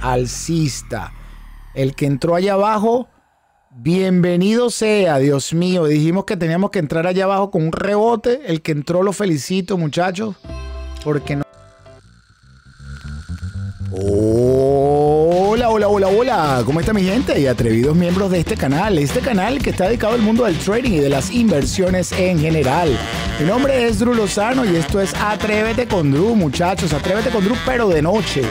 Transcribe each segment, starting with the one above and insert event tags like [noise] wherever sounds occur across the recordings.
alcista. El que entró allá abajo, bienvenido sea, Dios mío. Dijimos que teníamos que entrar allá abajo con un rebote. El que entró lo felicito, muchachos, porque no... Oh hola, ¿cómo está mi gente? Y atrevidos miembros de este canal, este canal que está dedicado al mundo del trading y de las inversiones en general. Mi nombre es Drew Lozano y esto es Atrévete con Drew, muchachos, Atrévete con Drew, pero de noche.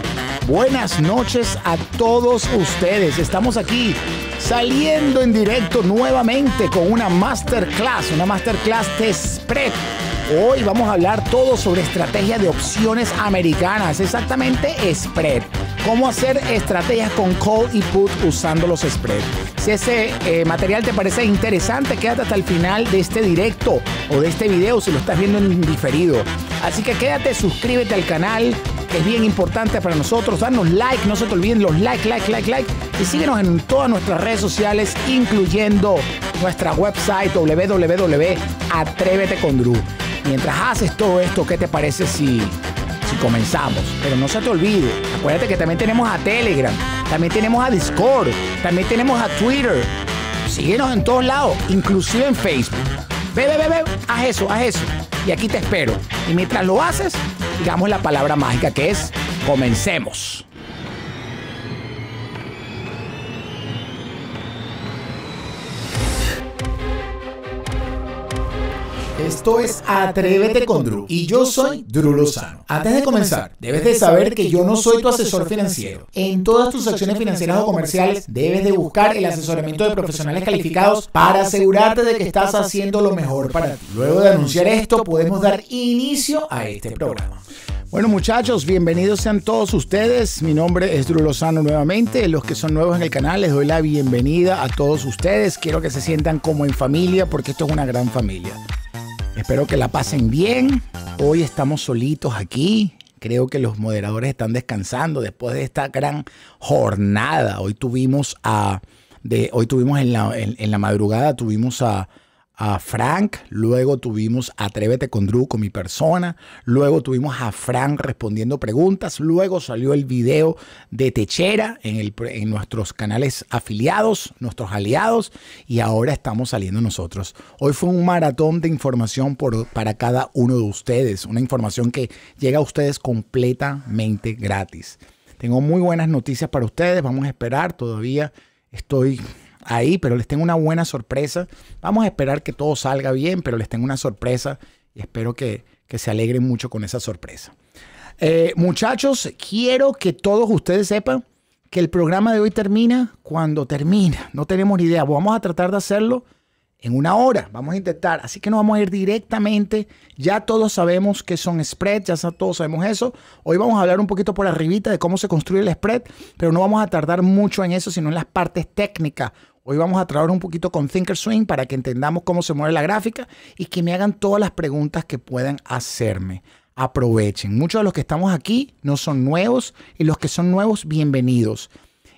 Buenas noches a todos ustedes. Estamos aquí saliendo en directo nuevamente con una masterclass, una masterclass de spread Hoy vamos a hablar todo sobre estrategias de opciones americanas, exactamente spread. Cómo hacer estrategias con call y put usando los spread. Si ese eh, material te parece interesante, quédate hasta el final de este directo o de este video si lo estás viendo en diferido. Así que quédate, suscríbete al canal, que es bien importante para nosotros. Danos like, no se te olviden los like, like, like, like. Y síguenos en todas nuestras redes sociales, incluyendo nuestra website www.atrévetecondru. Mientras haces todo esto, ¿qué te parece si, si comenzamos? Pero no se te olvide, acuérdate que también tenemos a Telegram, también tenemos a Discord, también tenemos a Twitter. Síguenos en todos lados, inclusive en Facebook. Ve, ve, ve, ve, haz eso, haz eso. Y aquí te espero. Y mientras lo haces, digamos la palabra mágica que es comencemos. Esto es Atrévete con Drew y yo soy Drew Lozano. Antes de comenzar, debes de saber que yo no soy tu asesor financiero. En todas tus acciones financieras o comerciales debes de buscar el asesoramiento de profesionales calificados para asegurarte de que estás haciendo lo mejor para ti. Luego de anunciar esto, podemos dar inicio a este programa. Bueno muchachos, bienvenidos sean todos ustedes. Mi nombre es Drew Lozano nuevamente. Los que son nuevos en el canal les doy la bienvenida a todos ustedes. Quiero que se sientan como en familia porque esto es una gran familia. Espero que la pasen bien. Hoy estamos solitos aquí. Creo que los moderadores están descansando después de esta gran jornada. Hoy tuvimos a de, hoy tuvimos en la, en, en la madrugada tuvimos a a Frank, luego tuvimos Atrévete con Drew con mi persona, luego tuvimos a Frank respondiendo preguntas, luego salió el video de Techera en, el, en nuestros canales afiliados, nuestros aliados, y ahora estamos saliendo nosotros. Hoy fue un maratón de información por, para cada uno de ustedes, una información que llega a ustedes completamente gratis. Tengo muy buenas noticias para ustedes, vamos a esperar todavía. Estoy ahí, pero les tengo una buena sorpresa. Vamos a esperar que todo salga bien, pero les tengo una sorpresa y espero que, se alegren mucho con esa sorpresa. Eh, muchachos, quiero que todos ustedes sepan que el programa de hoy termina cuando termina. No tenemos ni idea. Vamos a tratar de hacerlo en una hora. Vamos a intentar. Así que nos vamos a ir directamente. Ya todos sabemos que son spreads, ya todos sabemos eso. Hoy vamos a hablar un poquito por arribita de cómo se construye el spread, pero no vamos a tardar mucho en eso, sino en las partes técnicas. Hoy vamos a trabajar un poquito con Swing para que entendamos cómo se mueve la gráfica y que me hagan todas las preguntas que puedan hacerme. Aprovechen. Muchos de los que estamos aquí no son nuevos y los que son nuevos, bienvenidos.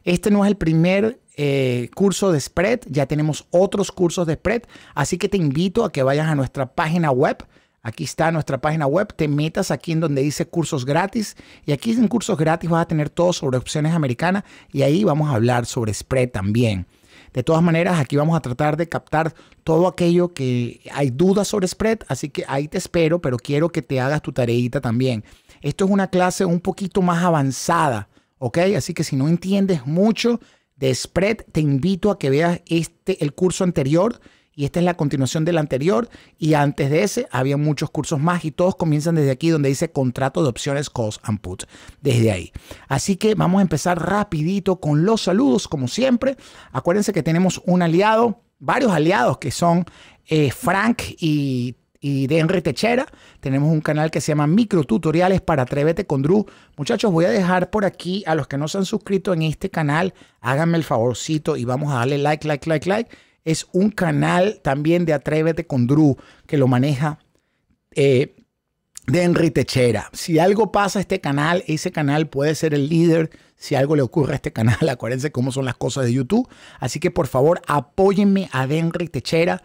Este no es el primer eh, curso de spread, ya tenemos otros cursos de spread, así que te invito a que vayas a nuestra página web. Aquí está nuestra página web, te metas aquí en donde dice cursos gratis y aquí en cursos gratis vas a tener todo sobre opciones americanas y ahí vamos a hablar sobre spread también. De todas maneras, aquí vamos a tratar de captar todo aquello que hay dudas sobre spread, así que ahí te espero, pero quiero que te hagas tu tareita también. Esto es una clase un poquito más avanzada, ¿ok? Así que si no entiendes mucho de spread, te invito a que veas este, el curso anterior y esta es la continuación del anterior y antes de ese había muchos cursos más y todos comienzan desde aquí donde dice contrato de opciones calls and puts, desde ahí. Así que vamos a empezar rapidito con los saludos como siempre. Acuérdense que tenemos un aliado, varios aliados que son eh, Frank y y de Techera. Tenemos un canal que se llama micro tutoriales para Atrévete con Drew. Muchachos, voy a dejar por aquí a los que no se han suscrito en este canal. Háganme el favorcito y vamos a darle like, like, like, like es un canal también de Atrévete con Drew que lo maneja eh, de Henry Techera. Si algo pasa a este canal, ese canal puede ser el líder. Si algo le ocurre a este canal, [laughs] acuérdense cómo son las cosas de YouTube. Así que por favor, apóyenme a Henry Techera.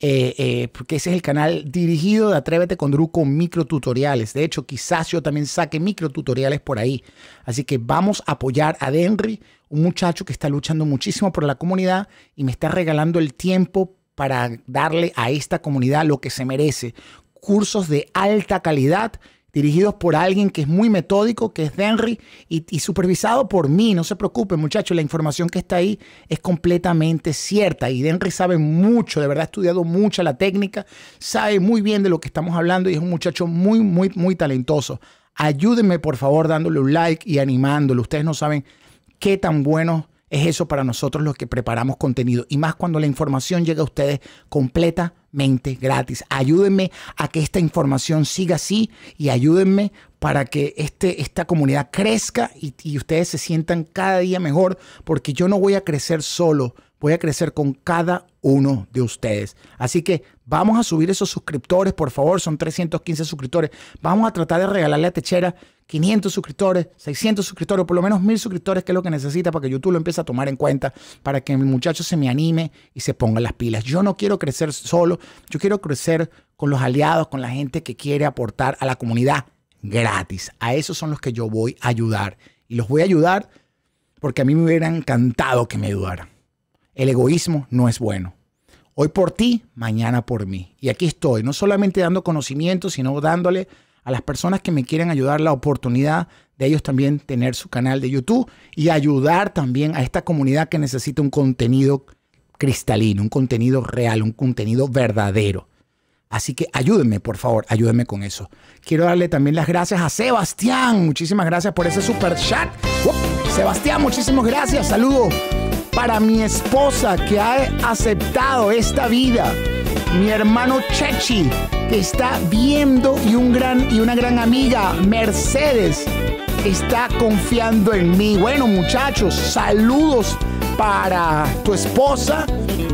Eh, eh, porque ese es el canal dirigido de Atrévete con Drew con micro tutoriales. De hecho, quizás yo también saque micro tutoriales por ahí. Así que vamos a apoyar a Denry un muchacho que está luchando muchísimo por la comunidad y me está regalando el tiempo para darle a esta comunidad lo que se merece. Cursos de alta calidad dirigidos por alguien que es muy metódico, que es Denry, y, supervisado por mí. No se preocupen, muchachos, la información que está ahí es completamente cierta. Y Denry sabe mucho, de verdad ha estudiado mucha la técnica, sabe muy bien de lo que estamos hablando y es un muchacho muy, muy, muy talentoso. Ayúdenme, por favor, dándole un like y animándolo. Ustedes no saben qué tan bueno es eso para nosotros los que preparamos contenido y más cuando la información llega a ustedes completamente gratis. Ayúdenme a que esta información siga así y ayúdenme para que este, esta comunidad crezca y, y ustedes se sientan cada día mejor porque yo no voy a crecer solo, voy a crecer con cada uno de ustedes. Así que Vamos a subir esos suscriptores, por favor, son 315 suscriptores. Vamos a tratar de regalarle a Techera 500 suscriptores, 600 suscriptores, por lo menos 1000 suscriptores, que es lo que necesita para que YouTube lo empiece a tomar en cuenta, para que mi muchacho se me anime y se ponga las pilas. Yo no quiero crecer solo, yo quiero crecer con los aliados, con la gente que quiere aportar a la comunidad gratis. A esos son los que yo voy a ayudar. Y los voy a ayudar porque a mí me hubiera encantado que me ayudaran. El egoísmo no es bueno. Hoy por ti, mañana por mí. Y aquí estoy, no solamente dando conocimiento, sino dándole a las personas que me quieren ayudar la oportunidad de ellos también tener su canal de YouTube y ayudar también a esta comunidad que necesita un contenido cristalino, un contenido real, un contenido verdadero. Así que ayúdenme, por favor, ayúdenme con eso. Quiero darle también las gracias a Sebastián. Muchísimas gracias por ese super chat. Sebastián, muchísimas gracias. Saludos para mi esposa que ha aceptado esta vida, mi hermano Chechi que está viendo y, y una gran amiga, Mercedes, está confiando en mí. Bueno muchachos, saludos para tu esposa,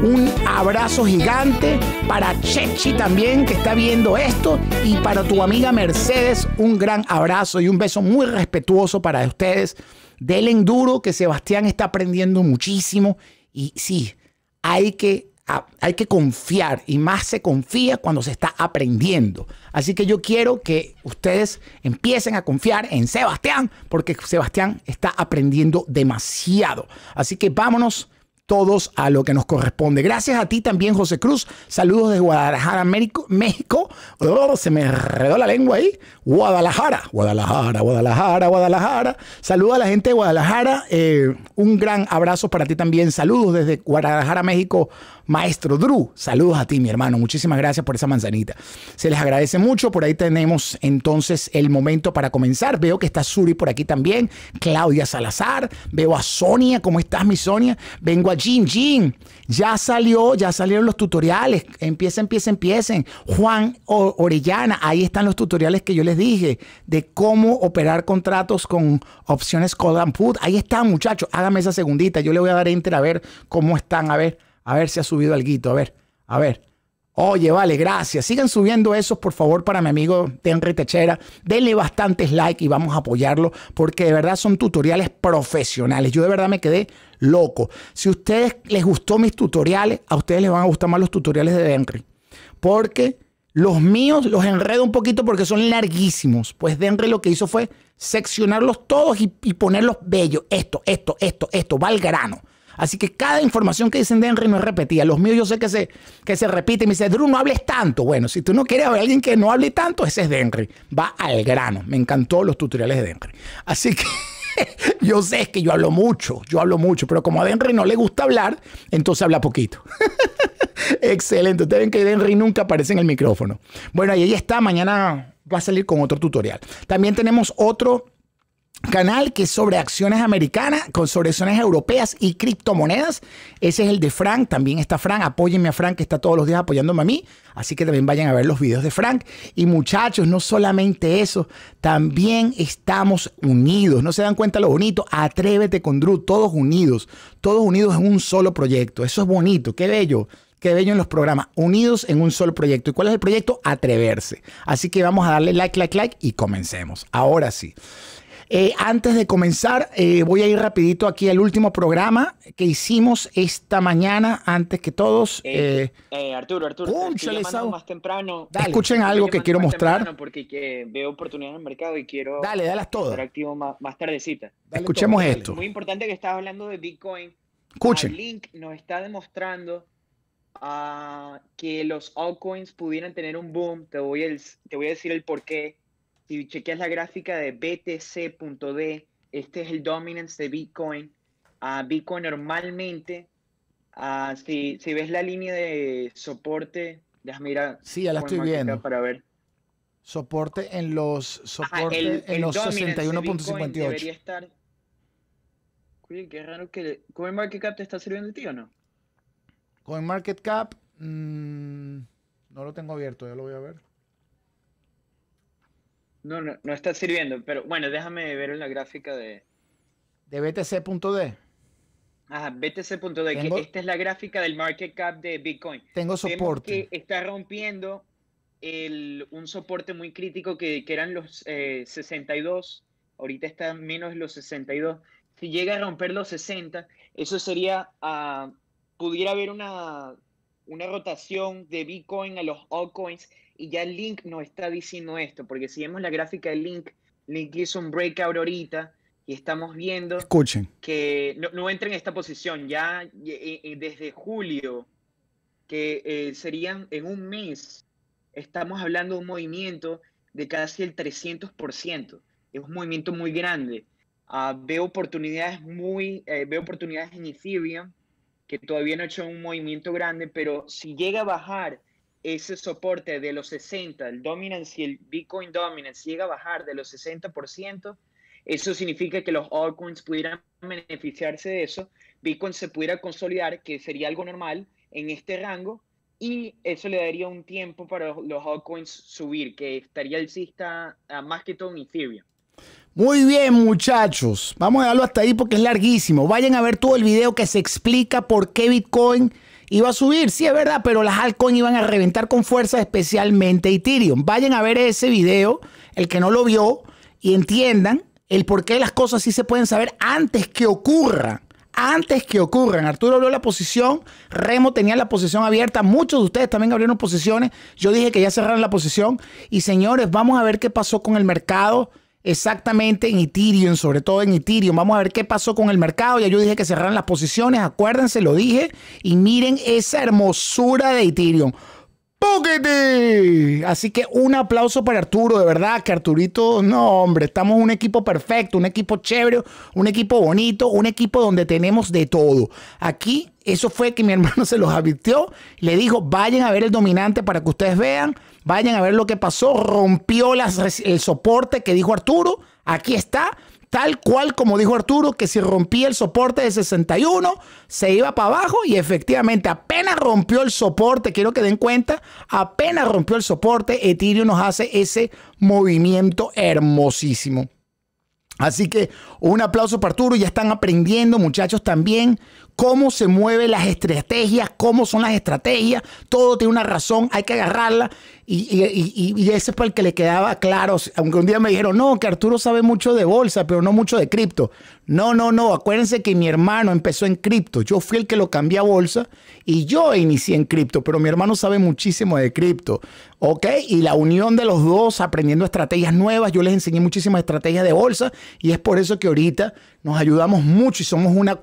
un abrazo gigante, para Chechi también que está viendo esto y para tu amiga Mercedes un gran abrazo y un beso muy respetuoso para ustedes del enduro que Sebastián está aprendiendo muchísimo y sí, hay que, hay que confiar y más se confía cuando se está aprendiendo. Así que yo quiero que ustedes empiecen a confiar en Sebastián porque Sebastián está aprendiendo demasiado. Así que vámonos todos a lo que nos corresponde. Gracias a ti también, José Cruz. Saludos desde Guadalajara, México. México. se me redó la lengua ahí. Guadalajara, Guadalajara, Guadalajara, Guadalajara. Saludos a la gente de Guadalajara. Eh, un gran abrazo para ti también. Saludos desde Guadalajara, México, Maestro Drew, saludos a ti, mi hermano. Muchísimas gracias por esa manzanita. Se les agradece mucho. Por ahí tenemos entonces el momento para comenzar. Veo que está Suri por aquí también. Claudia Salazar. Veo a Sonia. ¿Cómo estás, mi Sonia? Vengo a Jin Jin. Ya salió, ya salieron los tutoriales. Empiecen, empiecen, empiecen. Juan Orellana, ahí están los tutoriales que yo les dije de cómo operar contratos con opciones Call and Put. Ahí están, muchachos. Hágame esa segundita. Yo le voy a dar enter a ver cómo están. A ver a ver si ha subido algo, a ver, a ver. Oye, vale, gracias. Sigan subiendo esos, por favor, para mi amigo Denry Techera. Denle bastantes likes y vamos a apoyarlo porque de verdad son tutoriales profesionales. Yo de verdad me quedé loco. Si a ustedes les gustó mis tutoriales, a ustedes les van a gustar más los tutoriales de Denry Porque los míos los enredo un poquito porque son larguísimos. Pues Denry lo que hizo fue seccionarlos todos y, y ponerlos bellos. Esto, esto, esto, esto, va al grano. Así que cada información que dicen de Henry no es repetida. Los míos yo sé que se, que se repite. Me dice, Drew, no hables tanto. Bueno, si tú no quieres a alguien que no hable tanto, ese es de Henry. Va al grano. Me encantó los tutoriales de Henry. Así que [laughs] yo sé que yo hablo mucho, yo hablo mucho, pero como a Henry no le gusta hablar, entonces habla poquito. [laughs] Excelente. Ustedes ven que Henry nunca aparece en el micrófono. Bueno, ahí está. Mañana va a salir con otro tutorial. También tenemos otro canal que es sobre acciones americanas, con sobre acciones europeas y criptomonedas. Ese es el de Frank, también está Frank, apóyenme a Frank que está todos los días apoyándome a mí, así que también vayan a ver los videos de Frank. Y muchachos, no solamente eso, también estamos unidos, no se dan cuenta lo bonito, atrévete con Drew, todos unidos, todos unidos en un solo proyecto, eso es bonito, qué bello qué bello en los programas, unidos en un solo proyecto. ¿Y cuál es el proyecto? Atreverse. Así que vamos a darle like, like, like y comencemos. Ahora sí. Eh, antes de comenzar, eh, voy a ir rapidito aquí al último programa que hicimos esta mañana, antes que todos. Eh, eh Arturo, Arturo, más temprano. Escuchen algo que quiero mostrar. Porque veo oportunidades en el mercado y quiero dale, las todas. activo más, tardecita. Escuchemos esto. esto. Muy importante que estás hablando de Bitcoin. Escuchen. Ah, Link nos está demostrando ah, que los altcoins pudieran tener un boom. Te voy, te voy a decir el por qué si chequeas la gráfica de BTC.D, este es el dominance de Bitcoin. Bitcoin normalmente, si, ves la línea de soporte, déjame mirar. Sí, ya la estoy viendo. Para ver. Soporte en los, soporte los 61.58. debería estar. qué raro que. ¿CoinMarketCap te está sirviendo a ti o no? CoinMarketCap. Mmm, no lo tengo abierto, ya lo voy a ver. No, no, no está sirviendo, pero bueno, déjame ver en la gráfica de... De BTC.d. Ajá, BTC.d, esta es la gráfica del market cap de Bitcoin. Tengo soporte. que está rompiendo el, un soporte muy crítico que, que eran los 62, eh, ahorita está menos los 62. Si llega a romper los 60, eso sería, uh, pudiera haber una, una rotación de Bitcoin a los altcoins y ya Link no está diciendo esto, porque si vemos la gráfica de Link, Link hizo un breakout ahorita y estamos viendo Escuchen. que no, no, entra en esta posición ya desde julio, que eh, serían en un mes, estamos hablando de un movimiento de casi el 300%. Es un movimiento muy grande. ve ah, veo oportunidades muy, eh, veo oportunidades en Ethereum que todavía no ha hecho un movimiento grande, pero si llega a bajar ese soporte de los 60, el dominance, y el Bitcoin dominance llega a bajar de los 60%, eso significa que los altcoins pudieran beneficiarse de eso, Bitcoin se pudiera consolidar, que sería algo normal, en este rango, y eso le daría un tiempo para los altcoins subir, que estaría alcista ah, más que todo en Ethereum. Muy bien, muchachos. Vamos a dejarlo hasta ahí porque es larguísimo. Vayan a ver todo el video que se explica por qué Bitcoin iba a subir, sí es verdad, pero las halcón iban a reventar con fuerza, especialmente Ethereum. Vayan a ver ese video, el que no lo vio, y entiendan el por qué las cosas sí se pueden saber antes que ocurran, Antes que ocurran, Arturo abrió la posición, Remo tenía la posición abierta, muchos de ustedes también abrieron posiciones, yo dije que ya cerraron la posición y señores, vamos a ver qué pasó con el mercado exactamente en Ethereum, sobre todo en Ethereum. Vamos a ver qué pasó con el mercado. Ya yo dije que cerraran las posiciones, acuérdense, lo dije. Y miren esa hermosura de Ethereum. Así que un aplauso para Arturo, de verdad, que Arturito, no, hombre, estamos un equipo perfecto, un equipo chévere, un equipo bonito, un equipo donde tenemos de todo. Aquí, eso fue que mi [laughs] hermano se los advirtió, le dijo, vayan a ver el dominante para que ustedes vean, vayan a ver lo que pasó, rompió el soporte que dijo Arturo, aquí está Tal cual como dijo Arturo, que si rompía el soporte de 61, se iba para abajo y efectivamente apenas rompió el soporte, quiero que den cuenta, apenas rompió el soporte, Ethereum nos hace ese movimiento hermosísimo. Así que un aplauso para Arturo, ya están aprendiendo muchachos también cómo se mueven las estrategias, cómo son las estrategias, todo tiene una razón, hay que agarrarla y, ese es para el que le quedaba claro. Aunque un día me dijeron, no, que Arturo sabe mucho de bolsa, pero no mucho de cripto. No, no, no. Acuérdense que mi hermano empezó en cripto. Yo fui el que lo cambié a bolsa y yo inicié en cripto, pero mi hermano sabe muchísimo de cripto. ¿Ok? Y la unión de los dos, aprendiendo estrategias nuevas. Yo les enseñé muchísimas estrategias de bolsa y es por eso que ahorita nos ayudamos mucho y somos una,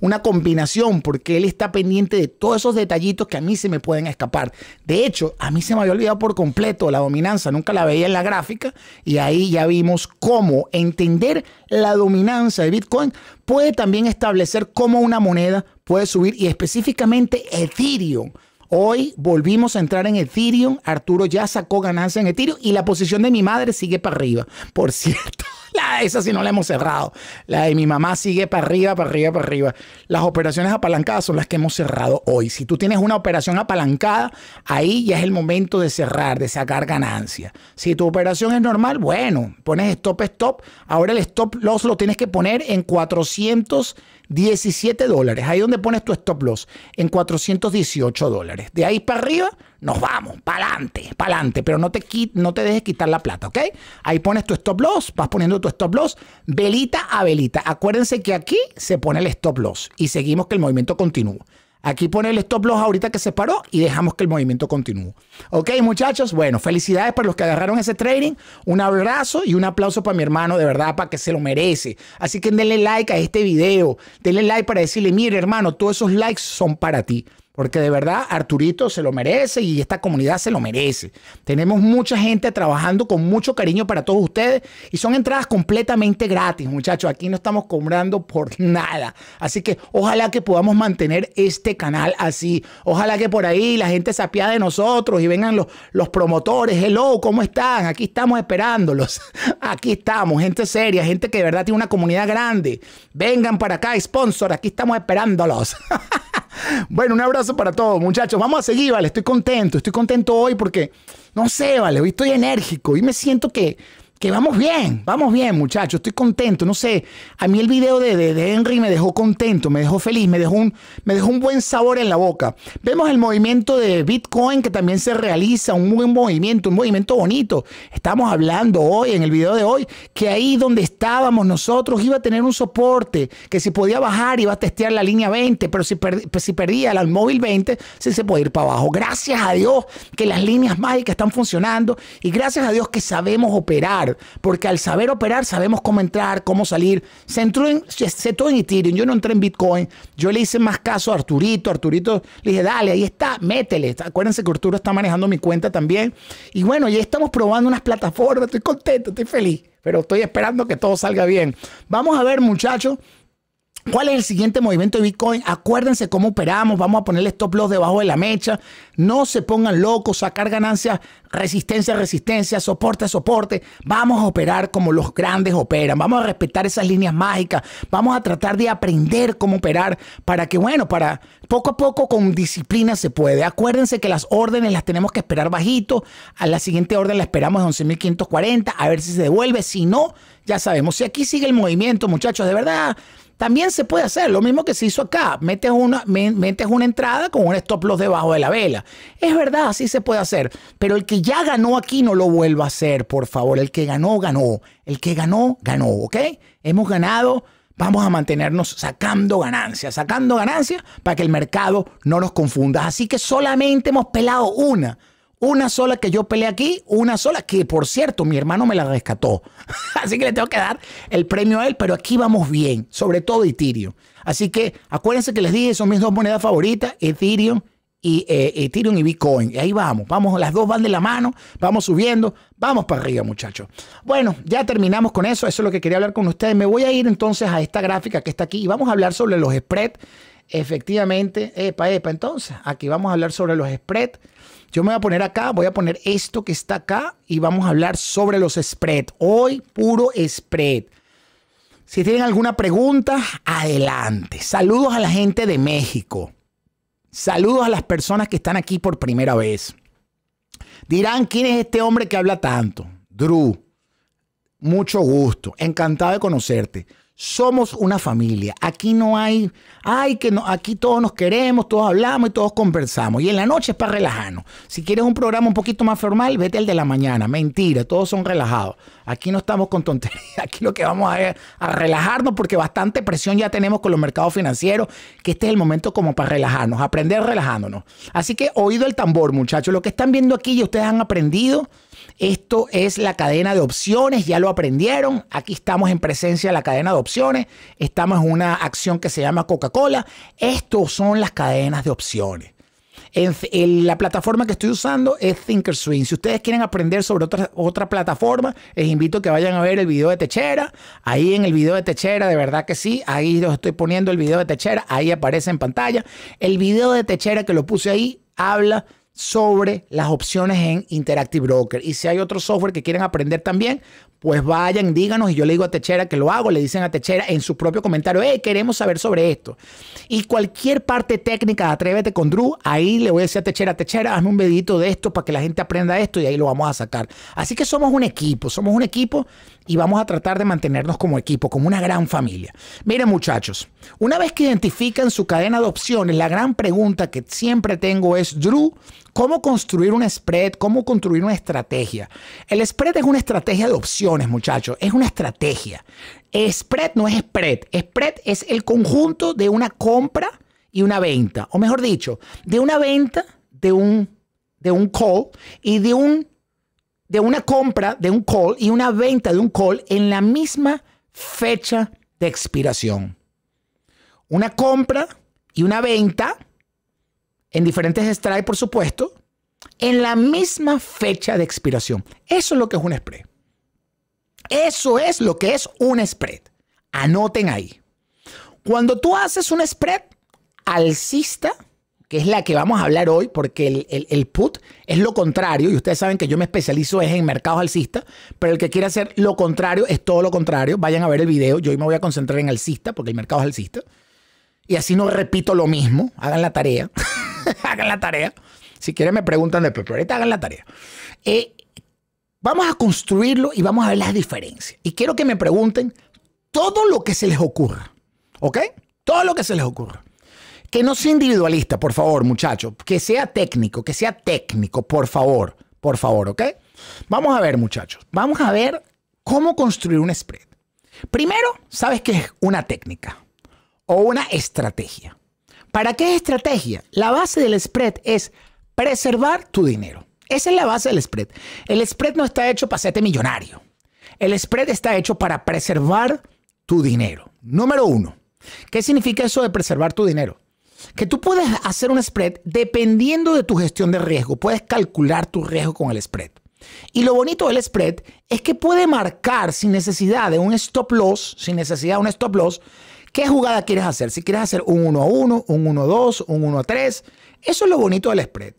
una combinación, porque él está pendiente de todos esos detallitos que a mí se me pueden escapar. De hecho, a mí se me había olvidado por completo la dominanza, nunca la veía en la gráfica, y ahí ya vimos cómo entender la dominancia de Bitcoin puede también establecer cómo una moneda puede subir y específicamente Ethereum. Hoy volvimos a entrar en Ethereum, Arturo ya sacó ganancia en Ethereum y la posición de mi madre sigue para arriba, por cierto. La, esa sí no la hemos cerrado. La de mi mamá sigue para arriba, para arriba, para arriba. Las operaciones apalancadas son las que hemos cerrado hoy. Si tú tienes una operación apalancada, ahí ya es el momento de cerrar, de sacar ganancia. Si tu operación es normal, bueno, pones stop, stop. Ahora el stop loss lo tienes que poner en 417 dólares. Ahí donde pones tu stop loss, en 418 dólares. De ahí para arriba nos vamos, pa'lante, pa'lante, pero no te, no te dejes quitar la plata, ¿ok? Ahí pones tu stop loss, vas poniendo tu stop loss, velita a velita. Acuérdense que aquí se pone el stop loss y seguimos que el movimiento continúa. Aquí pone el stop loss ahorita que se paró y dejamos que el movimiento continúe. Ok, muchachos, bueno, felicidades para los que agarraron ese trading. Un abrazo y un aplauso para mi hermano, de verdad, para que se lo merece. Así que denle like a este video, denle like para decirle, mire hermano, todos esos likes son para ti. Porque de verdad Arturito se lo merece y esta comunidad se lo merece. Tenemos mucha gente trabajando con mucho cariño para todos ustedes y son entradas completamente gratis, muchachos. Aquí no estamos cobrando por [laughs] nada. Así que ojalá que podamos mantener este canal así. Ojalá que por ahí la gente se apiade de nosotros y vengan los, los promotores. Hello, ¿cómo están? Aquí estamos esperándolos. [laughs] Aquí estamos, gente seria, gente que de verdad tiene una comunidad grande. Vengan para acá, sponsor, aquí estamos esperándolos. [laughs] Bueno, un abrazo para todos, muchachos. Vamos a seguir, vale. Estoy contento, estoy contento hoy porque, no sé, vale, hoy estoy enérgico y me siento que que vamos bien, vamos bien, muchachos. Estoy contento, no sé. A mí el video de, Henry me dejó contento, me dejó feliz, me dejó, un, me dejó un buen sabor en la boca. Vemos el movimiento de Bitcoin que también se realiza, un buen movimiento, un movimiento bonito. Estamos hablando hoy, en el video de hoy, que ahí donde estábamos nosotros iba a tener un soporte, que si podía bajar iba a testear la línea 20, pero si, pues si perdía el móvil 20, sí se puede ir para abajo. Gracias a Dios que las líneas mágicas están funcionando y gracias a Dios que sabemos operar porque al saber operar sabemos cómo entrar, cómo salir. Se, entró en, se, en Ethereum, yo no entré en Bitcoin, yo le hice más caso a Arturito, Arturito le dije, dale, ahí está, métele. Acuérdense que Arturo está manejando mi cuenta también. Y bueno, ya estamos probando unas plataformas, estoy contento, estoy feliz, pero estoy esperando que todo salga bien. Vamos a ver muchachos, ¿Cuál es el siguiente movimiento de Bitcoin? Acuérdense cómo operamos. Vamos a ponerle stop loss debajo de la mecha. No se pongan locos, sacar ganancias, resistencia, resistencia, soporte, soporte. Vamos a operar como los grandes operan. Vamos a respetar esas líneas mágicas. Vamos a tratar de aprender cómo operar para que, bueno, para poco a poco con disciplina se puede. Acuérdense que las órdenes las tenemos que esperar bajito. A la siguiente orden la esperamos de 11.540. A ver si se devuelve. Si no, ya sabemos. Si aquí sigue el movimiento, muchachos, de verdad también se puede hacer lo mismo que se hizo acá. Metes una, metes una entrada con un stop loss debajo de la vela. Es verdad, así se puede hacer. Pero el que ya ganó aquí no lo vuelva a hacer, por favor. El que ganó, ganó. El que ganó, ganó, ¿ok? Hemos ganado. Vamos a mantenernos sacando ganancias, sacando ganancias para que el mercado no nos confunda. Así que solamente hemos pelado una. Una sola que yo peleé aquí, una sola que por cierto mi hermano me la rescató. [laughs] Así que le tengo que dar el premio a él, pero aquí vamos bien, sobre todo Ethereum. Así que acuérdense que les dije, son mis dos monedas favoritas, Ethereum y eh, Ethereum y Bitcoin. Y ahí vamos, vamos, las dos van de la mano, vamos subiendo, vamos para arriba, muchachos. Bueno, ya terminamos con eso, eso es lo que quería hablar con ustedes. Me voy a ir entonces a esta gráfica que está aquí y vamos a hablar sobre los spreads. Efectivamente, epa, epa, entonces, aquí vamos a hablar sobre los spreads yo me voy a poner acá, voy a poner esto que está acá y vamos a hablar sobre los spread. Hoy, puro spread. Si tienen alguna pregunta, adelante. Saludos a la gente de México. Saludos a las personas que están aquí por primera vez. Dirán, ¿quién es este hombre que habla tanto? Drew, mucho gusto, encantado de conocerte somos una familia. Aquí no hay, ay, que no, aquí todos nos queremos, todos hablamos y todos conversamos. Y en la noche es para relajarnos. Si quieres un programa un poquito más formal, vete al de la mañana. Mentira, todos son relajados. Aquí no estamos con tonterías. [laughs] Aquí lo que vamos a, a relajarnos porque bastante presión ya tenemos con los mercados financieros, que este es el momento como para relajarnos, aprender relajándonos. Así que oído el tambor, muchachos. Lo que están viendo aquí y ustedes han aprendido, esto es la cadena de opciones, ya lo aprendieron. Aquí estamos en presencia de la cadena de opciones. Estamos en una acción que se llama Coca-Cola. Estos son las cadenas de opciones. En, la plataforma que estoy usando es Thinkorswim. Si ustedes quieren aprender sobre otra, otra plataforma, les invito a que vayan a ver el video de Techera. Ahí en el video de Techera, de verdad que sí. Ahí los estoy poniendo el video de Techera. Ahí aparece en pantalla. El video de Techera que lo puse ahí habla sobre las opciones en Interactive Broker. Y si hay otro software que quieren aprender también, pues vayan, díganos. Y yo le digo a Techera que lo hago. Le dicen a Techera en su propio comentario, hey, queremos saber sobre esto. Y cualquier parte técnica, atrévete con Drew, ahí le voy a decir a Techera, Techera, hazme un vedito de esto para que la gente aprenda esto y ahí lo vamos a sacar. Así que somos un equipo, somos un equipo y vamos a tratar de mantenernos como equipo, como una gran familia. Miren muchachos, una vez que identifican su cadena de opciones, la gran pregunta que siempre tengo es, Drew, cómo construir un spread, cómo construir una estrategia. El spread es una estrategia de opciones, muchachos, es una estrategia. Spread no es spread, spread es el conjunto de una compra y una venta, o mejor dicho, de una venta de un, de un call y de, un, de una compra de un call y una venta de un call en la misma fecha de expiración. Una compra y una venta en diferentes strikes, por supuesto, en la misma fecha de expiración. Eso es lo que es un spread. Eso es lo que es un spread. Anoten ahí. Cuando tú haces un spread alcista, que es la que vamos a hablar hoy, porque el, el, put es lo contrario, y ustedes saben que yo me especializo es en mercados alcistas, pero el que quiere hacer lo contrario es todo lo contrario. Vayan a ver el video, yo hoy me voy a concentrar en alcista, porque el mercado es alcista. Y así no repito lo mismo, hagan la tarea. [laughs] [laughs] hagan la tarea. Si quieren me preguntan de pero ahorita hagan la tarea. Eh, vamos a construirlo y vamos a ver las diferencias. Y quiero que me pregunten todo lo que se les ocurra. ¿Ok? Todo lo que se les ocurra. Que no sea individualista, por favor, muchachos. Que sea técnico, que sea técnico, por favor. Por favor, ¿ok? Vamos a ver, muchachos. Vamos a ver cómo construir un spread. Primero, sabes que es una técnica o una estrategia. ¿Para qué estrategia? La base del spread es preservar tu dinero. Esa es la base del spread. El spread no está hecho para hacerte millonario. El spread está hecho para preservar tu dinero. Número uno. ¿Qué significa eso de preservar tu dinero? Que tú puedes hacer un spread dependiendo de tu gestión de riesgo. Puedes calcular tu riesgo con el spread. Y lo bonito del spread es que puede marcar sin necesidad de un stop loss, sin necesidad de un stop loss, ¿Qué jugada quieres hacer? Si quieres hacer un 1-1, a un 1-2, a un 1-3, a eso es lo bonito del spread.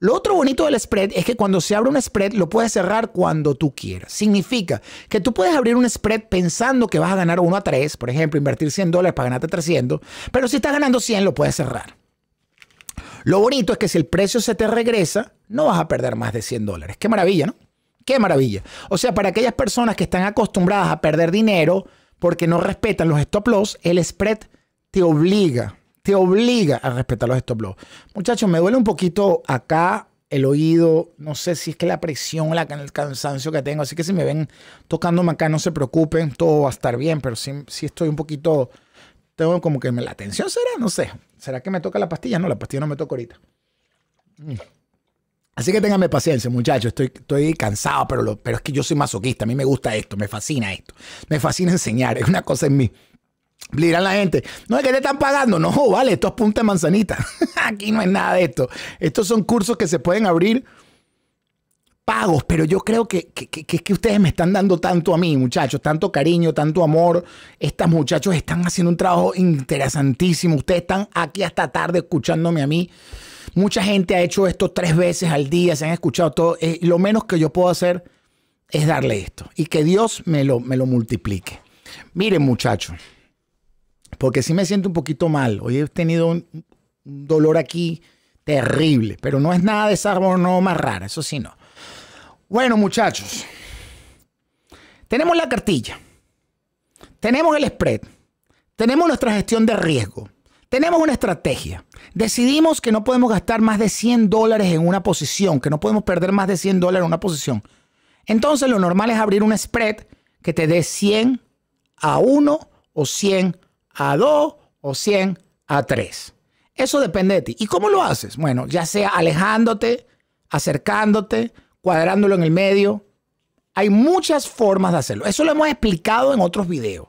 Lo otro bonito del spread es que cuando se abre un spread lo puedes cerrar cuando tú quieras. Significa que tú puedes abrir un spread pensando que vas a ganar 1 a 3, por ejemplo, invertir 100 dólares para ganarte 300, pero si estás ganando 100 lo puedes cerrar. Lo bonito es que si el precio se te regresa, no vas a perder más de 100 dólares. Qué maravilla, ¿no? Qué maravilla. O sea, para aquellas personas que están acostumbradas a perder dinero, porque no respetan los stop loss, el spread te obliga, te obliga a respetar los stop loss. Muchachos, me duele un poquito acá el oído, no sé si es que la presión, la, el cansancio que tengo, así que si me ven tocándome acá, no se preocupen, todo va a estar bien, pero si estoy un poquito, tengo como que la tensión será, no sé, ¿será que me toca la pastilla? No, la pastilla no me toca ahorita. Mm. Así que ténganme paciencia, muchachos. Estoy, estoy cansado, pero, pero es que yo soy masoquista. A mí me gusta esto, me fascina esto. Me fascina enseñar. [laughs] Es una cosa en mí. dirán la gente, no es que te están pagando. No, vale, esto es punta de manzanita. [laughs] Aquí no es nada de esto. Estos son cursos que se pueden abrir pagos, pero yo creo que, es que ustedes me están dando tanto a mí, muchachos, tanto cariño, tanto amor. Estos muchachos están haciendo un trabajo interesantísimo. Ustedes están aquí hasta tarde escuchándome a mí. Mucha gente ha hecho esto tres veces al día, se han escuchado todo. Eh, lo menos que yo puedo hacer es darle esto y que Dios me lo, me lo multiplique. Miren muchachos, porque si me siento un poquito mal. Hoy he tenido un, dolor aquí terrible, pero no es nada de esa no más rara, eso sí no. Bueno muchachos, tenemos la cartilla, tenemos el spread, tenemos nuestra gestión de riesgo tenemos una estrategia. Decidimos que no podemos gastar más de 100 dólares en una posición, que no podemos perder más de 100 dólares en una posición. Entonces lo normal es abrir un spread que te dé 100 a 1 o 100 a 2 o 100 a 3. Eso depende de ti. ¿Y cómo lo haces? Bueno, ya sea alejándote, acercándote, cuadrándolo en el medio. Hay muchas formas de hacerlo. Eso lo hemos explicado en otros videos.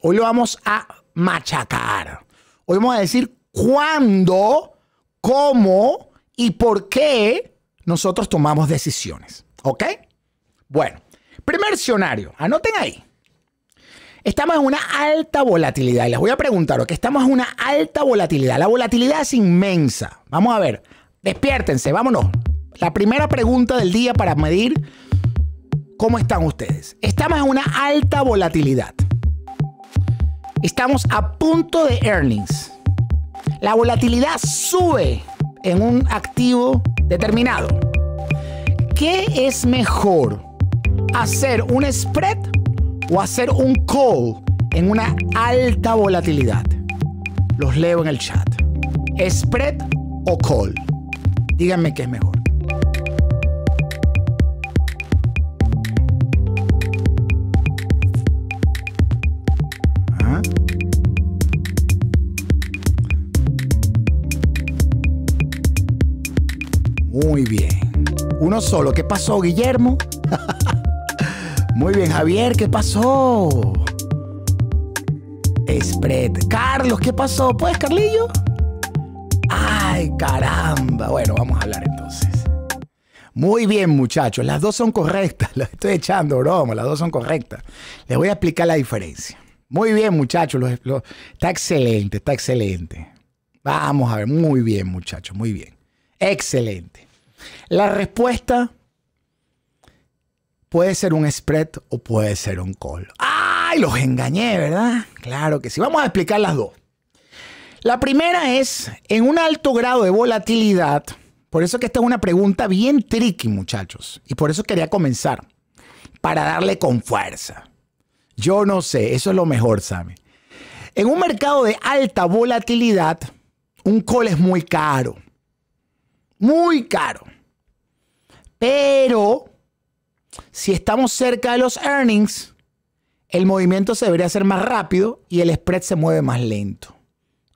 Hoy lo vamos a machacar. Hoy vamos a decir cuándo, cómo y por qué nosotros tomamos decisiones. ¿Ok? Bueno, primer escenario, anoten ahí. Estamos en una alta volatilidad y les voy a preguntar, que Estamos en una alta volatilidad. La volatilidad es inmensa. Vamos a ver, despiértense, vámonos. La primera pregunta del día para medir cómo están ustedes. Estamos en una alta volatilidad. Estamos a punto de earnings. La volatilidad sube en un activo determinado. ¿Qué es mejor? ¿Hacer un spread o hacer un call en una alta volatilidad? Los leo en el chat. ¿Spread o call? Díganme qué es mejor. Muy bien. Uno solo. ¿Qué pasó, Guillermo? [laughs] Muy bien, Javier, ¿qué pasó? Spread. Carlos, ¿qué pasó? pues, Carlillo? Ay, caramba. Bueno, vamos a hablar entonces. Muy bien, muchachos. Las dos son correctas. [laughs] Las estoy echando broma. Las dos son correctas. Les voy a explicar la diferencia. Muy bien, muchachos. está excelente, está excelente. Vamos a ver. Muy bien, muchachos. Muy bien. Excelente. La respuesta puede ser un spread o puede ser un call. ¡Ay! Los engañé, ¿verdad? Claro que sí. Vamos a explicar las dos. La primera es, en un alto grado de volatilidad, por eso que esta es una pregunta bien tricky, muchachos, y por eso quería comenzar, para darle con fuerza. Yo no sé, eso es lo mejor, Sammy. En un mercado de alta volatilidad, un call es muy caro. Muy caro. Pero si estamos cerca de los earnings, el movimiento se debería hacer más rápido y el spread se mueve más lento.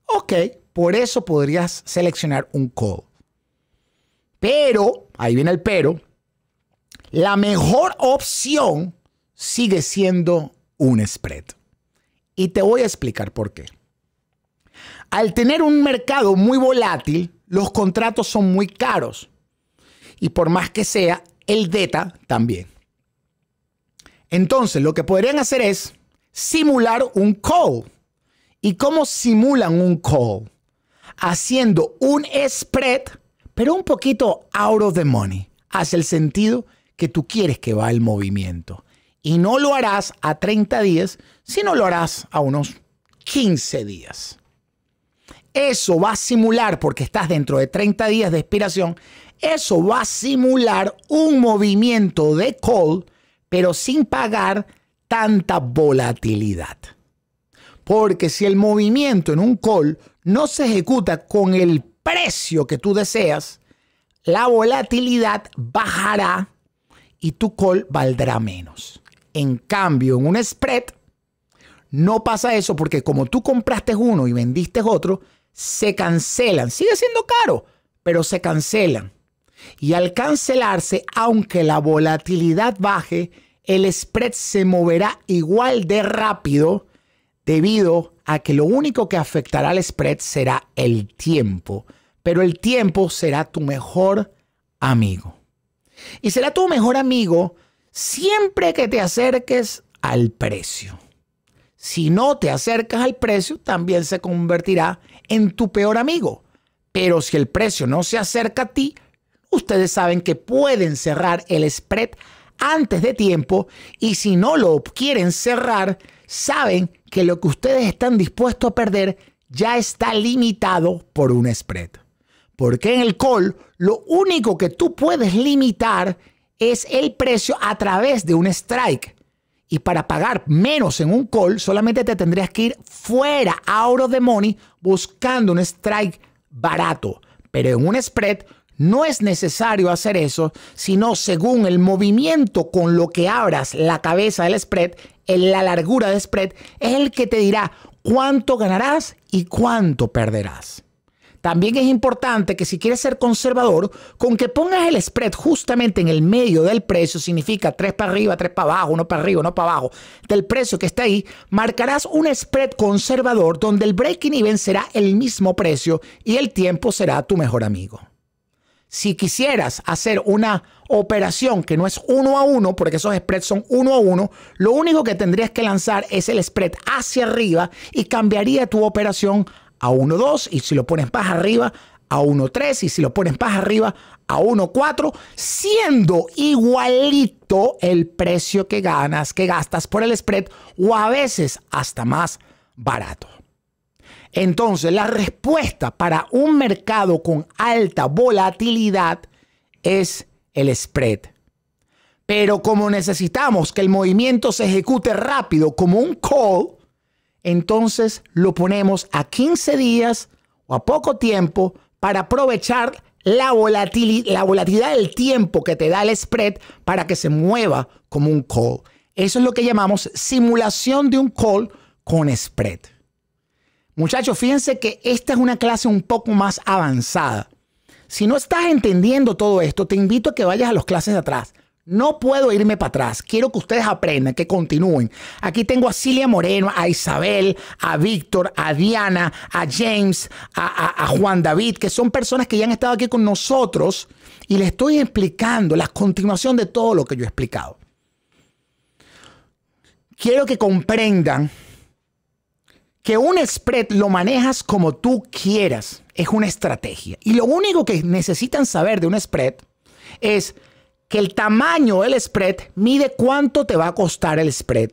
Ok, por eso podrías seleccionar un call. Pero, ahí viene el pero, la mejor opción sigue siendo un spread. Y te voy a explicar por qué. Al tener un mercado muy volátil, los contratos son muy caros y por más que sea, el DETA... también. Entonces, lo que podrían hacer es simular un call. ¿Y cómo simulan un call? Haciendo un spread, pero un poquito out of the money, hacia el sentido que tú quieres que va el movimiento. Y no lo harás a 30 días, sino lo harás a unos 15 días. Eso va a simular, porque estás dentro de 30 días de expiración, eso va a simular un movimiento de call, pero sin pagar tanta volatilidad. Porque si el movimiento en un call no se ejecuta con el precio que tú deseas, la volatilidad bajará y tu call valdrá menos. En cambio, en un spread no pasa eso porque como tú compraste uno y vendiste otro, se cancelan. Sigue siendo caro, pero se cancelan. Y al cancelarse, aunque la volatilidad baje, el spread se moverá igual de rápido debido a que lo único que afectará al spread será el tiempo. Pero el tiempo será tu mejor amigo. Y será tu mejor amigo siempre que te acerques al precio. Si no te acercas al precio, también se convertirá en tu peor amigo. Pero si el precio no se acerca a ti, ustedes saben que pueden cerrar el spread antes de tiempo y si no lo quieren cerrar, saben que lo que ustedes están dispuestos a perder ya está limitado por un spread. Porque en el call lo único que tú puedes limitar es el precio a través de un strike. Y para pagar menos en un call, solamente te tendrías que ir fuera, a Oro de money, buscando un strike barato. Pero en un spread, no es necesario hacer eso, sino según el movimiento con lo que abras la cabeza del spread, en la largura del spread, es el que te dirá cuánto ganarás y cuánto perderás. También es importante que si quieres ser conservador, con que pongas el spread justamente en el medio del precio, significa tres para arriba, tres para abajo, uno para arriba, uno para abajo, del precio que está ahí, marcarás un spread conservador donde el breaking even será el mismo precio y el tiempo será tu mejor amigo si quisieras hacer una operación que no es uno a uno, porque esos spreads son uno a uno, lo único que tendrías que lanzar es el spread hacia arriba y cambiaría tu operación a 1-2 y si lo pones más arriba a 1-3 y si lo pones más arriba a 1-4, siendo igualito el precio que ganas, que gastas por el spread o a veces hasta más barato. Entonces, la respuesta para un mercado con alta volatilidad es el spread. Pero como necesitamos que el movimiento se ejecute rápido como un call, entonces lo ponemos a 15 días o a poco tiempo para aprovechar la, la volatilidad del tiempo que te da el spread para que se mueva como un call. Eso es lo que llamamos simulación de un call con spread. Muchachos, fíjense que esta es una clase un poco más avanzada. Si no estás entendiendo todo esto, te invito a que vayas a las clases de atrás. No puedo irme para atrás. Quiero que ustedes aprendan, que continúen. Aquí tengo a Cilia Moreno, a Isabel, a Víctor, a Diana, a James, a, a, Juan David, que son personas que ya han estado aquí con nosotros y les estoy explicando la continuación de todo lo que yo he explicado. Quiero que comprendan que un spread lo manejas como tú quieras es una estrategia. Y lo único que necesitan saber de un spread es que el tamaño del spread mide cuánto te va a costar el spread.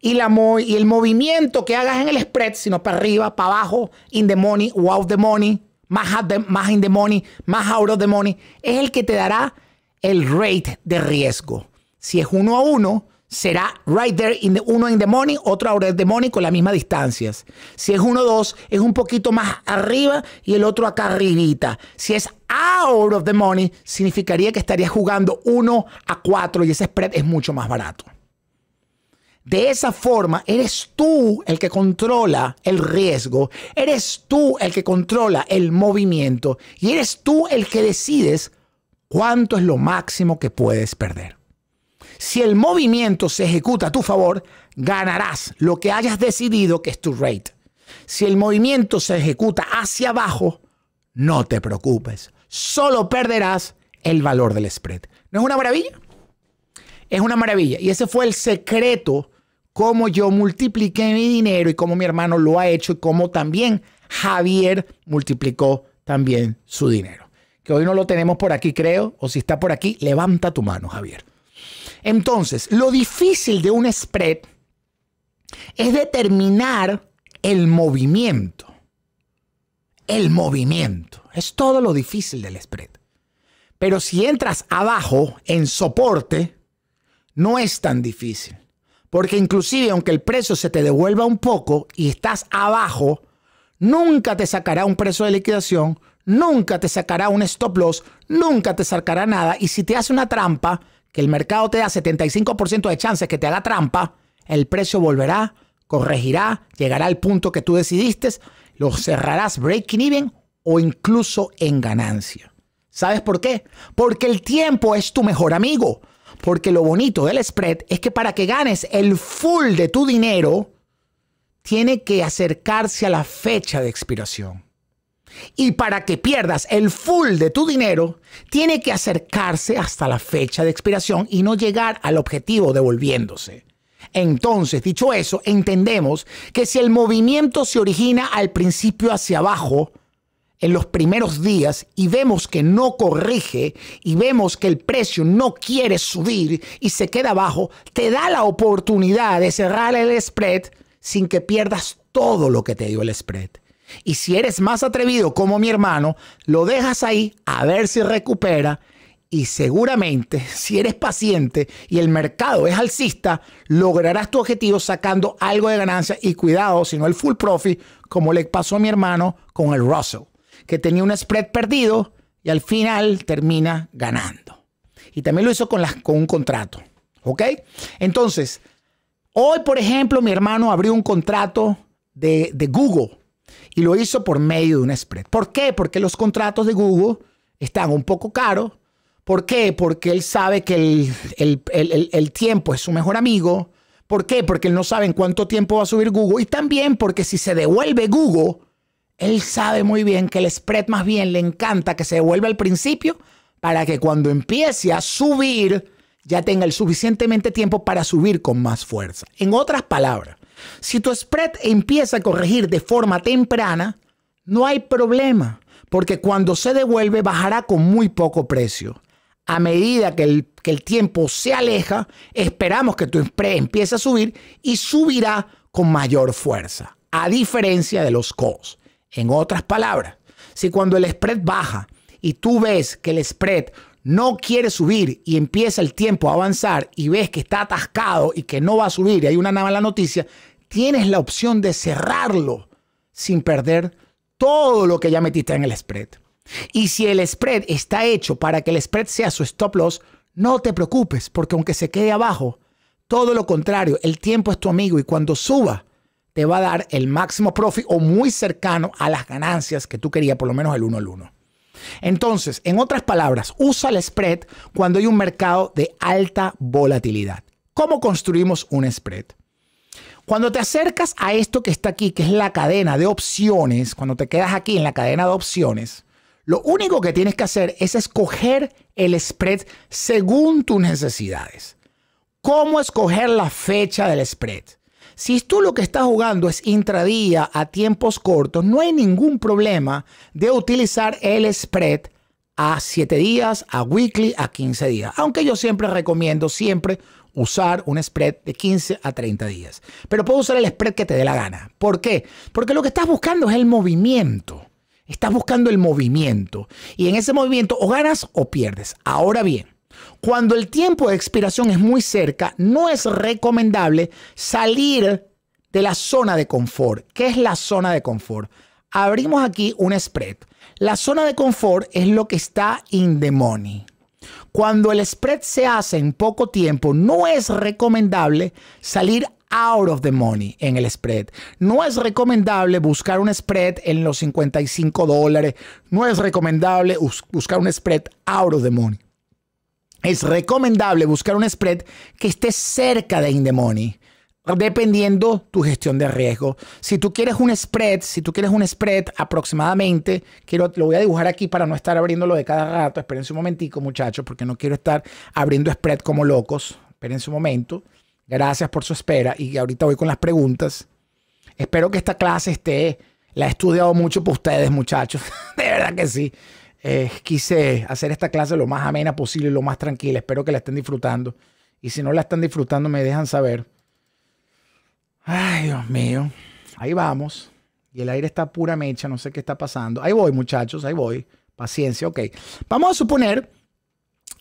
Y, la y el movimiento que hagas en el spread, sino para arriba, para abajo, in the money o out the money, más, más in the money, más out of the money, es el que te dará el rate de riesgo. Si es uno a uno, será right there, in the, uno en the money otro out of the money con las mismas distancias. Si es 1 dos es un poquito más arriba y el otro acá arribita. Si es out of the money, significaría que estarías jugando 1 a 4 y ese spread es mucho más barato. De esa forma, eres tú el que controla el riesgo, eres tú el que controla el movimiento y eres tú el que decides cuánto es lo máximo que puedes perder. Si el movimiento se ejecuta a tu favor, ganarás lo que hayas decidido que es tu rate. Si el movimiento se ejecuta hacia abajo, no te preocupes. Solo perderás el valor del spread. ¿No es una maravilla? Es una maravilla. Y ese fue el secreto cómo yo multipliqué mi dinero y cómo mi hermano lo ha hecho y cómo también Javier multiplicó también su dinero. Que hoy no lo tenemos por aquí, creo. O si está por aquí, levanta tu mano, Javier. Entonces, lo difícil de un spread es determinar el movimiento. El movimiento. Es todo lo difícil del spread. Pero si entras abajo en soporte, no es tan difícil. Porque inclusive aunque el precio se te devuelva un poco y estás abajo, nunca te sacará un precio de liquidación, nunca te sacará un stop loss, nunca te sacará nada. Y si te hace una trampa, que el mercado te da 75% de chances que te haga trampa, el precio volverá, corregirá, llegará al punto que tú decidiste, lo cerrarás breaking even o incluso en ganancia. ¿Sabes por qué? Porque el tiempo es tu mejor amigo. Porque lo bonito del spread es que para que ganes el full de tu dinero, tiene que acercarse a la fecha de expiración. Y para que pierdas el full de tu dinero, tiene que acercarse hasta la fecha de expiración y no llegar al objetivo devolviéndose. Entonces, dicho eso, entendemos que si el movimiento se origina al principio hacia abajo, en los primeros días y vemos que no corrige y vemos que el precio no quiere subir y se queda abajo, te da la oportunidad de cerrar el spread sin que pierdas todo lo que te dio el spread. Y si eres más atrevido como mi hermano, lo dejas ahí a ver si recupera. Y seguramente, [laughs] si eres paciente y el mercado es alcista, lograrás tu objetivo sacando algo de ganancia y cuidado, si no el full profit, como le pasó a mi hermano con el Russell, que tenía un spread perdido y al final termina ganando. Y también lo hizo con, con un contrato. ¿Ok? Entonces, hoy, por ejemplo, mi hermano abrió un contrato de, de Google y lo hizo por medio de un spread. ¿Por qué? Porque los contratos de Google están un poco caros. ¿Por qué? Porque él sabe que el, el, tiempo es su mejor amigo. ¿Por qué? Porque él no sabe en cuánto tiempo va a subir Google. Y también porque si se devuelve Google, él sabe muy bien que el spread más bien le encanta que se devuelva al principio para que cuando empiece a subir ya tenga el suficientemente tiempo para subir con más fuerza. En otras palabras, si tu spread empieza a corregir de forma temprana, no hay problema, porque cuando se devuelve bajará con muy poco precio. A medida que el, tiempo se aleja, esperamos que tu spread empiece a subir y subirá con mayor fuerza, a diferencia de los calls. En otras palabras, si cuando el spread baja y tú ves que el spread no quiere subir y empieza el tiempo a avanzar y ves que está atascado y que no va a subir y hay una mala noticia, tienes la opción de cerrarlo sin perder todo lo que ya metiste en el spread. Y si el spread está hecho para que el spread sea su stop loss, no te preocupes, porque aunque se quede abajo, todo lo contrario, el tiempo es tu amigo y cuando suba, te va a dar el máximo profit o muy cercano a las ganancias que tú querías, por lo menos el 1 al 1. Entonces, en otras palabras, usa el spread cuando hay un mercado de alta volatilidad. ¿Cómo construimos un spread? Cuando te acercas a esto que está aquí, que es la cadena de opciones, cuando te quedas aquí en la cadena de opciones, lo único que tienes que hacer es escoger el spread según tus necesidades. ¿Cómo escoger la fecha del spread? Si tú lo que estás jugando es intradía a tiempos cortos, no hay ningún problema de utilizar el spread a 7 días, a weekly, a 15 días. Aunque yo siempre recomiendo siempre usar un spread de 15 a 30 días. Pero puedo usar el spread que te dé la gana. ¿Por qué? Porque lo que estás buscando es el movimiento. Estás buscando el movimiento. Y en ese movimiento o ganas o pierdes. Ahora bien, cuando el tiempo de expiración es muy cerca, no es recomendable salir de la zona de confort. ¿Qué es la zona de confort? Abrimos aquí un spread. La zona de confort es lo que está in the money. Cuando el spread se hace en poco tiempo, no es recomendable salir out of the money en el spread. No es recomendable buscar un spread en los 55 dólares. No es recomendable buscar un spread out of the money. Es recomendable buscar un spread que esté cerca de in the money dependiendo tu gestión de riesgo. Si tú quieres un spread, si tú quieres un spread aproximadamente, quiero, lo voy a dibujar aquí para no estar abriéndolo de cada rato. esperen un momentico, muchachos, porque no quiero estar abriendo spread como locos. esperen un momento. Gracias por su espera y ahorita voy con las preguntas. Espero que esta clase esté, la he estudiado mucho por ustedes, muchachos. [laughs] de verdad que sí. Eh, quise hacer esta clase lo más amena posible y lo más tranquila. Espero que la estén disfrutando. Y si no la están disfrutando, me dejan saber. Ay, Dios mío. Ahí vamos. Y el aire está pura mecha, no sé qué está pasando. Ahí voy, muchachos, ahí voy. Paciencia, ok. Vamos a suponer,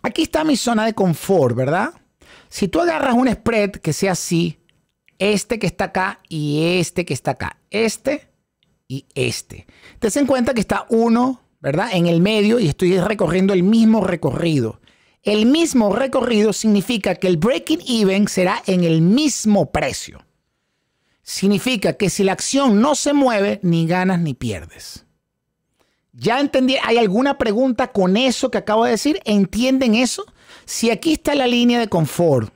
aquí está mi zona de confort, ¿verdad? Si tú agarras un spread que sea así, este que está acá y este que está acá, este y este. Te en cuenta que está uno, ¿verdad? En el medio y estoy recorriendo el mismo recorrido. El mismo recorrido significa que el breaking even será en el mismo precio significa que si la acción no se mueve, ni ganas ni pierdes. ¿Ya entendí? ¿Hay alguna pregunta con eso que acabo de decir? ¿Entienden eso? Si aquí está la línea de confort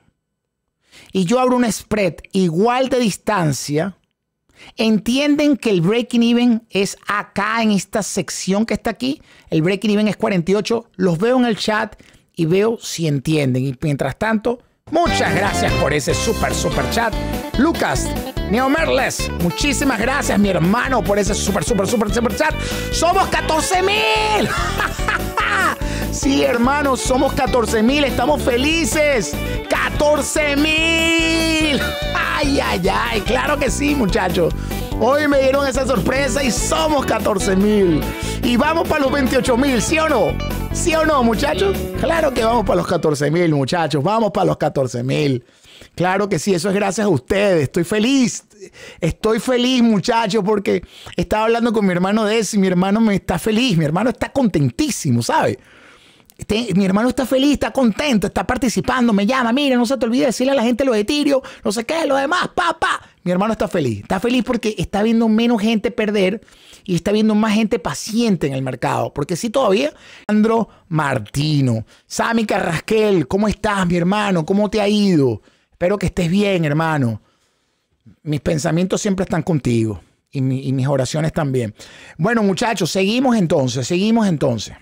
y yo abro un spread igual de distancia, ¿entienden que el breaking even es acá en esta sección que está aquí? El breaking even es 48. Los veo en el chat y veo si entienden. Y mientras tanto, muchas gracias por ese super, super chat. Lucas, Neo Merles, muchísimas gracias, mi hermano, por ese super, súper, super, super chat. ¡Somos 14 mil! [laughs] sí, hermano, somos 14 mil, estamos felices. ¡14 mil! ¡Ay, ay, ay! Claro que sí, muchachos. Hoy me dieron esa sorpresa y somos 14 mil. Y vamos para los 28 mil, ¿sí o no? ¿Sí o no, muchachos? Claro que vamos para los 14 mil, muchachos. Vamos para los 14 mil. Claro que sí, eso es gracias a ustedes. Estoy feliz. Estoy feliz, muchachos, porque estaba hablando con mi hermano de y mi hermano me está feliz. Mi hermano está contentísimo, ¿sabes? Este, mi hermano está feliz, está contento, está participando, me llama, mira, no se te olvide decirle a la gente lo de Tirio, no sé qué, lo demás, papá. Mi hermano está feliz, está feliz porque está viendo menos gente perder y está viendo más gente paciente en el mercado. Porque sí, todavía, Andro Martino, Sami Carrasquel, ¿cómo estás, mi hermano? ¿Cómo te ha ido? Espero que estés bien, hermano. Mis pensamientos siempre están contigo y, mis oraciones también. Bueno, muchachos, seguimos entonces, seguimos entonces.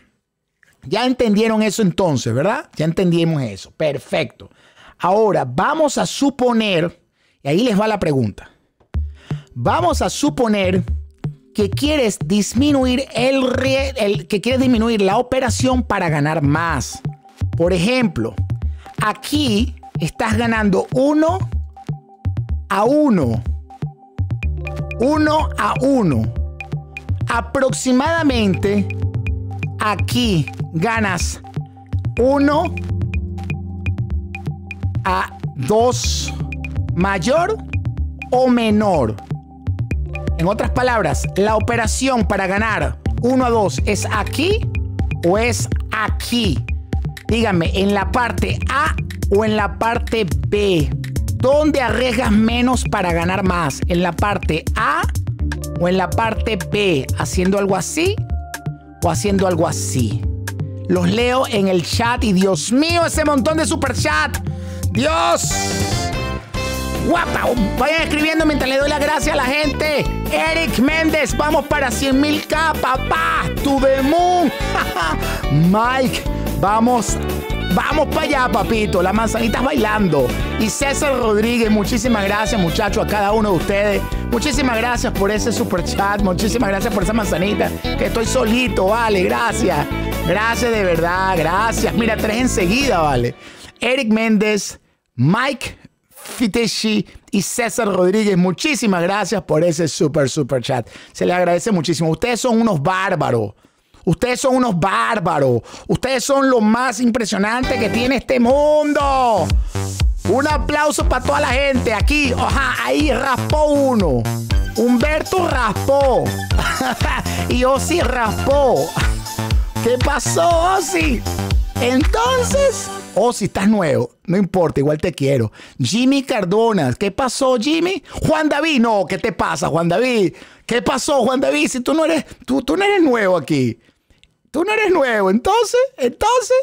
Ya entendieron eso entonces, ¿verdad? Ya entendimos eso. Perfecto. Ahora, vamos a suponer, y ahí les va la pregunta. Vamos a suponer que quieres disminuir el, el, que quieres disminuir la operación para ganar más. Por ejemplo, aquí Estás ganando 1 a 1. 1 a 1. Aproximadamente aquí ganas 1 a 2 mayor o menor. En otras palabras, la operación para ganar 1 a 2 es aquí o es aquí. Díganme, en la parte A o en la parte B? ¿Dónde arriesgas menos para ganar más? ¿En la parte A o en la parte B? ¿Haciendo algo así o haciendo algo así? Los leo en el chat y Dios mío, ese montón de super chat. Dios. Guapa, um, vayan escribiendo mientras le doy las gracias a la gente. Eric Méndez, vamos para 100 mil K, papá. To the moon. Mike, vamos Vamos para allá, papito. Las manzanitas bailando. Y César Rodríguez, muchísimas gracias, muchachos, a cada uno de ustedes. Muchísimas gracias por ese super chat. Muchísimas gracias por esa manzanita. Que estoy solito, vale. Gracias. Gracias de verdad. Gracias. Mira, tres enseguida, vale. Eric Méndez, Mike Fiteshi y César Rodríguez. Muchísimas gracias por ese super, super chat. Se le agradece muchísimo. Ustedes son unos bárbaros. Ustedes son unos bárbaros. Ustedes son los más impresionantes que tiene este mundo. Un aplauso para toda la gente. Aquí, oja, ahí raspó uno. Humberto raspó. [laughs] y Osi raspó. ¿Qué pasó, Ozzy? Entonces, Osi estás nuevo. No importa, igual te quiero. Jimmy Cardona, ¿qué pasó, Jimmy? Juan David, no, ¿qué te pasa, Juan David? ¿Qué pasó, Juan David? Si tú no eres, tú, tú no eres nuevo aquí. Tú no eres nuevo, entonces, entonces,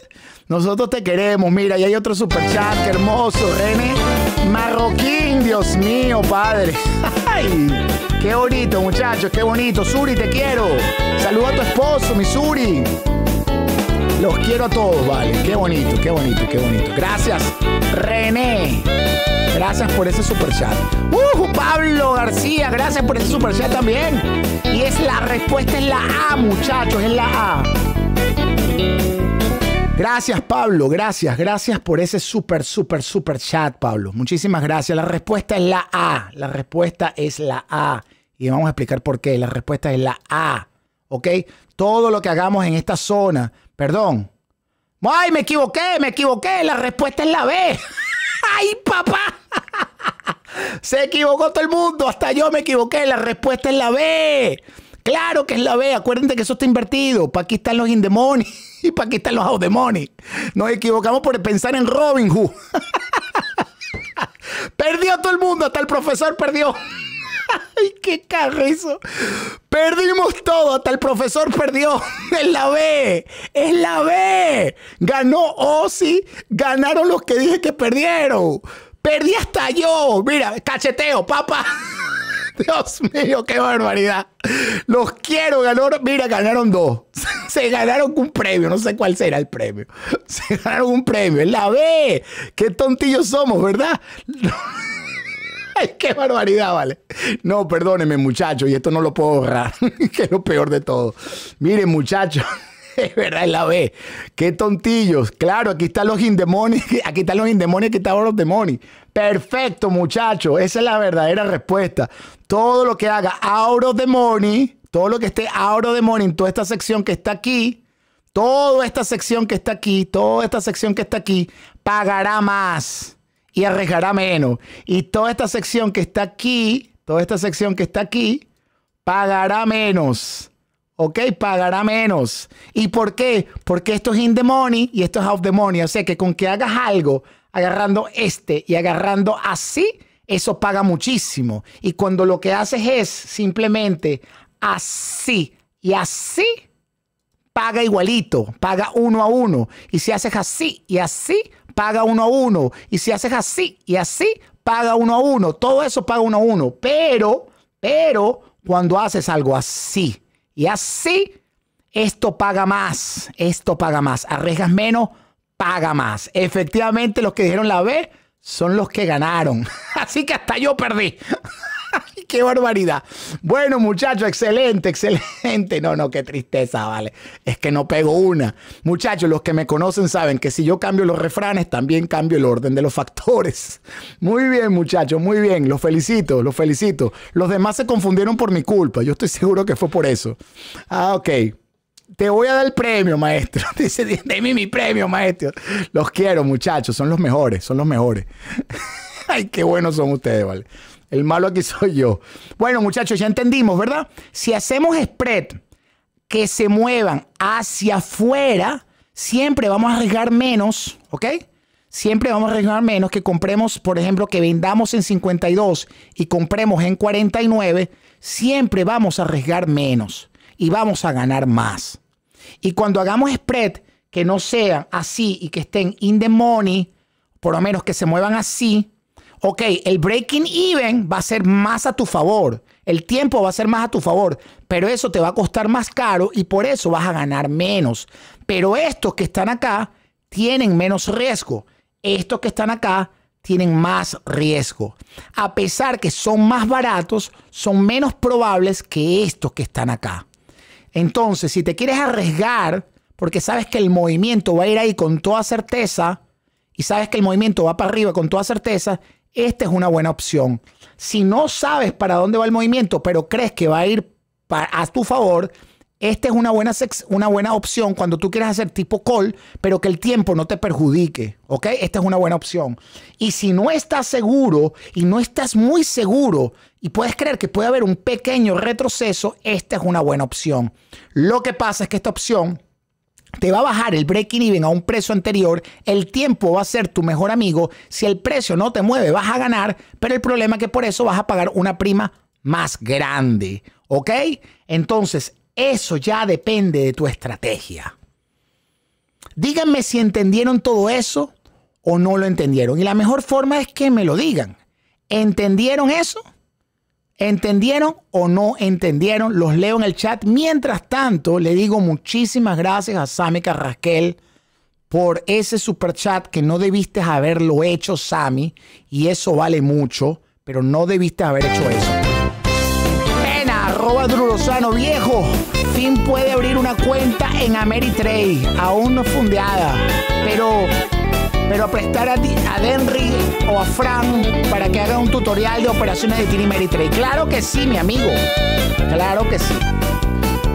nosotros te queremos. Mira, y hay otro super chat, qué hermoso, René Marroquín, Dios mío, padre. [laughs] Ay, qué bonito, muchachos, qué bonito. Suri, te quiero. Saludo a tu esposo, mi Suri. Los quiero a todos, vale. Qué bonito, qué bonito, qué bonito. Gracias, René. Gracias por ese super chat. Uh, Pablo García, gracias por ese super chat también. Y es la respuesta en la A, muchachos, es la A. Gracias, Pablo. Gracias, gracias por ese super, super, super chat, Pablo. Muchísimas gracias. La respuesta es la A. La respuesta es la A. Y vamos a explicar por qué. La respuesta es la A. ¿Ok? Todo lo que hagamos en esta zona. Perdón. ¡Ay, me equivoqué! ¡Me equivoqué! La respuesta es la B. [laughs] ¡Ay, papá! Se equivocó todo el mundo, hasta yo me equivoqué. La respuesta es la B. Claro que es la B. Acuérdense que eso está invertido. Para aquí están los indemonios [laughs] y para aquí están los money. Nos equivocamos por pensar en Robin Hood. [laughs] perdió todo el mundo, hasta el profesor perdió. [laughs] ¡Ay, qué carrizo! Perdimos todo, hasta el profesor perdió. [laughs] ¡Es la B! ¡Es la B! Ganó Ozzy, ganaron los que dije que perdieron. Perdí hasta yo. Mira, cacheteo, papá. [laughs] Dios mío, qué barbaridad. Los quiero, ganaron. Mira, ganaron dos. Se ganaron un premio, no sé cuál será el premio. Se ganaron un premio, es la B. Qué tontillos somos, ¿verdad? [laughs] Ay, qué barbaridad, vale. No, perdóneme muchachos, y esto no lo puedo ahorrar, [laughs] que es lo peor de todo. Miren, muchachos. [laughs] Es verdad, es la B. Qué tontillos. Claro, aquí están los indemonios. Aquí están los indemonios, aquí están los demonios. Perfecto, muchachos. Esa es la verdadera respuesta. Todo lo que haga out of the money, todo lo que esté out of the money en toda esta sección que está aquí, toda esta sección que está aquí, toda esta sección que está aquí, pagará más y arriesgará menos. Y toda esta sección que está aquí, toda esta sección que está aquí, pagará menos. ¿Ok? Pagará menos. ¿Y por qué? Porque esto es in the money y esto es out the money. O sea que con que hagas algo agarrando este y agarrando así, eso paga muchísimo. Y cuando lo que haces es simplemente así y así, paga igualito, paga uno a uno. Y si haces así y así, paga uno a uno. Y si haces así y así, paga uno a uno. Todo eso paga uno a uno. Pero, pero, cuando haces algo así y así, esto paga más. Esto paga más. Arriesgas menos, paga más. Efectivamente, los que dijeron la B son los que ganaron. [laughs] Así que hasta yo perdí qué barbaridad. Bueno, muchachos, excelente, excelente. No, no, qué tristeza, vale. Es que no pego una. Muchachos, los que me conocen saben que si yo cambio los refranes, también cambio el orden de los factores. Muy bien, muchachos, muy bien. Los felicito, los felicito. Los demás se confundieron por mi culpa. Yo estoy seguro que fue por eso. Ah, ok te voy a dar el premio, maestro. [laughs] Dice, mí mi premio, maestro. Los quiero, muchachos. Son los mejores, son los mejores. [laughs] Ay, qué buenos son ustedes, ¿vale? El malo aquí [laughs] soy yo. Bueno, muchachos, ya entendimos, ¿verdad? Si hacemos spread que se muevan hacia afuera, siempre vamos a arriesgar menos, ¿ok? Siempre vamos a arriesgar menos que compremos, por ejemplo, que vendamos en 52 y compremos en 49, siempre vamos a arriesgar menos y vamos a ganar más. Y cuando hagamos spread que no sean así y que estén in the money, por lo menos que se muevan así, ok, el breaking even va a ser más a tu favor, el tiempo va a ser más a tu favor, pero eso te va a costar más caro y por eso vas a ganar menos. Pero estos que están acá tienen menos riesgo, estos que están acá tienen más riesgo. A pesar que son más baratos, son menos probables que estos que están acá. Entonces, si te quieres arriesgar, porque sabes que el movimiento va a ir ahí con toda certeza, y sabes que el movimiento va para arriba con toda certeza, esta es una buena opción. Si no sabes para dónde va el movimiento, pero crees que va a ir a tu favor, esta es una buena, una buena opción cuando tú quieres hacer tipo call, pero que el tiempo no te perjudique, ¿ok? Esta es una buena opción. Y si no estás seguro y no estás muy seguro y puedes creer que puede haber un pequeño retroceso, esta es una buena opción. Lo que pasa es que esta opción te va a bajar el breaking even a un precio anterior, el tiempo va a ser tu mejor amigo, si el precio no te mueve vas a ganar, pero el problema es que por eso vas a pagar una prima más grande, ¿ok? Entonces, eso ya depende de tu estrategia. Díganme si entendieron todo eso o no lo entendieron. Y la mejor forma es que me lo digan. ¿Entendieron eso? ¿Entendieron o no entendieron? Los leo en el chat. Mientras tanto, le digo muchísimas gracias a Sammy Carrasquel por ese super chat que no debiste haberlo hecho, Sammy. y eso vale mucho, pero no debiste haber hecho eso. Pena, arroba viejo. Fin puede abrir una cuenta en Ameritrade, aún no fundeada, pero pero prestar a, a Denry o a Fran para que hagan un tutorial de operaciones de Tini Meritrade. Claro que sí, mi amigo. Claro que sí.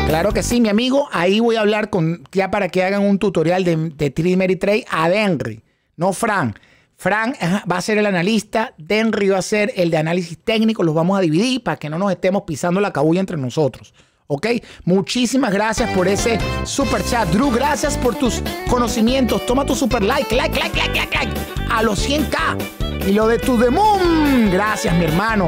Claro que sí, mi amigo. Ahí voy a hablar con ya para que hagan un tutorial de, de Meritrade a Denry, no Fran. Fran va a ser el analista, Denry va a ser el de análisis técnico. Los vamos a dividir para que no nos estemos pisando la cabulla entre nosotros. ¿ok? Muchísimas gracias por ese super chat. Drew, gracias por tus conocimientos. Toma tu super like, like, like, like, like, like, a los 100k. Y lo de tu demon, gracias mi hermano.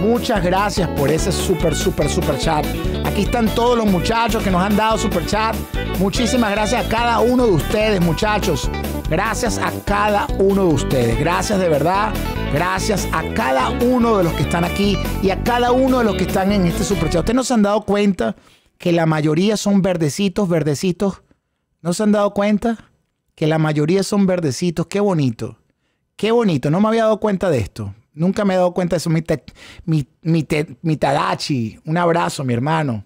Muchas gracias por ese super, super, super chat. Aquí están todos los muchachos que nos han dado super chat. Muchísimas gracias a cada uno de ustedes, muchachos. Gracias a cada uno de ustedes. Gracias de verdad. Gracias a cada uno de los que están aquí y a cada uno de los que están en este superchat. Ustedes no se han dado cuenta que la mayoría son verdecitos, verdecitos. ¿No se han dado cuenta que la mayoría son verdecitos? Qué bonito. Qué bonito. No me había dado cuenta de esto. Nunca me he dado cuenta de eso. Mi, mi, mi Tadachi, un abrazo, mi hermano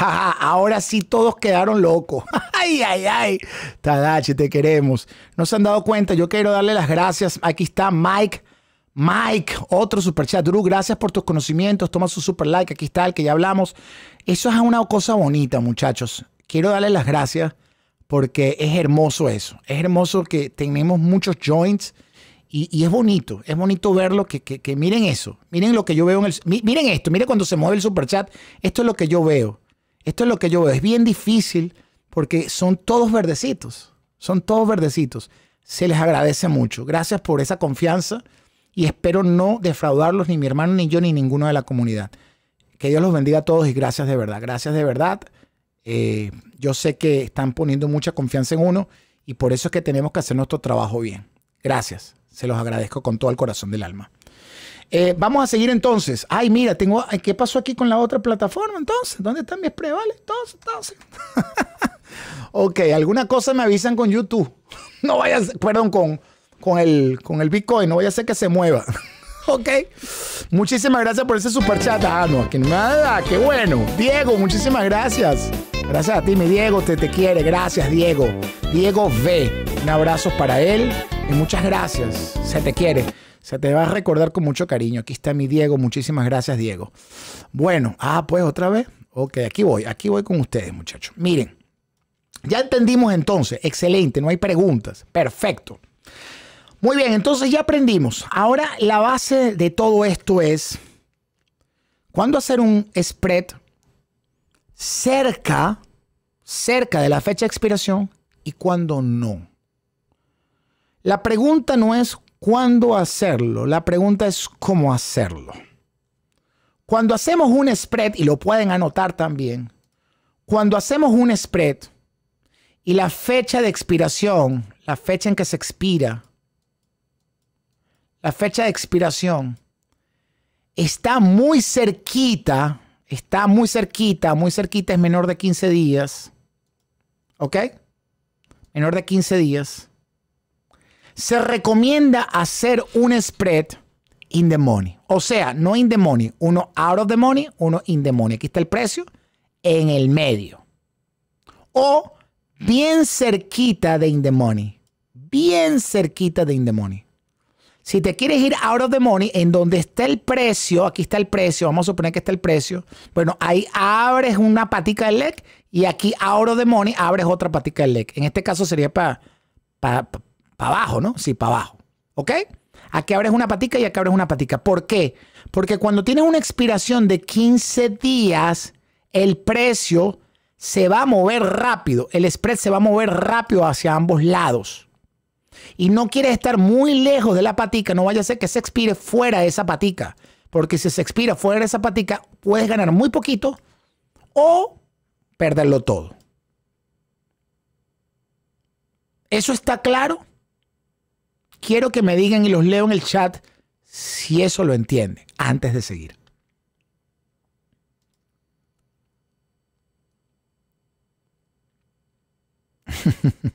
ahora sí todos quedaron locos. [laughs] ay, ay, ay. Tadache, te queremos. No se han dado cuenta, yo quiero darle las gracias. Aquí está Mike. Mike, otro super chat. Drew, gracias por tus conocimientos. Toma su super like. Aquí está el que ya hablamos. Eso es una cosa bonita, muchachos. Quiero darle las gracias porque es hermoso eso. Es hermoso que tenemos muchos joints y, es bonito. Es bonito verlo. Que, que, miren eso. Miren lo que yo veo en el. Miren esto. Miren cuando se mueve el super chat. Esto es lo que yo veo. Esto es lo que yo veo. Es bien difícil porque son todos verdecitos. Son todos verdecitos. Se les agradece mucho. Gracias por esa confianza y espero no defraudarlos, ni mi hermano, ni yo, ni ninguno de la comunidad. Que Dios los bendiga a todos y gracias de verdad. Gracias de verdad. Eh, yo sé que están poniendo mucha confianza en uno y por eso es que tenemos que hacer nuestro trabajo bien. Gracias. Se los agradezco con todo el corazón del alma. Eh, vamos a seguir entonces. Ay, mira, tengo. ¿Qué pasó aquí con la otra plataforma entonces? ¿Dónde están mis prevales? Entonces, entonces. [laughs] ok, alguna cosa me avisan con YouTube. [laughs] No vayas. perdón, con, con, el, con el Bitcoin. No vaya a ser que se mueva. [laughs] ok. Muchísimas gracias por ese super chat. Ah, no, que nada, qué bueno. Diego, muchísimas gracias. Gracias a ti, mi Diego, te, te quiere. Gracias, Diego. Diego V. Un abrazo para él y muchas gracias. Se te quiere. Se te va a recordar con mucho cariño. Aquí está mi Diego. Muchísimas gracias, Diego. Bueno, ah, pues otra vez. Ok, aquí voy. Aquí voy con ustedes, muchachos. Miren, ya entendimos entonces. Excelente, no hay preguntas. Perfecto. Muy bien, entonces ya aprendimos. Ahora la base de todo esto es cuándo hacer un spread cerca, cerca de la fecha de expiración y cuándo no. La pregunta no es cuándo hacerlo. La pregunta es cómo hacerlo. Cuando hacemos un spread, y lo pueden anotar también, cuando hacemos un spread y la fecha de expiración, la fecha en que se expira, la fecha de expiración está muy cerquita, está muy cerquita, muy cerquita es menor de 15 días, ¿ok? Menor de 15 días se recomienda hacer un spread in the money. O sea, no in the money, uno out of the money, uno in the money. Aquí está el precio en el medio. O bien cerquita de in the money. Bien cerquita de in the money. Si te quieres ir out of the money, en donde está el precio, aquí está el precio, vamos a suponer que está el precio. Bueno, ahí abres una patica del leg y aquí out of the money abres otra patica del leg. En este caso sería para para abajo, ¿no? Sí, para abajo. ¿Ok? Aquí abres una patica y aquí abres una patica. ¿Por qué? Porque cuando tienes una expiración de 15 días, el precio se va a mover rápido. El spread se va a mover rápido hacia ambos lados. Y no quieres estar muy lejos de la patica. No vaya a ser que se expire fuera de esa patica. Porque si se expira fuera de esa patica, puedes ganar muy poquito o perderlo todo. ¿Eso está claro? quiero que me digan y los leo en el chat si eso lo entiende antes de seguir. [laughs]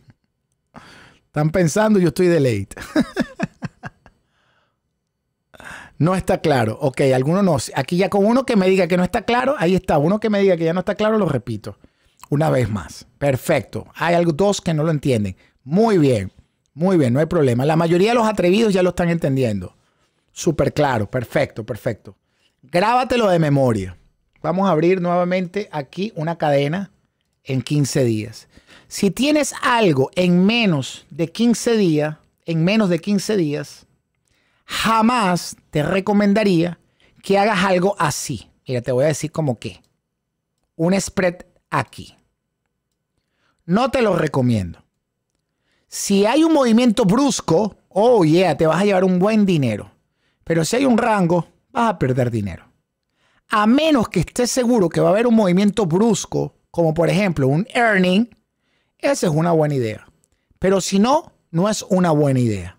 Están pensando, yo estoy de late. [laughs] no está claro. Ok, alguno no. Aquí ya con uno que me diga que no está claro, ahí está. Uno que me diga que ya no está claro, lo repito. Una vez más. Perfecto. Hay algo, dos que no lo entienden. Muy bien. Muy bien, no hay problema. La mayoría de los atrevidos ya lo están entendiendo. Súper claro, perfecto, perfecto. Grábatelo de memoria. Vamos a abrir nuevamente aquí una cadena en 15 días. Si tienes algo en menos de 15 días, en menos de 15 días, jamás te recomendaría que hagas algo así. Mira, te voy a decir como qué. Un spread aquí. No te lo recomiendo. Si hay un movimiento brusco, oh yeah, te vas a llevar un buen dinero. Pero si hay un rango, vas a perder dinero. A menos que estés seguro que va a haber un movimiento brusco, como por ejemplo un earning, esa es una buena idea. Pero si no, no es una buena idea.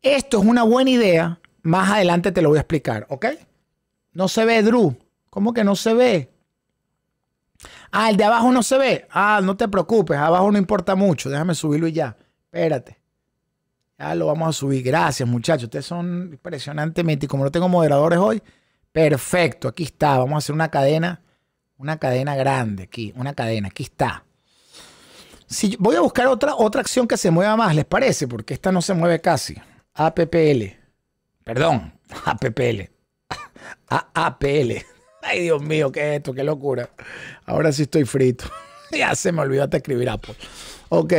Esto es una buena idea. Más adelante te lo voy a explicar, ¿ok? No se ve, Drew. ¿Cómo que no se ve? Ah, el de abajo no se ve. Ah, no te preocupes, abajo no importa mucho. Déjame subirlo y ya. Espérate. Ya lo vamos a subir. Gracias, muchachos. Ustedes son impresionantemente. Y como no tengo moderadores hoy, perfecto. Aquí está. Vamos a hacer una cadena. Una cadena grande aquí. Una cadena. Aquí está. Si, voy a buscar otra, otra acción que se mueva más, ¿les parece? Porque esta no se mueve casi. APPL. Perdón. APPL. APL. [laughs] Ay, Dios mío, qué es esto, qué locura. Ahora sí estoy frito. [laughs] ya se me olvidó Te escribir Apple. Ok.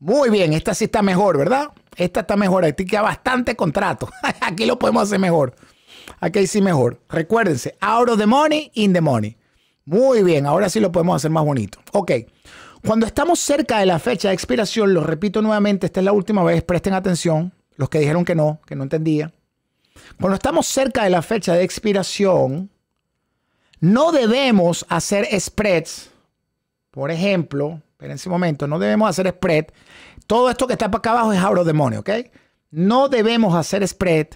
Muy bien, esta sí está mejor, ¿verdad? Esta está mejor. Aquí queda bastante contrato. [laughs] Aquí lo podemos hacer mejor. Aquí sí mejor. Recuérdense, out of the money, in the money. Muy bien, ahora sí lo podemos hacer más bonito. Ok. Cuando estamos cerca de la fecha de expiración, lo repito nuevamente, esta es la última vez, presten atención, los que dijeron que no, que no entendía. Cuando estamos cerca de la fecha de expiración, no debemos hacer spreads, por ejemplo, pero en ese momento, no debemos hacer spread. Todo esto que está para acá abajo es abro demonio, ¿ok? No debemos hacer spread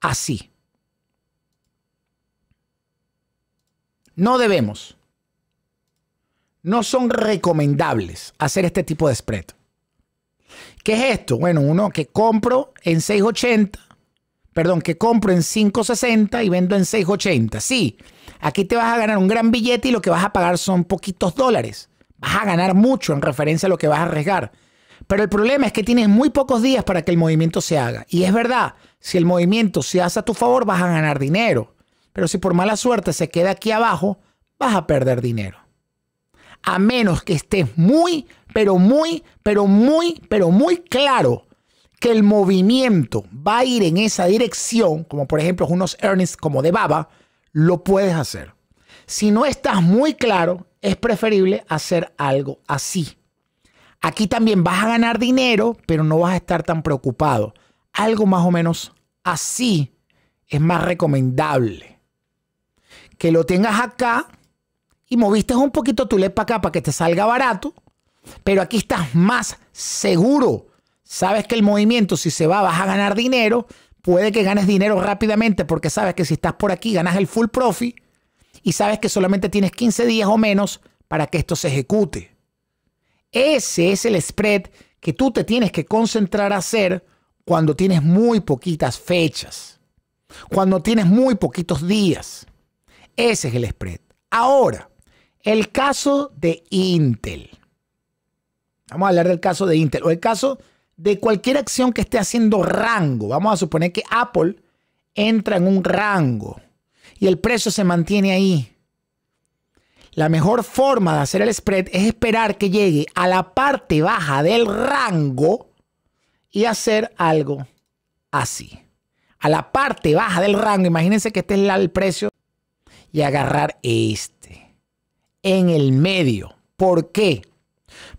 así. No debemos. No son recomendables hacer este tipo de spread. ¿Qué es esto? Bueno, uno que compro en 680 perdón, que compro en 5.60 y vendo en 6.80. Sí, aquí te vas a ganar un gran billete y lo que vas a pagar son poquitos dólares. Vas a ganar mucho en referencia a lo que vas a arriesgar. Pero el problema es que tienes muy pocos días para que el movimiento se haga. Y es verdad, si el movimiento se hace a tu favor, vas a ganar dinero. Pero si por mala suerte se queda aquí abajo, vas a perder dinero. A menos que estés muy, pero muy, pero muy, pero muy claro que el movimiento va a ir en esa dirección, como por ejemplo unos earnings como de baba, lo puedes hacer. Si no estás muy claro, es preferible hacer algo así. Aquí también vas a ganar dinero, pero no vas a estar tan preocupado. Algo más o menos así es más recomendable. Que lo tengas acá y moviste un poquito tu LED para acá para que te salga barato, pero aquí estás más seguro Sabes que el movimiento, si se va, vas a ganar dinero. Puede que ganes dinero rápidamente porque sabes que si estás por aquí ganas el full profit y sabes que solamente tienes 15 días o menos para que esto se ejecute. Ese es el spread que tú te tienes que concentrar a hacer cuando tienes muy poquitas fechas, cuando tienes muy poquitos días. Ese es el spread. Ahora, el caso de Intel. Vamos a hablar del caso de Intel o el caso de cualquier acción que esté haciendo rango. Vamos a suponer que Apple entra en un rango y el precio se mantiene ahí. La mejor forma de hacer el spread es esperar que llegue a la parte baja del rango y hacer algo así. A la parte baja del rango, imagínense que este es el precio y agarrar este en el medio. ¿Por qué?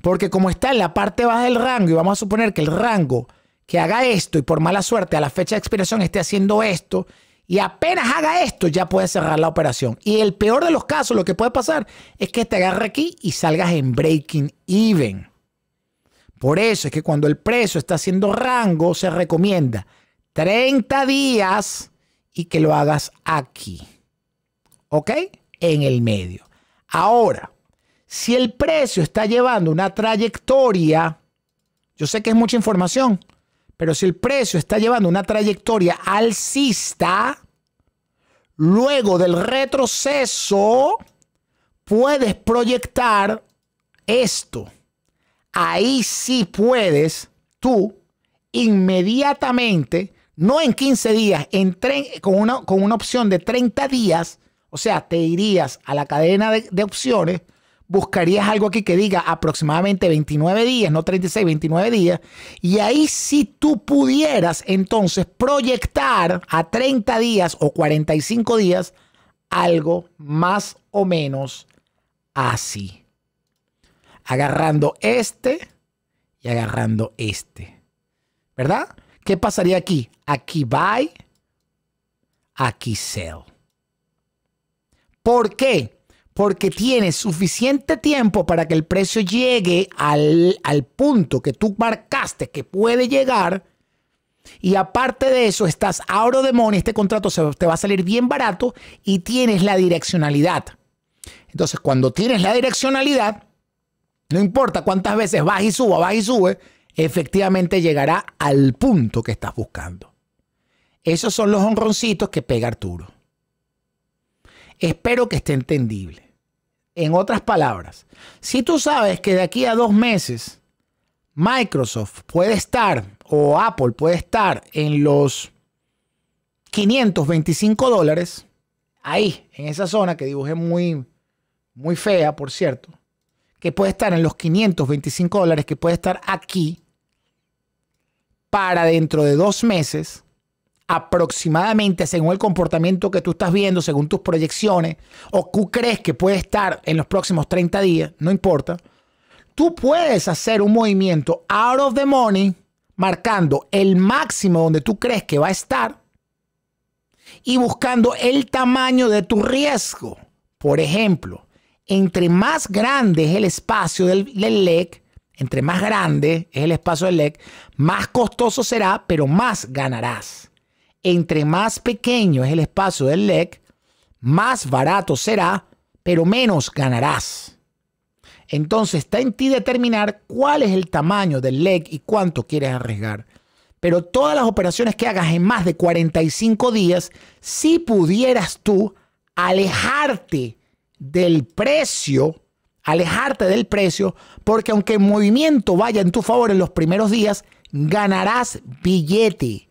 Porque como está en la parte baja del rango, y vamos a suponer que el rango que haga esto y por mala suerte a la fecha de expiración esté haciendo esto, y apenas haga esto, ya puede cerrar la operación. Y el peor de los casos, lo que puede pasar es que te agarre aquí y salgas en breaking even. Por eso es que cuando el precio está haciendo rango, se recomienda 30 días y que lo hagas aquí. ¿Ok? En el medio. Ahora, si el precio está llevando una trayectoria, yo sé que es mucha información, pero si el precio está llevando una trayectoria alcista, luego del retroceso, puedes proyectar esto. Ahí sí puedes tú inmediatamente, no en 15 días, con, una, con una opción de 30 días, o sea, te irías a la cadena de opciones buscarías algo aquí que diga aproximadamente 29 días, no 36, 29 días, y ahí si tú pudieras entonces proyectar a 30 días o 45 días algo más o menos así. Agarrando este y agarrando este. ¿Verdad? ¿Qué pasaría aquí? Aquí buy, aquí sell. ¿Por qué? porque tienes suficiente tiempo para que el precio llegue al, punto que tú marcaste que puede llegar. Y aparte de eso, estás ahora de money, este contrato se, te va a salir bien barato y tienes la direccionalidad. Entonces, cuando tienes la direccionalidad, no importa cuántas veces vas y suba, vas y sube, efectivamente llegará al punto que estás buscando. Esos son los honroncitos que pega Arturo. Espero que esté entendible. En otras palabras, si tú sabes que de aquí a dos meses Microsoft puede estar o Apple puede estar en los 525 dólares, ahí, en esa zona que dibujé muy, muy fea, por cierto, que puede estar en los 525 dólares, que puede estar aquí, para dentro de dos meses, aproximadamente según el comportamiento que tú estás viendo, según tus proyecciones, o tú crees que puede estar en los próximos 30 días, no importa, tú puedes hacer un movimiento out of the money, marcando el máximo donde tú crees que va a estar y buscando el tamaño de tu riesgo. Por ejemplo, entre más grande es el espacio del, lec entre más grande es el espacio del LEC, más costoso será, pero más ganarás. Entre más pequeño es el espacio del leg, más barato será, pero menos ganarás. Entonces está en ti determinar cuál es el tamaño del leg y cuánto quieres arriesgar. Pero todas las operaciones que hagas en más de 45 días, si pudieras tú alejarte del precio, alejarte del precio, porque aunque el movimiento vaya en tu favor en los primeros días, ganarás billete.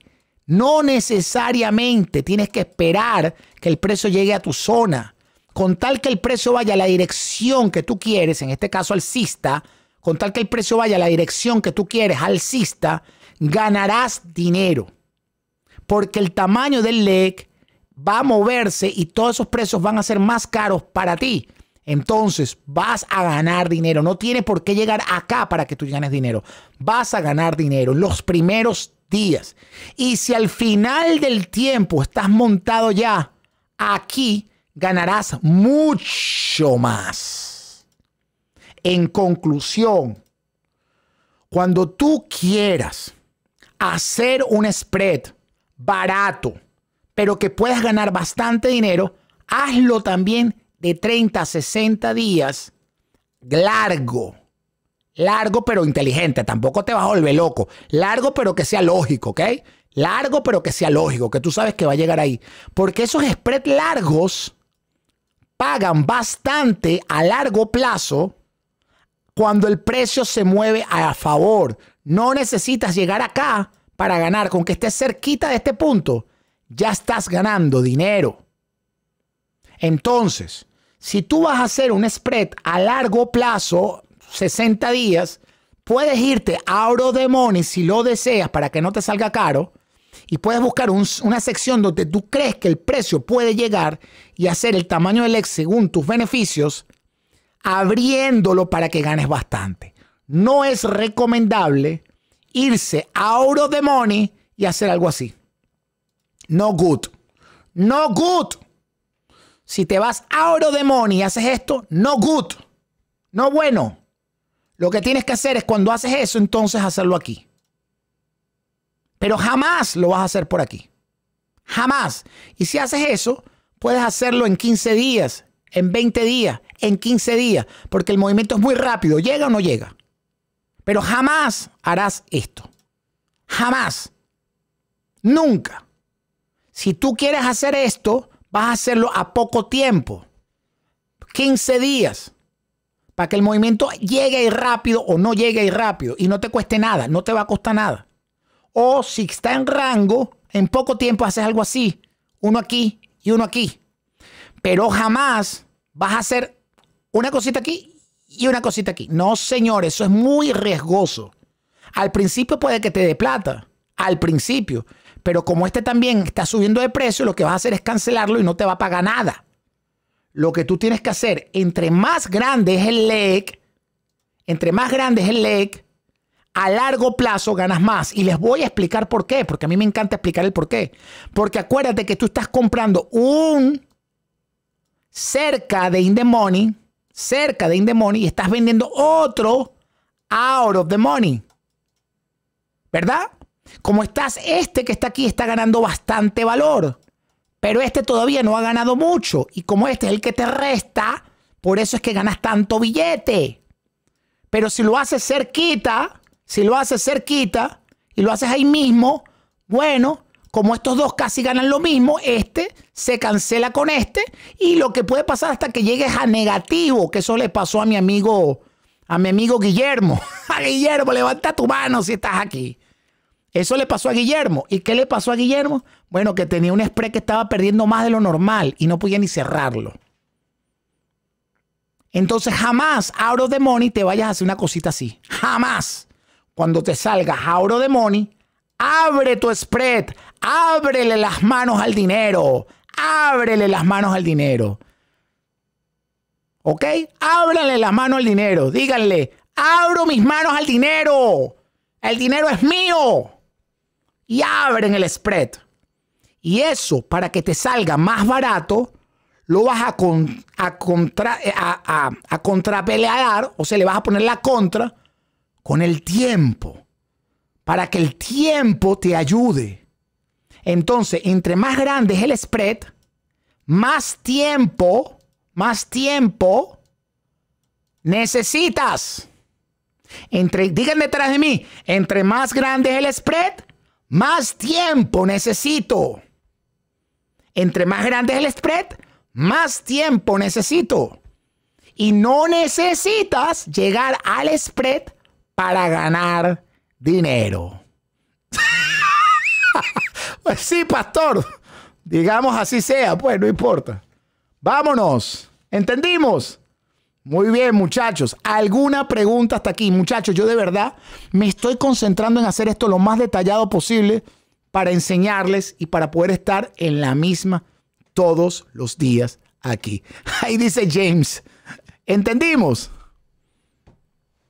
No necesariamente tienes que esperar que el precio llegue a tu zona. Con tal que el precio vaya a la dirección que tú quieres, en este caso alcista, con tal que el precio vaya a la dirección que tú quieres alcista, ganarás dinero. Porque el tamaño del leg va a moverse y todos esos precios van a ser más caros para ti. Entonces vas a ganar dinero. No tiene por qué llegar acá para que tú ganes dinero. Vas a ganar dinero. Los primeros días. Y si al final del tiempo estás montado ya aquí, ganarás mucho más. En conclusión, cuando tú quieras hacer un spread barato, pero que puedas ganar bastante dinero, hazlo también de 30 a 60 días largo. Largo pero inteligente, tampoco te vas a volver loco. Largo pero que sea lógico, ¿ok? Largo pero que sea lógico, que tú sabes que va a llegar ahí. Porque esos spreads largos pagan bastante a largo plazo cuando el precio se mueve a favor. No necesitas llegar acá para ganar. Con que estés cerquita de este punto, ya estás ganando dinero. Entonces, si tú vas a hacer un spread a largo plazo, 60 días, puedes irte a Oro Money si lo deseas para que no te salga caro. Y puedes buscar una sección donde tú crees que el precio puede llegar y hacer el tamaño del ex según tus beneficios, abriéndolo para que ganes bastante. No es recomendable irse a Oro de Money y hacer algo así. No good. No good. Si te vas a Oro Money y haces esto, no good. No bueno. Lo que tienes que hacer es cuando haces eso, entonces hacerlo aquí. Pero jamás lo vas a hacer por aquí. Jamás. Y si haces eso, puedes hacerlo en 15 días, en 20 días, en 15 días, porque el movimiento es muy rápido, llega o no llega. Pero jamás harás esto. Jamás. Nunca. Si tú quieres hacer esto, vas a hacerlo a poco tiempo. 15 días para que el movimiento llegue rápido o no llegue rápido y no te cueste nada, no te va a costar nada. O si está en rango, en poco tiempo haces algo así, uno aquí y uno aquí. Pero jamás vas a hacer una cosita aquí y una cosita aquí. No, señor, eso es muy riesgoso. Al principio puede que te dé plata, al principio. Pero como este también está subiendo de precio, lo que vas a hacer es cancelarlo y no te va a pagar nada lo que tú tienes que hacer, entre más grande es el leg, entre más grande es el leg, a largo plazo ganas más. Y les voy a explicar por qué, porque a mí me encanta explicar el por qué. Porque acuérdate que tú estás comprando un cerca de in the money, cerca de in the money, y estás vendiendo otro out of the money. ¿Verdad? Como estás, este que está aquí está ganando bastante valor. Pero este todavía no ha ganado mucho. Y como este es el que te resta, por eso es que ganas tanto billete. Pero si lo haces cerquita, si lo haces cerquita y lo haces ahí mismo, bueno, como estos dos casi ganan lo mismo, este se cancela con este y lo que puede pasar hasta que llegues a negativo, que eso le pasó a mi amigo, a mi amigo Guillermo. [laughs] A Guillermo, levanta tu mano si estás aquí. Eso le pasó a Guillermo. ¿Y qué le pasó a Guillermo? Bueno, que tenía un spread que estaba perdiendo más de lo normal y no podía ni cerrarlo. Entonces jamás, auro de the money, te vayas a hacer una cosita así. Jamás. Cuando te salgas auro de the money, abre tu spread, ábrele las manos al dinero, ábrele las manos al dinero. ¿Ok? Ábrele las manos al dinero. Díganle, abro mis manos al dinero. El dinero es mío. Y abren el spread. Y eso, para que te salga más barato, lo vas a, con, a, contra, eh, a, a, contrapelear, o sea, le vas a poner la contra con el tiempo, para que el tiempo te ayude. Entonces, entre más grande es el spread, más tiempo, más tiempo necesitas. Entre, digan detrás de mí, entre más grande es el spread, más tiempo necesito. Entre más grande es el spread, más tiempo necesito. Y no necesitas llegar al spread para ganar dinero. [laughs] pues sí, pastor. Digamos así sea, pues no importa. Vámonos. ¿Entendimos? Muy bien, muchachos. ¿Alguna pregunta hasta aquí? Muchachos, yo de verdad me estoy concentrando en hacer esto lo más detallado posible para enseñarles y para poder estar en la misma todos los días aquí. [laughs] Ahí dice James, ¿entendimos?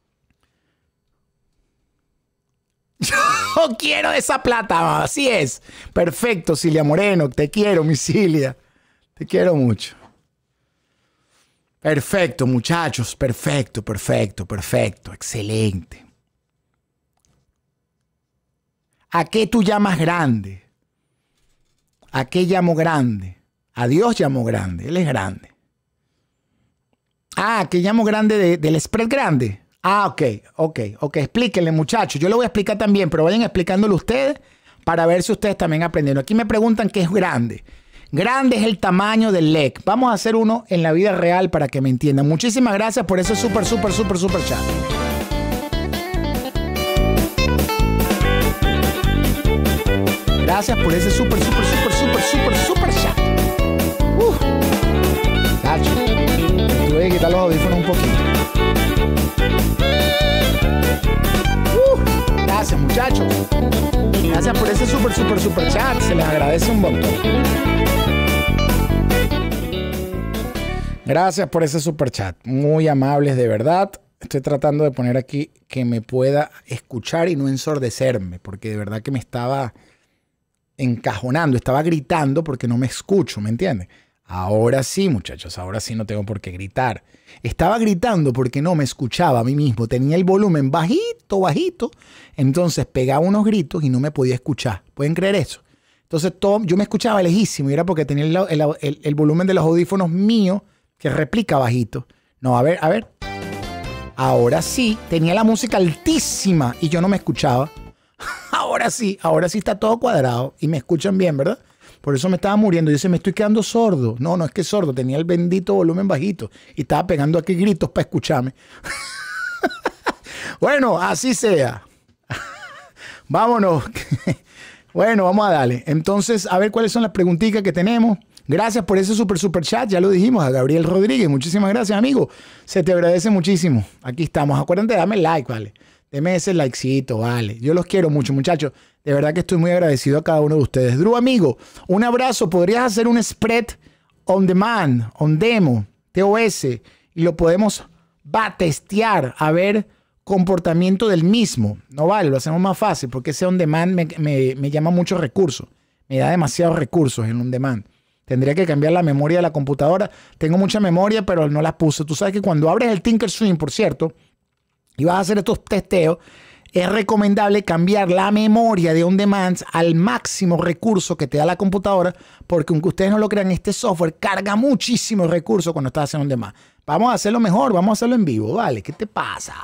[laughs] Yo quiero esa plata, así es. Perfecto, Silvia Moreno, te quiero, mi Silvia. Te quiero mucho. Perfecto, muchachos, perfecto, perfecto, perfecto, excelente. ¿A qué tú llamas grande? ¿A qué llamo grande? A Dios llamo grande, Él es grande. Ah, qué llamo grande del spread grande. Ah, ok, ok, ok. Explíquenle, muchachos. Yo lo voy a explicar también, pero vayan explicándolo ustedes para ver si ustedes también aprendieron. Aquí me preguntan qué es grande. Grande es el tamaño del leg. Vamos a hacer uno en la vida real para que me entiendan. Muchísimas gracias por ese súper, súper, súper, súper chat. Gracias por ese super super super super super super chat. Uf. Tuve quitar los audífonos un poquito. Gracias, muchachos. Gracias por ese super super super chat. Se les agradece un montón. Gracias por ese super chat. Muy amables, de verdad. Estoy tratando de poner aquí que me pueda escuchar y no ensordecerme, porque de verdad que me estaba encajonando, estaba gritando porque no me escucho, ¿me entiendes? Ahora sí, muchachos, ahora sí no tengo por qué gritar. Estaba gritando porque no me escuchaba a mí mismo, tenía el volumen bajito, bajito, entonces pegaba unos gritos y no me podía escuchar. ¿Pueden creer eso? Entonces yo me escuchaba lejísimo y era porque tenía el, volumen de los audífonos mío que replica bajito. No, a ver, a ver. Ahora sí, tenía la música altísima y yo no me escuchaba. [laughs] ahora sí, ahora sí está todo cuadrado y me escuchan bien, ¿verdad? Por eso me estaba muriendo. Yo se me estoy quedando sordo. No, no es que sordo, tenía el bendito volumen bajito y estaba pegando aquí gritos para escucharme. [laughs] bueno, así sea. [laughs] Vámonos. bueno, vamos a darle. Entonces, a ver cuáles son las preguntitas que tenemos. Gracias por ese super super chat, ya lo dijimos, a Gabriel Rodríguez. Muchísimas gracias, amigo. Se te agradece muchísimo. Aquí estamos. Acuérdate dame like, ¿vale? Deme ese likecito, vale. Yo los quiero mucho, muchachos. De verdad que estoy muy agradecido a cada uno de ustedes. Drew, amigo, un abrazo. ¿Podrías hacer un spread on demand, on demo, TOS? Y lo podemos batestear a ver comportamiento del mismo. No vale, lo hacemos más fácil porque ese on demand me, me llama mucho recursos. Me da demasiados recursos en on demand. Tendría que cambiar la memoria de la computadora. Tengo mucha memoria, pero no la puse. Tú sabes que cuando abres el Tinker Swing, por cierto, y vas a hacer estos testeos, es recomendable cambiar la memoria de on demand al máximo recurso que te da la computadora, porque aunque ustedes no lo crean, este software carga muchísimos recursos cuando estás haciendo on demand. Vamos a hacerlo mejor, vamos a hacerlo en vivo, ¿vale? ¿Qué te pasa?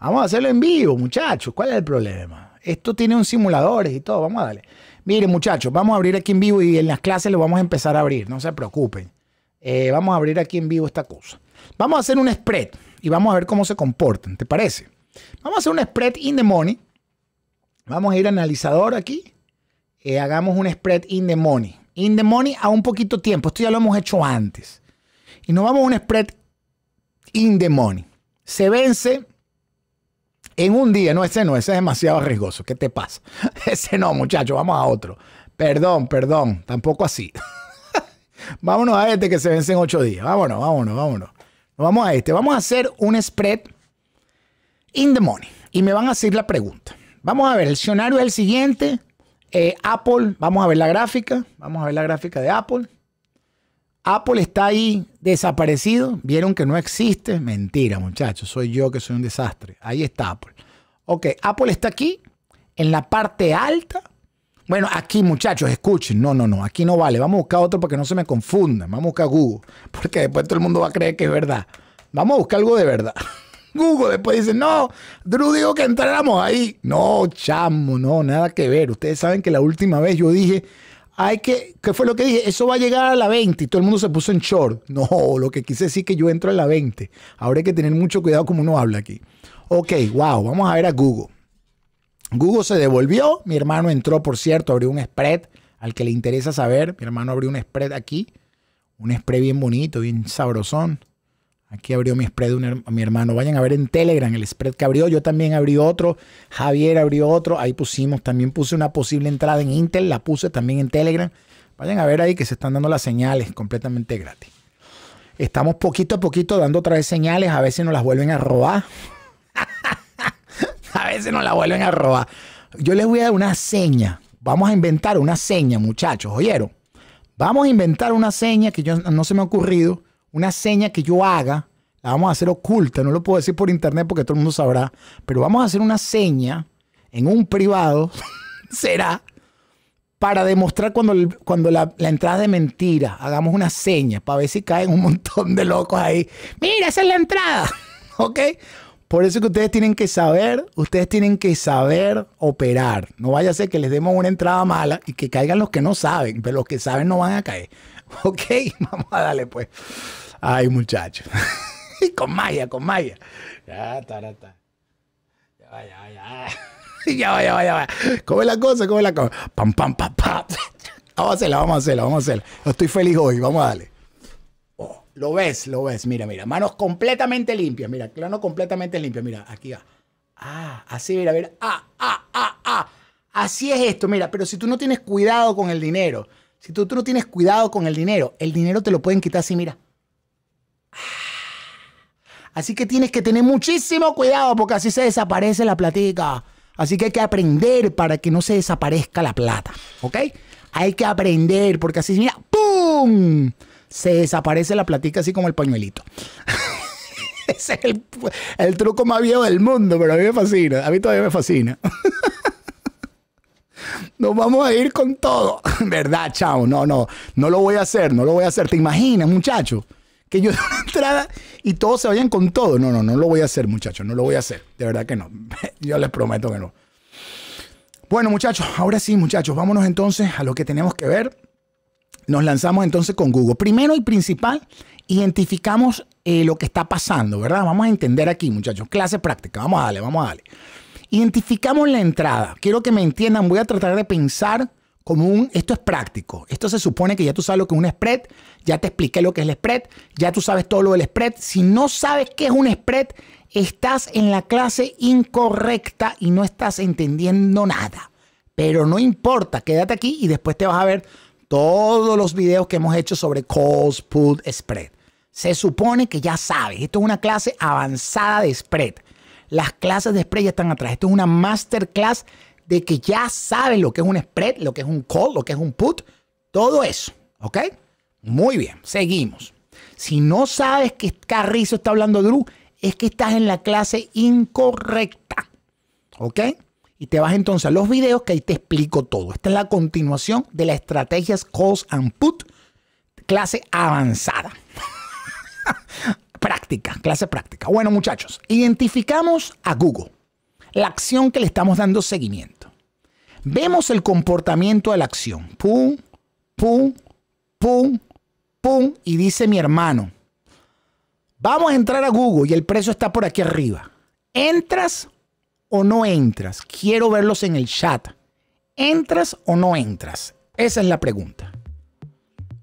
Vamos a hacerlo en vivo, muchachos. ¿Cuál es el problema? Esto tiene un simulador y todo, vamos a darle. Miren, muchachos, vamos a abrir aquí en vivo y en las clases lo vamos a empezar a abrir, no se preocupen. Eh, vamos a abrir aquí en vivo esta cosa. Vamos a hacer un spread y vamos a ver cómo se comportan. ¿Te parece? Vamos a hacer un spread in the money. Vamos a ir a analizador aquí. Y eh, hagamos un spread in the money. In the money a un poquito tiempo. Esto ya lo hemos hecho antes. Y nos vamos a un spread in the money. Se vence en un día. No, ese no, ese es demasiado riesgoso. ¿Qué te pasa? [laughs] Ese no, muchacho, vamos a otro. Perdón, perdón, tampoco así. [laughs] vámonos a este que se vence en ocho días. Vámonos, vámonos, vámonos vamos a este. Vamos a hacer un spread in the money. Y me van a hacer la pregunta. Vamos a ver, el escenario es el siguiente. Eh, Apple, vamos a ver la gráfica. Vamos a ver la gráfica de Apple. Apple está ahí desaparecido. Vieron que no existe. Mentira, muchachos. Soy yo que soy un desastre. Ahí está Apple. Ok, Apple está aquí, en la parte alta. Bueno, aquí muchachos, escuchen. No, no, no, aquí no vale. Vamos a buscar otro para que no se me confundan. Vamos a buscar Google. Porque después todo el mundo va a creer que es verdad. Vamos a buscar algo de verdad. [laughs] Google después dice, no, Drew dijo que entráramos ahí. No, chamo, no, nada que ver. Ustedes saben que la última vez yo dije, hay que, ¿qué fue lo que dije? Eso va a llegar a la 20 y todo el mundo se puso en short. No, lo que quise decir que yo entro a la 20. Ahora hay que tener mucho cuidado como uno habla aquí. Ok, wow, vamos a ver a Google. Google se devolvió, mi hermano entró, por cierto, abrió un spread, al que le interesa saber, mi hermano abrió un spread aquí, un spread bien bonito, bien sabrosón. Aquí abrió mi spread mi hermano. Vayan a ver en Telegram el spread que abrió. Yo también abrí otro. Javier abrió otro. Ahí pusimos, también puse una posible entrada en Intel. La puse también en Telegram. Vayan a ver ahí que se están dando las señales completamente gratis. Estamos poquito a poquito dando otra vez señales. A veces nos las vuelven a robar. [laughs] a veces nos la vuelven a robar. Yo les voy a dar una seña. Vamos a inventar una seña, muchachos, ¿oyeron? Vamos a inventar una seña que yo no se me ha ocurrido, una seña que yo haga, la vamos a hacer oculta, no lo puedo decir por internet porque todo el mundo sabrá, pero vamos a hacer una seña en un privado, [laughs] será, para demostrar cuando, cuando la, entrada de mentira, hagamos una seña para ver si caen un montón de locos ahí. Mira, esa es la entrada, [laughs] ¿ok? Por eso que ustedes tienen que saber, ustedes tienen que saber operar. No vaya a ser que les demos una entrada mala y que caigan los que no saben, pero los que saben no van a caer. [laughs] Ok, [laughs] vamos a darle pues. Ay, muchachos. [laughs] con magia, con magia Ya, tarata. Ya, va, ya, va, ya. Ya va, ya va, ya va. ¿Cómo es la cosa? ¿Cómo la cosa? Pam, pam, pam, pam. Vamos a hacerla, vamos a hacerla, vamos a hacerla. Estoy feliz hoy, vamos a darle. Lo ves, lo ves. Mira, mira. Manos completamente limpias. Mira, plano completamente limpio. Mira, aquí va. Ah, así, mira, mira. Ah, ah, ah, ah. Así es esto. Mira, pero si tú no tienes cuidado con el dinero, si tú, tú no tienes cuidado con el dinero, el dinero te lo pueden quitar así, mira. Ah. Así que tienes que tener muchísimo cuidado porque así se desaparece la platica. Así que hay que aprender para que no se desaparezca la plata. ¿Ok? Hay que aprender porque así, mira, ¡pum! se desaparece la platica así como el pañuelito. [laughs] Ese es el, truco más viejo del mundo, pero a mí me fascina. A mí todavía me fascina. [laughs] Nos vamos a ir con todo. [laughs] ¿Verdad, chao? No, no. No lo voy a hacer, no lo voy a hacer. ¿Te imaginas, muchacho? Que yo de una entrada y todos se vayan con todo. No, no, no lo voy a hacer, muchachos. No lo voy a hacer. De verdad que no. Yo les prometo que no. Bueno, muchachos, ahora sí, muchachos, vámonos entonces a lo que tenemos que ver nos lanzamos entonces con Google. Primero y principal, identificamos eh, lo que está pasando, ¿verdad? Vamos a entender aquí, muchachos. Clase práctica, vamos a darle, vamos a darle. Identificamos la entrada. Quiero que me entiendan, voy a tratar de pensar como un, esto es práctico. Esto se supone que ya tú sabes lo que es un spread, ya te expliqué lo que es el spread, ya tú sabes todo lo del spread. Si no sabes qué es un spread, estás en la clase incorrecta y no estás entendiendo nada. Pero no importa, quédate aquí y después te vas a ver todos los videos que hemos hecho sobre calls, put, spread. Se supone que ya sabes, esto es una clase avanzada de spread. Las clases de spread ya están atrás. Esto es una masterclass de que ya sabes lo que es un spread, lo que es un call, lo que es un put, todo eso. ¿Ok? Muy bien, seguimos. Si no sabes que carrizo está hablando Drew, es que estás en la clase incorrecta. ¿Ok? Y te vas entonces a los videos que ahí te explico todo. Esta es la continuación de las estrategias Calls and Put, clase avanzada. [laughs] práctica, clase práctica. Bueno, muchachos, identificamos a Google, la acción que le estamos dando seguimiento. Vemos el comportamiento de la acción. Pum, pum, pum, pum. Y dice mi hermano, vamos a entrar a Google y el precio está por aquí arriba. Entras o no entras? Quiero verlos en el chat. ¿Entras o no entras? Esa es la pregunta.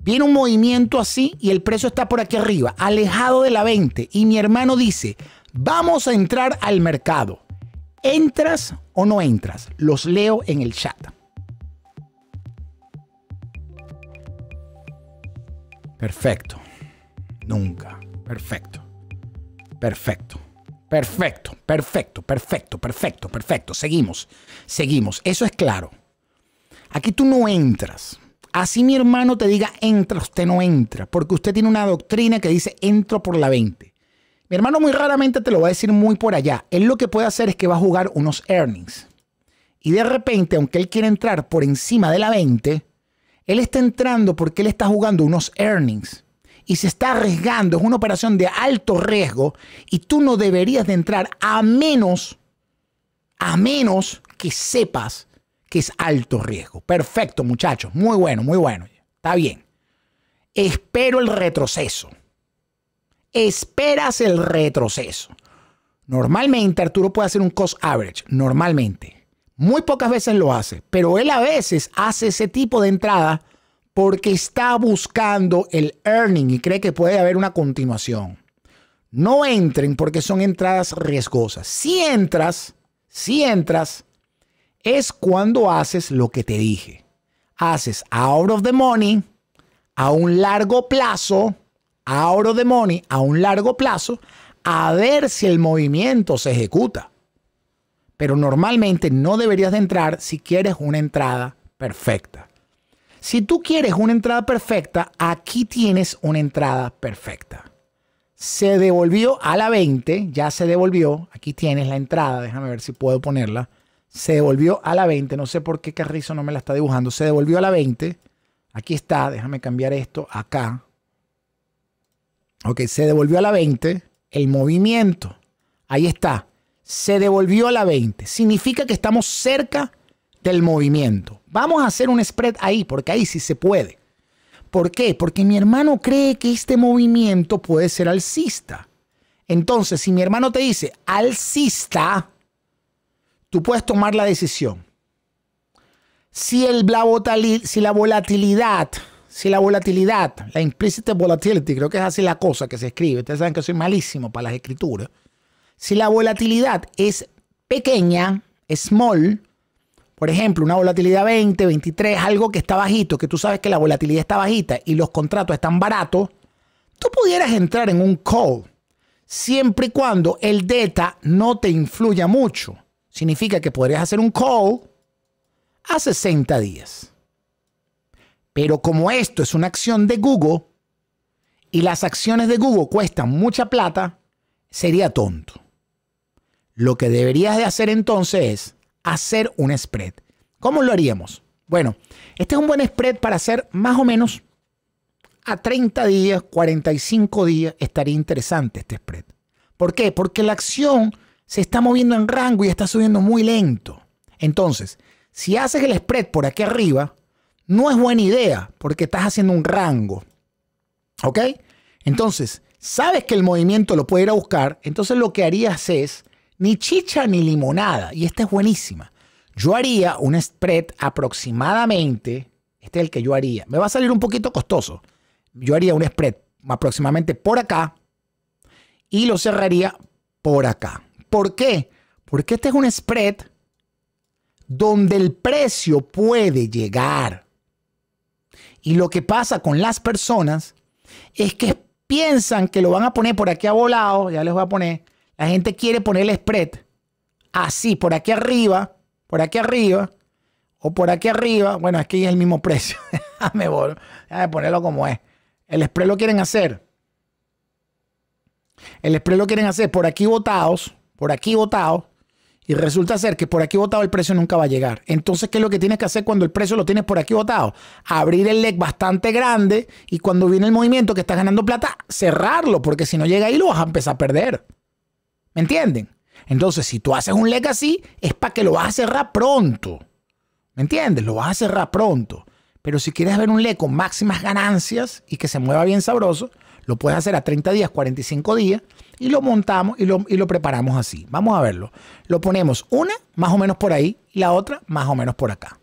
Viene un movimiento así y el precio está por aquí arriba, alejado de la 20. Y mi hermano dice, vamos a entrar al mercado. ¿Entras o no entras? Los leo en el chat. Perfecto. Nunca. Perfecto. Perfecto. Perfecto, perfecto, perfecto, perfecto, perfecto. Seguimos, seguimos. Eso es claro. Aquí tú no entras. Así mi hermano te diga, entra, usted no entra, porque usted tiene una doctrina que dice, entro por la 20. Mi hermano muy raramente te lo va a decir muy por allá. Él lo que puede hacer es que va a jugar unos earnings. Y de repente, aunque él quiere entrar por encima de la 20, él está entrando porque él está jugando unos earnings y se está arriesgando, es una operación de alto riesgo y tú no deberías de entrar a menos, a menos que sepas que es alto riesgo. Perfecto, muchachos. Muy bueno, muy bueno. Está bien. Espero el retroceso. Esperas el retroceso. Normalmente Arturo puede hacer un cost average, normalmente. Muy pocas veces lo hace, pero él a veces hace ese tipo de entrada porque está buscando el earning y cree que puede haber una continuación. No entren porque son entradas riesgosas. Si entras, si entras, es cuando haces lo que te dije. Haces out of the money a un largo plazo, out of the money a un largo plazo, a ver si el movimiento se ejecuta. Pero normalmente no deberías de entrar si quieres una entrada perfecta. Si tú quieres una entrada perfecta, aquí tienes una entrada perfecta. Se devolvió a la 20, ya se devolvió. Aquí tienes la entrada, déjame ver si puedo ponerla. Se devolvió a la 20, no sé por qué Carrizo no me la está dibujando. Se devolvió a la 20. Aquí está, déjame cambiar esto acá. Ok, se devolvió a la 20 el movimiento. Ahí está. Se devolvió a la 20. Significa que estamos cerca del movimiento. Vamos a hacer un spread ahí, porque ahí sí se puede. ¿Por qué? Porque mi hermano cree que este movimiento puede ser alcista. Entonces, si mi hermano te dice alcista, tú puedes tomar la decisión. Si, el, la, si la volatilidad, si la volatilidad, la implícita volatility, creo que es así la cosa que se escribe, ustedes saben que soy malísimo para las escrituras. Si la volatilidad es pequeña, small, por ejemplo, una volatilidad 20, 23, algo que está bajito, que tú sabes que la volatilidad está bajita y los contratos están baratos, tú pudieras entrar en un call siempre y cuando el delta no te influya mucho. Significa que podrías hacer un call a 60 días. Pero como esto es una acción de Google y las acciones de Google cuestan mucha plata, sería tonto. Lo que deberías de hacer entonces es hacer un spread. ¿Cómo lo haríamos? Bueno, este es un buen spread para hacer más o menos a 30 días, 45 días, estaría interesante este spread. ¿Por qué? Porque la acción se está moviendo en rango y está subiendo muy lento. Entonces, si haces el spread por aquí arriba, no es buena idea porque estás haciendo un rango. ¿Ok? Entonces, sabes que el movimiento lo puede ir a buscar, entonces lo que harías es ni chicha ni limonada. Y esta es buenísima. Yo haría un spread aproximadamente. Este es el que yo haría. Me va a salir un poquito costoso. Yo haría un spread aproximadamente por acá y lo cerraría por acá. ¿Por qué? Porque este es un spread donde el precio puede llegar. Y lo que pasa con las personas es que piensan que lo van a poner por aquí a volado, ya les voy a poner, la gente quiere poner el spread así, por aquí arriba, por aquí arriba, o por aquí arriba. Bueno, aquí es el mismo precio. Me voy a ponerlo como es. El spread lo quieren hacer. El spread lo quieren hacer por aquí votados, por aquí votados. Y resulta ser que por aquí votado el precio nunca va a llegar. Entonces, ¿qué es lo que tienes que hacer cuando el precio lo tienes por aquí votado? Abrir el leg bastante grande y cuando viene el movimiento que estás ganando plata, cerrarlo, porque si no llega ahí lo vas a empezar a perder. ¿Me entienden? Entonces, si tú haces un así, es para que lo vas a cerrar pronto. ¿Me entiendes? Lo vas a cerrar pronto. Pero si quieres ver un le con máximas ganancias y que se mueva bien sabroso, lo puedes hacer a 30 días, 45 días, y lo montamos y lo, y lo preparamos así. Vamos a verlo. Lo ponemos una más o menos por ahí y la otra más o menos por acá.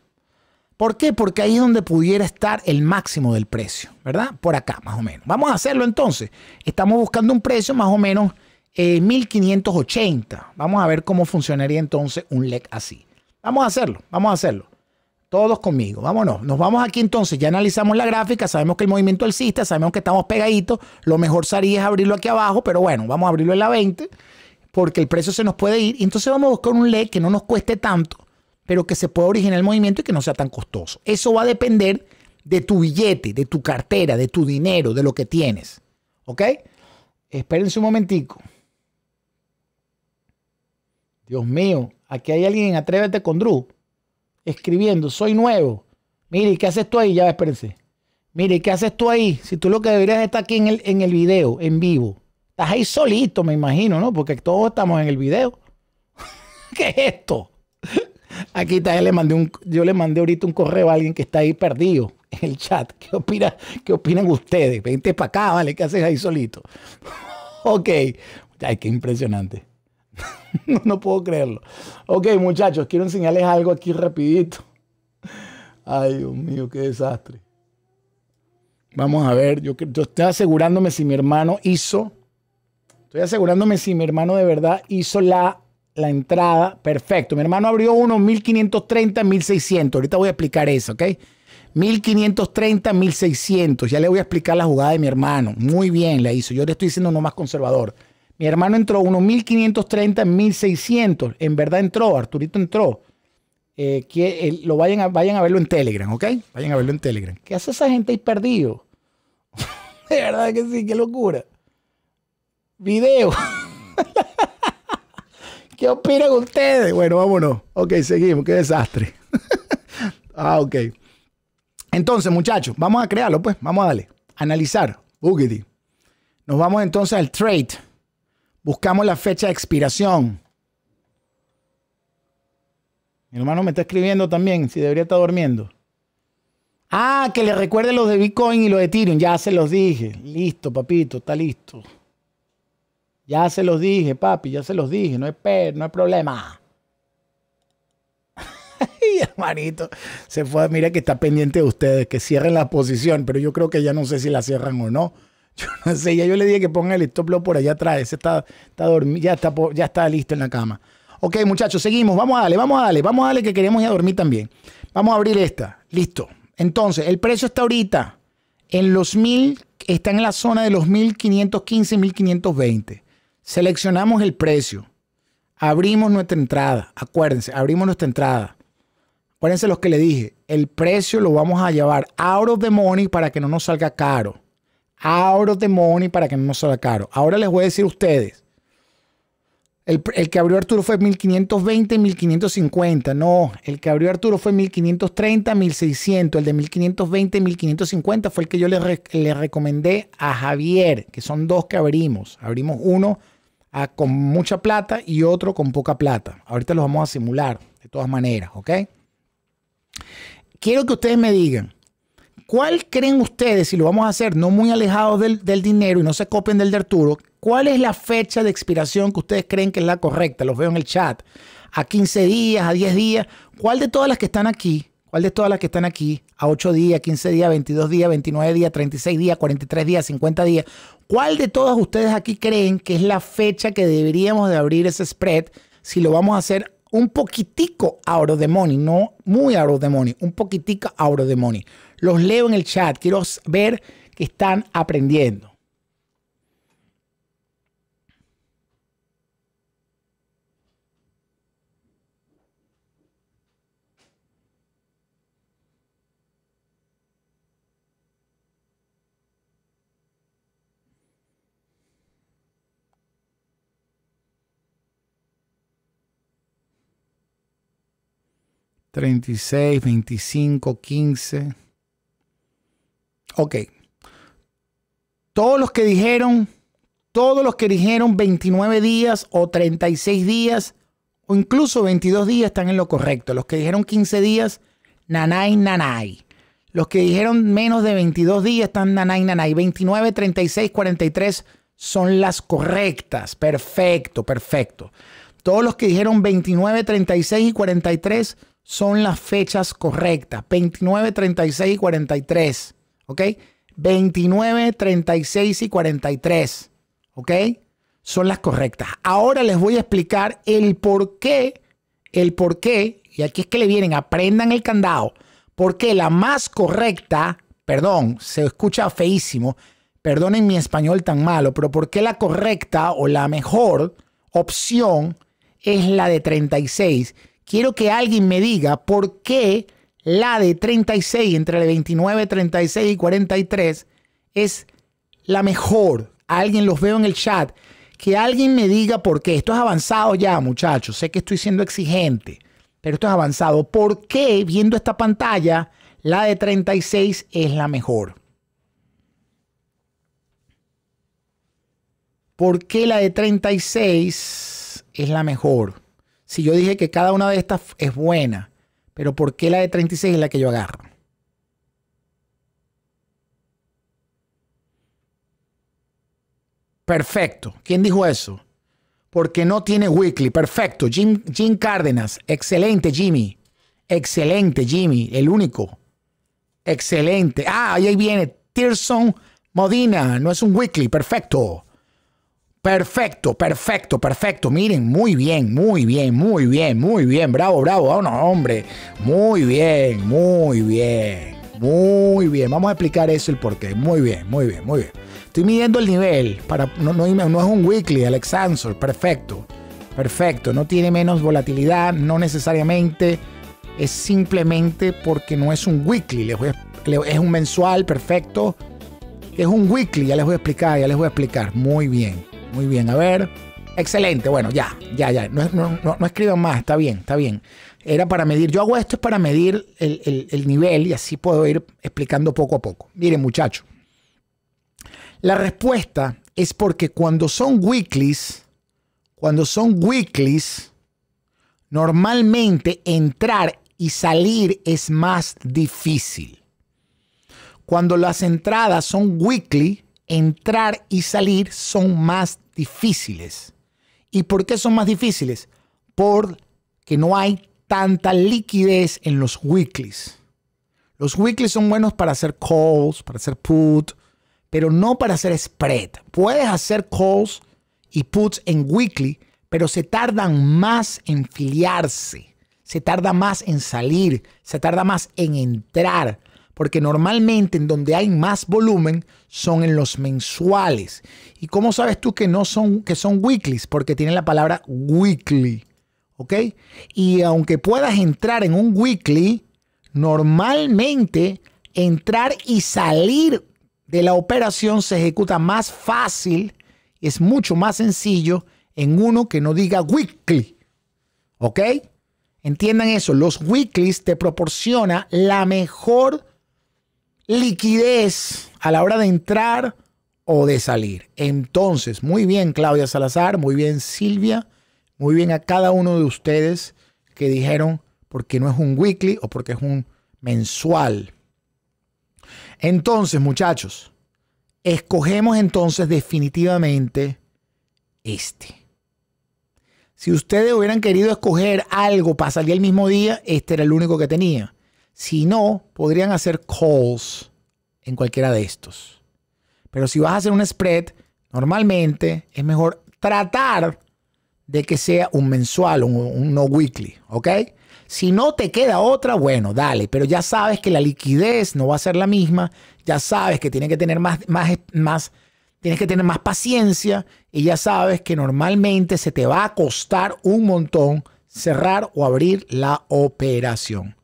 ¿Por qué? Porque ahí es donde pudiera estar el máximo del precio, ¿verdad? Por acá, más o menos. Vamos a hacerlo entonces. Estamos buscando un precio más o menos 1580. Eh, vamos a ver cómo funcionaría entonces un LEC así. Vamos a hacerlo, vamos a hacerlo. Todos conmigo, vámonos. Nos vamos aquí entonces, ya analizamos la gráfica, sabemos que el movimiento alcista, sabemos que estamos pegaditos. Lo mejor sería abrirlo aquí abajo, pero bueno, vamos a abrirlo en la 20 porque el precio se nos puede ir. entonces vamos a buscar un LEC que no nos cueste tanto, pero que se pueda originar el movimiento y que no sea tan costoso. Eso va a depender de tu billete, de tu cartera, de tu dinero, de lo que tienes. ¿Ok? Espérense un momentico. Dios mío, aquí hay alguien Atrévete con Drew escribiendo, soy nuevo. Mire, ¿qué haces tú ahí? Ya, espérense. Mire, ¿qué haces tú ahí? Si tú lo que deberías estar aquí en el, video, en vivo. Estás ahí solito, me imagino, ¿no? Porque todos estamos en el video. [laughs] ¿Qué es esto? Aquí está, le mandé un, yo le mandé ahorita un correo a alguien que está ahí perdido en el chat. ¿Qué, qué opinan ustedes? Vente para acá, ¿vale? ¿Qué haces ahí solito? [laughs] ok. Ay, qué impresionante. [laughs] no puedo creerlo. Ok, muchachos, quiero enseñarles algo aquí rapidito. Ay, Dios mío, qué desastre. Vamos a ver, yo, estoy asegurándome si mi hermano hizo, estoy asegurándome si mi hermano de verdad hizo la, la entrada. Perfecto, mi hermano abrió uno 1530, 1600. Ahorita voy a explicar eso, ¿ok? 1530, 1600. Ya le voy a explicar la jugada de mi hermano. Muy bien la hizo. Yo le estoy diciendo no más conservador. Mi hermano entró unos 1530, 1600. En verdad entró, Arturito entró. Eh, que, eh, lo vayan, a, vayan a verlo en Telegram, ¿ok? Vayan a verlo en Telegram. ¿Qué hace esa gente ahí perdido? [laughs] de verdad que sí, qué locura. Video. [laughs] ¿Qué opinan ustedes? Bueno, vámonos. Ok, seguimos. Qué desastre. [laughs] ah, ok. Entonces, muchachos, vamos a crearlo, pues. Vamos a darle. Analizar. Boogity. Nos vamos entonces al trade. Buscamos la fecha de expiración. Mi hermano me está escribiendo también, si debería estar durmiendo. Ah, que le recuerde los de Bitcoin y los de Ethereum. Ya se los dije. Listo, papito, está listo. Ya se los dije, papi, ya se los dije. No es no hay problema. [laughs] Y hermanito, se fue. Mira que está pendiente de ustedes, que cierren la posición, pero yo creo que ya no sé si la cierran o no. [laughs] Yo no sé, ya yo le dije que ponga el stop loss por allá atrás. Ese está, está ya está, ya está listo en la cama. Ok, muchachos, seguimos. Vamos a darle, vamos a darle, vamos a darle que queremos ir a dormir también. Vamos a abrir esta. Listo. Entonces, el precio está ahorita en los mil, está en la zona de los 1515, 1520. Seleccionamos el precio. Abrimos nuestra entrada. Acuérdense, abrimos nuestra entrada. Acuérdense los que le dije. El precio lo vamos a llevar out of the money para que no nos salga caro de Money para que no nos salga caro. Ahora les voy a decir a ustedes. El, que abrió Arturo fue 1520, 1550. No, el que abrió Arturo fue 1530, 1600. El de 1520, 1550 fue el que yo le, recomendé a Javier, que son dos que abrimos. Abrimos uno ah, con mucha plata y otro con poca plata. Ahorita los vamos a simular, de todas maneras, ¿ok? Quiero que ustedes me digan, ¿Cuál creen ustedes, si lo vamos a hacer no muy alejados del, dinero y no se copien del de Arturo, cuál es la fecha de expiración que ustedes creen que es la correcta? Los veo en el chat. A 15 días, a 10 días. ¿Cuál de todas las que están aquí? ¿Cuál de todas las que están aquí? A 8 días, 15 días, 22 días, 29 días, 36 días, 43 días, 50 días. ¿Cuál de todas ustedes aquí creen que es la fecha que deberíamos de abrir ese spread si lo vamos a hacer un poquitico out of money? No muy out of money, un poquitico out of money. Los leo en el chat. Quiero ver que están aprendiendo. Treinta y seis, veinticinco, quince. Ok. Todos los que dijeron, todos los que dijeron 29 días o 36 días o incluso 22 días están en lo correcto. Los que dijeron 15 días, nanay, nanay. Los que dijeron menos de 22 días están nanay, nanay. 29, 36, 43 son las correctas. Perfecto, perfecto. Todos los que dijeron 29, 36 y 43 son las fechas correctas. 29, 36 y 43. ¿ok? 29, 36 y 43, ¿ok? Son las correctas. Ahora les voy a explicar el por qué, el por qué, y aquí es que le vienen, aprendan el candado, porque la más correcta, perdón, se escucha feísimo, perdonen mi español tan malo, pero por qué la correcta o la mejor opción es la de 36. Quiero que alguien me diga por qué la de 36, entre la 29, 36 y 43, es la mejor. Alguien los veo en el chat. Que alguien me diga por qué. Esto es avanzado ya, muchachos. Sé que estoy siendo exigente, pero esto es avanzado. ¿Por qué, viendo esta pantalla, la de 36 es la mejor? ¿Por qué la de 36 es la mejor? Si yo dije que cada una de estas es buena. Pero ¿por qué la de 36 es la que yo agarro? Perfecto. ¿Quién dijo eso? Porque no tiene weekly. Perfecto. Jim, Jim Cárdenas. Excelente, Jimmy. Excelente, Jimmy. El único. Excelente. Ah, ahí viene. Tirson Modina. No es un weekly. Perfecto. Perfecto, perfecto, perfecto. Miren, muy bien, muy bien, muy bien, muy bien. Bravo, bravo. Oh, hombre. Muy bien, muy bien. Muy bien. Vamos a explicar eso el porqué. Muy bien, muy bien, muy bien. Estoy midiendo el nivel. Para, no, es un weekly, Alex Answer. Perfecto. Perfecto. No tiene menos volatilidad, no necesariamente. Es simplemente porque no es un weekly. Les es un mensual, perfecto. Es un weekly, ya les voy a explicar, ya les voy a explicar. Muy bien. Muy bien, a ver. Excelente, bueno, ya, ya, ya. No, escriban más, está bien, está bien. Era para medir, yo hago esto es para medir el, el nivel y así puedo ir explicando poco a poco. Miren, muchachos, la respuesta es porque cuando son weeklies, cuando son weeklies, normalmente entrar y salir es más difícil. Cuando las entradas son weekly, entrar y salir son más difíciles. ¿Y por qué son más difíciles? Porque no hay tanta liquidez en los weeklies. Los weeklies son buenos para hacer calls, para hacer put, pero no para hacer spread. Puedes hacer calls y puts en weekly, pero se tardan más en filiarse, se tarda más en salir, se tarda más en entrar porque normalmente en donde hay más volumen son en los mensuales. ¿Y cómo sabes tú que no son que son weeklies? Porque tienen la palabra weekly, ¿ok? Y aunque puedas entrar en un weekly, normalmente entrar y salir de la operación se ejecuta más fácil, es mucho más sencillo en uno que no diga weekly. ¿Ok? Entiendan eso, los weeklies te proporciona la mejor liquidez a la hora de entrar o de salir. Entonces, muy bien Claudia Salazar, muy bien Silvia, muy bien a cada uno de ustedes que dijeron porque no es un weekly o porque es un mensual. Entonces, muchachos, escogemos entonces definitivamente este. Si ustedes hubieran querido escoger algo para salir el mismo día, este era el único que tenía. Si no, podrían hacer calls en cualquiera de estos. Pero si vas a hacer un spread, normalmente es mejor tratar de que sea un mensual, un, un, no weekly, ¿ok? Si no te queda otra, bueno, dale, pero ya sabes que la liquidez no va a ser la misma, ya sabes que tienes que tener más, más, más, tienes que tener más paciencia y ya sabes que normalmente se te va a costar un montón cerrar o abrir la operación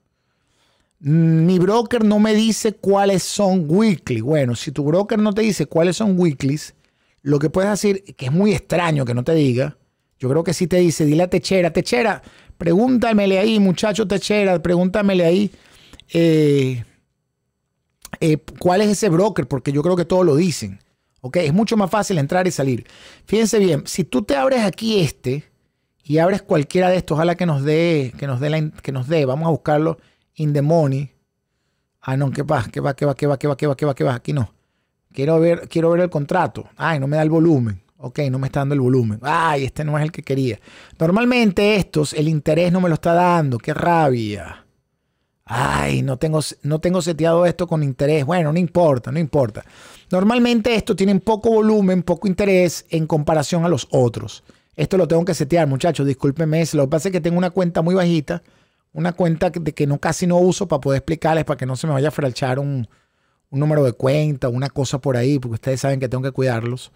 mi broker no me dice cuáles son weekly. Bueno, si tu broker no te dice cuáles son weeklies, lo que puedes decir, que es muy extraño que no te diga, yo creo que sí te dice, dile a Techera, Techera, pregúntamele ahí, muchacho Techera, pregúntamele ahí eh, eh, cuál es ese broker, porque yo creo que todos lo dicen. ¿Ok? Es mucho más fácil entrar y salir. Fíjense bien, si tú te abres aquí este y abres cualquiera de estos, ojalá que nos dé, que nos dé, que nos dé, vamos a buscarlo in the money. Ah, no, ¿qué va? ¿Qué va? ¿Qué va? ¿Qué va? ¿Qué va? ¿Qué va? ¿Qué va? ¿Qué va? Aquí no. Quiero ver, quiero ver el contrato. Ay, no me da el volumen. Ok, no me está dando el volumen. Ay, este no es el que quería. Normalmente estos, el interés no me lo está dando. Qué rabia. Ay, no tengo, no tengo seteado esto con interés. Bueno, no importa, no importa. Normalmente estos tienen poco volumen, poco interés en comparación a los otros. Esto lo tengo que setear, muchachos. discúlpeme Lo que pasa es que tengo una cuenta muy bajita una cuenta de que no, casi no uso para poder explicarles, para que no se me vaya a frachar un, número de cuenta, una cosa por ahí, porque ustedes saben que tengo que cuidarlos.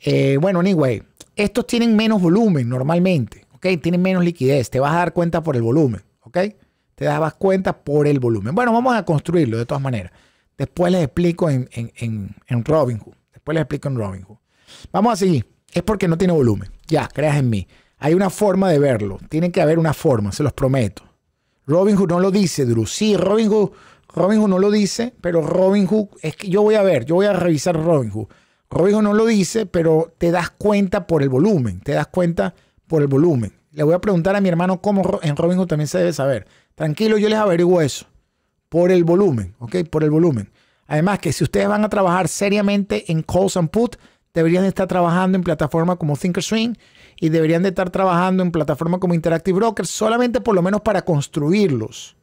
Eh, bueno, anyway, estos tienen menos volumen normalmente, ¿ok? Tienen menos liquidez, te vas a dar cuenta por el volumen, ¿ok? Te dabas cuenta por el volumen. Bueno, vamos a construirlo de todas maneras. Después les explico en, en, en, en Robinhood. Después les explico en Robinhood. Vamos a seguir. Es porque no tiene volumen. Ya, creas en mí. Hay una forma de verlo. Tiene que haber una forma, se los prometo. Robin Hood no lo dice, Drew. Sí, Robin no lo dice, pero Robin Hood, es que yo voy a ver, yo voy a revisar Robin Hood. Robin Hood no lo dice, pero te das cuenta por el volumen, te das cuenta por el volumen. Le voy a preguntar a mi hermano cómo en Robin Hood también se debe saber. Tranquilo, yo les averiguo eso. Por el volumen, ¿ok? Por el volumen. Además que si ustedes van a trabajar seriamente en calls and put, deberían estar trabajando en plataformas como Thinkorswim, y deberían de estar trabajando en plataformas como Interactive Brokers solamente por lo menos para construirlos.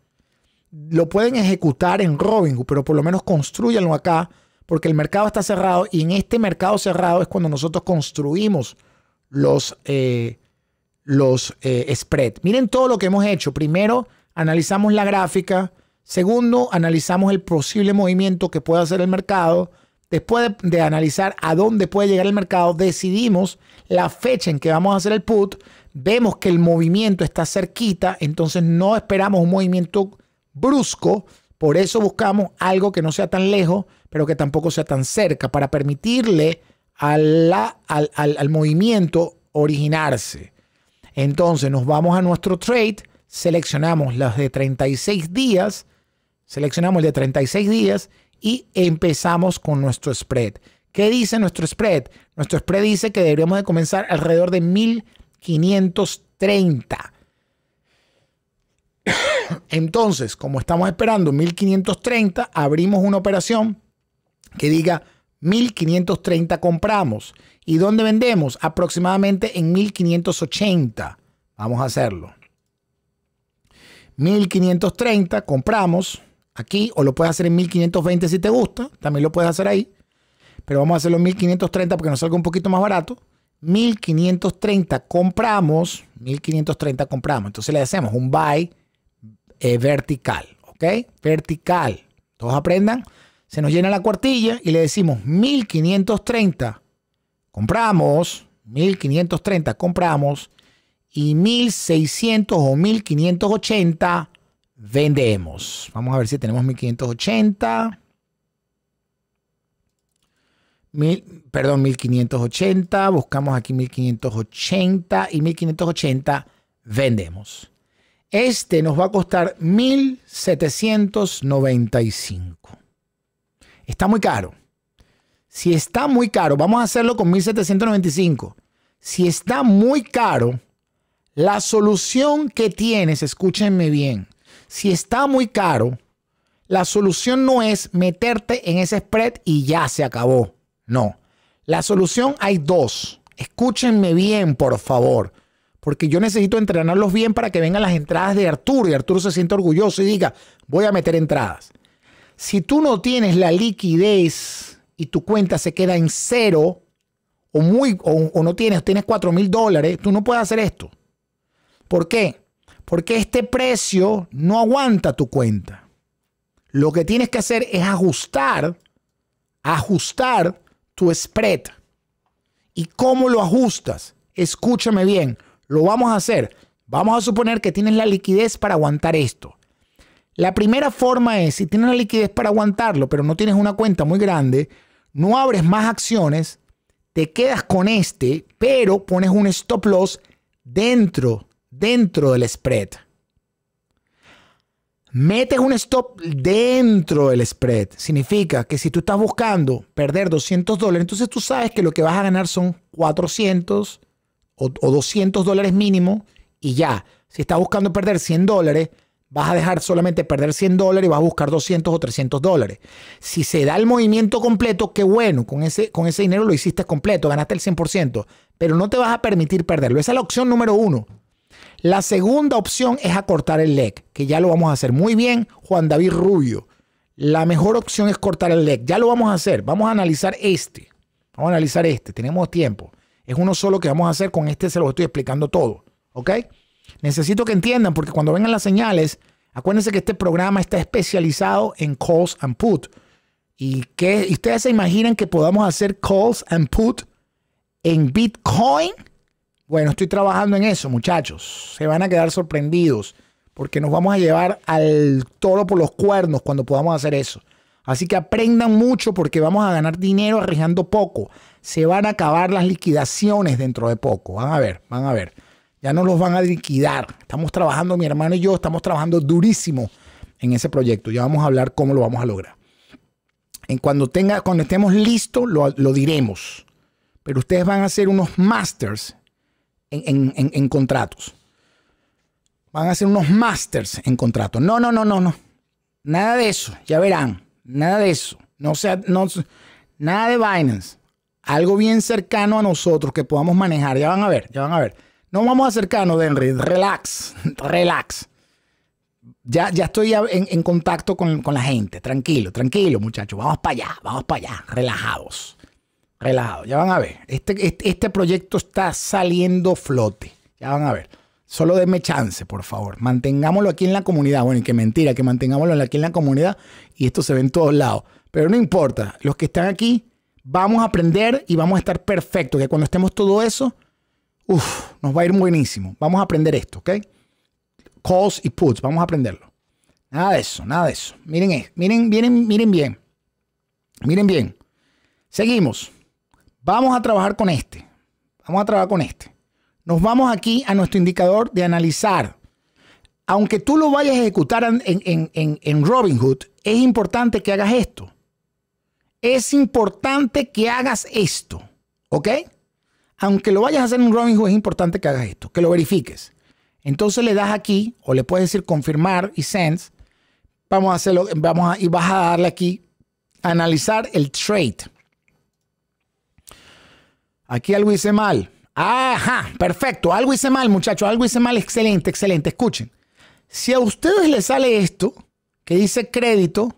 Lo pueden ejecutar en Robinhood, pero por lo menos construyanlo acá porque el mercado está cerrado y en este mercado cerrado es cuando nosotros construimos los, eh, los eh, spreads. Miren todo lo que hemos hecho. Primero, analizamos la gráfica. Segundo, analizamos el posible movimiento que pueda hacer el mercado. Después de, analizar a dónde puede llegar el mercado, decidimos la fecha en que vamos a hacer el put. Vemos que el movimiento está cerquita, entonces no esperamos un movimiento brusco. Por eso buscamos algo que no sea tan lejos, pero que tampoco sea tan cerca, para permitirle al, al movimiento originarse. Entonces nos vamos a nuestro trade, seleccionamos las de 36 días, seleccionamos el de 36 días y empezamos con nuestro spread. ¿Qué dice nuestro spread? Nuestro spread dice que deberíamos de comenzar alrededor de 1530. [coughs] Entonces, como estamos esperando 1530, abrimos una operación que diga 1530 compramos. ¿Y dónde vendemos? Aproximadamente en 1580. Vamos a hacerlo. 1530 compramos aquí o lo puedes hacer en 1520 si te gusta, también lo puedes hacer ahí, pero vamos a hacerlo en 1530 porque nos salga un poquito más barato. 1530 compramos, 1530 compramos, entonces le hacemos un buy eh, vertical, ¿ok? Vertical, todos aprendan, se nos llena la cuartilla y le decimos 1530 compramos, 1530 compramos y 1600 o 1580 vendemos. Vamos a ver si tenemos 1580. Mil, perdón, 1580. Buscamos aquí 1580 y 1580 vendemos. Este nos va a costar 1795. Está muy caro. Si está muy caro, vamos a hacerlo con 1795. Si está muy caro, la solución que tienes, escúchenme bien, si está muy caro, la solución no es meterte en ese spread y ya se acabó. No. La solución hay dos. Escúchenme bien, por favor. Porque yo necesito entrenarlos bien para que vengan las entradas de Arturo y Arturo se sienta orgulloso y diga, voy a meter entradas. Si tú no tienes la liquidez y tu cuenta se queda en cero o, muy, o, no tienes, tienes 4 mil dólares, tú no puedes hacer esto. ¿Por qué? Porque este precio no aguanta tu cuenta. Lo que tienes que hacer es ajustar, ajustar tu spread. ¿Y cómo lo ajustas? Escúchame bien, lo vamos a hacer. Vamos a suponer que tienes la liquidez para aguantar esto. La primera forma es, si tienes la liquidez para aguantarlo, pero no tienes una cuenta muy grande, no abres más acciones, te quedas con este, pero pones un stop loss dentro dentro del spread. Metes un stop dentro del spread. Significa que si tú estás buscando perder 200 dólares, entonces tú sabes que lo que vas a ganar son 400 o, 200 dólares mínimo y ya. Si estás buscando perder 100 dólares, vas a dejar solamente perder 100 dólares y vas a buscar 200 o 300 dólares. Si se da el movimiento completo, qué bueno, con ese, con ese dinero lo hiciste completo, ganaste el 100%, pero no te vas a permitir perderlo. Esa es la opción número uno. La segunda opción es acortar el leg, que ya lo vamos a hacer muy bien, Juan David Rubio. La mejor opción es cortar el leg, ya lo vamos a hacer. Vamos a analizar este. Vamos a analizar este, tenemos tiempo. Es uno solo que vamos a hacer, con este se lo estoy explicando todo, ¿ok? Necesito que entiendan porque cuando vengan las señales, acuérdense que este programa está especializado en calls and put. Y que ustedes se imaginan que podamos hacer calls and put en Bitcoin. Bueno, estoy trabajando en eso, muchachos. Se van a quedar sorprendidos porque nos vamos a llevar al toro por los cuernos cuando podamos hacer eso. Así que aprendan mucho porque vamos a ganar dinero arriesgando poco. Se van a acabar las liquidaciones dentro de poco. Van a ver, van a ver. Ya no los van a liquidar. Estamos trabajando, mi hermano y yo, estamos trabajando durísimo en ese proyecto. Ya vamos a hablar cómo lo vamos a lograr. En cuando, tenga, cuando estemos listos, lo, lo diremos. Pero ustedes van a ser unos masters en, contratos. Van a hacer unos masters en contratos. No, no, no, no, no. Nada de eso. Ya verán. Nada de eso. No sea, no, nada de Binance. Algo bien cercano a nosotros que podamos manejar. Ya van a ver, ya van a ver. No vamos a acercarnos, Henry. Relax, [laughs] relax. Ya, ya estoy en, en contacto con, con, la gente. Tranquilo, tranquilo, muchachos. Vamos para allá, vamos para allá. Relajados. Relajado, ya van a ver. Este, este, este, proyecto está saliendo flote. Ya van a ver. Solo denme chance, por favor. Mantengámoslo aquí en la comunidad. Bueno, y mentira, que mantengámoslo aquí en la comunidad y esto se ve en todos lados. Pero no importa, los que están aquí, vamos a aprender y vamos a estar perfectos. Que cuando estemos todo eso, uff, nos va a ir buenísimo. Vamos a aprender esto, ¿ok? Calls y puts, vamos a aprenderlo. Nada de eso, nada de eso. Miren, eh, miren, miren, miren bien. Miren bien. Seguimos. Vamos a trabajar con este. Vamos a trabajar con este. Nos vamos aquí a nuestro indicador de analizar. Aunque tú lo vayas a ejecutar en, en, en, Robinhood, es importante que hagas esto. Es importante que hagas esto. ¿Ok? Aunque lo vayas a hacer en Robinhood, es importante que hagas esto, que lo verifiques. Entonces le das aquí, o le puedes decir confirmar y sense. Vamos a hacerlo, vamos a, y vas a darle aquí, analizar el trade. Aquí algo hice mal. Ajá, perfecto. Algo hice mal, muchachos. Algo hice mal. Excelente, excelente. Escuchen. Si a ustedes les sale esto, que dice crédito,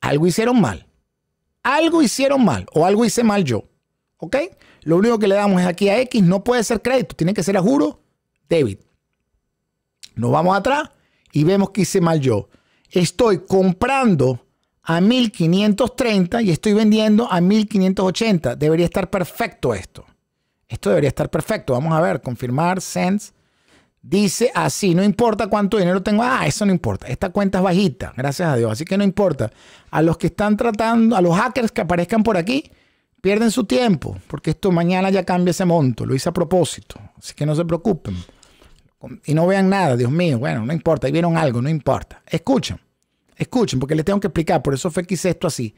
algo hicieron mal. Algo hicieron mal o algo hice mal yo. ¿Ok? Lo único que le damos es aquí a X. No puede ser crédito. Tiene que ser a juro débito. Nos vamos atrás y vemos que hice mal yo. Estoy comprando a 1530 y estoy vendiendo a 1580. Debería estar perfecto esto. Esto debería estar perfecto. Vamos a ver, confirmar, sense. Dice así, no importa cuánto dinero tengo. Ah, eso no importa. Esta cuenta es bajita, gracias a Dios. Así que no importa. A los que están tratando, a los hackers que aparezcan por aquí, pierden su tiempo, porque esto mañana ya cambia ese monto. Lo hice a propósito. Así que no se preocupen. Y no vean nada, Dios mío. Bueno, no importa. Ahí vieron algo, no importa. Escuchen. Escuchen, porque les tengo que explicar, por eso fue que hice esto así.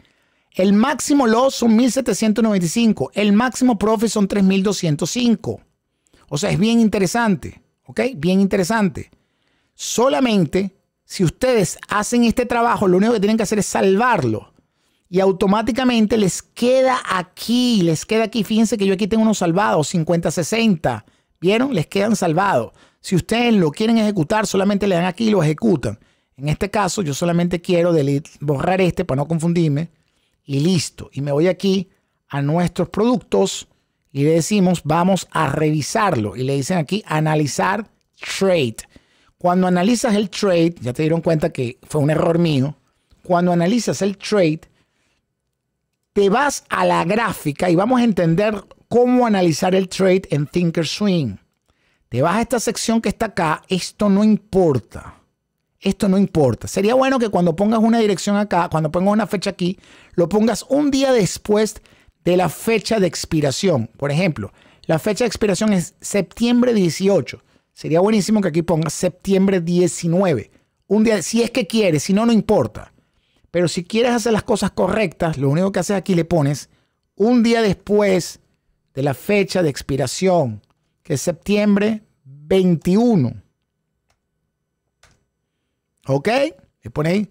El máximo loss son 1795, el máximo profit son 3205. O sea, es bien interesante, ¿ok? Bien interesante. Solamente si ustedes hacen este trabajo, lo único que tienen que hacer es salvarlo. Y automáticamente les queda aquí, les queda aquí. Fíjense que yo aquí tengo unos salvados, 50-60. ¿Vieron? Les quedan salvados. Si ustedes lo quieren ejecutar, solamente le dan aquí y lo ejecutan. En este caso, yo solamente quiero borrar este para no confundirme y listo. Y me voy aquí a nuestros productos y le decimos, vamos a revisarlo. Y le dicen aquí, analizar trade. Cuando analizas el trade, ya te dieron cuenta que fue un error mío. Cuando analizas el trade, te vas a la gráfica y vamos a entender cómo analizar el trade en Thinkorswim. Te vas a esta sección que está acá. Esto no importa. Esto no importa. Sería bueno que cuando pongas una dirección acá, cuando pongas una fecha aquí, lo pongas un día después de la fecha de expiración. Por ejemplo, la fecha de expiración es septiembre 18. Sería buenísimo que aquí pongas septiembre 19. Un día, si es que quieres, si no, no importa. Pero si quieres hacer las cosas correctas, lo único que haces aquí le pones un día después de la fecha de expiración, que es septiembre 21. ¿Ok? Le ahí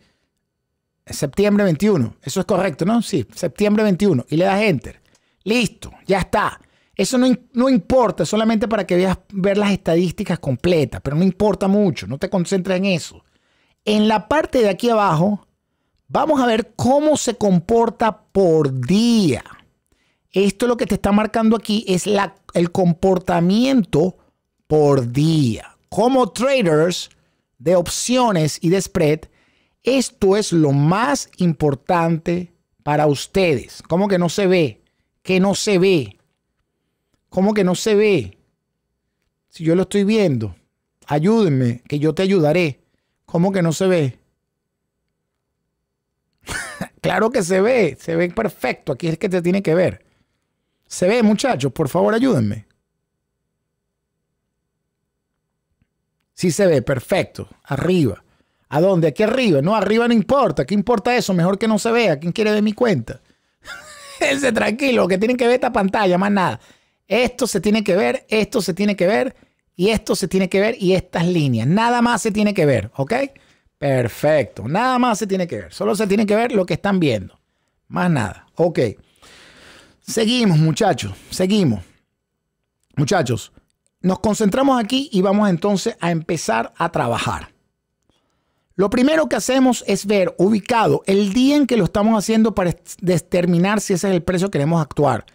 septiembre 21. Eso es correcto, ¿no? Sí, septiembre 21. Y le das enter. Listo, ya está. Eso no, importa, solamente para que veas ver las estadísticas completas, pero no importa mucho, no te concentres en eso. En la parte de aquí abajo, vamos a ver cómo se comporta por día. Esto lo que te está marcando aquí es la, el comportamiento por día. Como traders, de opciones y de spread, esto es lo más importante para ustedes. ¿Cómo que no se ve? Que no se ve. ¿Cómo que no se ve? Si yo lo estoy viendo, ayúdenme, que yo te ayudaré. ¿Cómo que no se ve? [laughs] claro que se ve, se ve perfecto. Aquí es que te tiene que ver. Se ve, muchachos, por favor ayúdenme. Sí se ve, perfecto. Arriba. ¿A dónde? Aquí arriba. No, arriba no importa. ¿Qué importa eso? Mejor que no se vea. ¿Quién quiere ver mi cuenta? Él [laughs] tranquilo, que tienen que ver esta pantalla, más nada. Esto se tiene que ver, esto se tiene que ver, y esto se tiene que ver, y estas líneas. Nada más se tiene que ver, ¿ok? Perfecto. Nada más se tiene que ver. Solo se tiene que ver lo que están viendo. Más nada. Ok. Seguimos, muchachos. Seguimos. Muchachos, nos concentramos aquí y vamos entonces a empezar a trabajar. Lo primero que hacemos es ver ubicado el día en que lo estamos haciendo para determinar si ese es el precio que queremos actuar.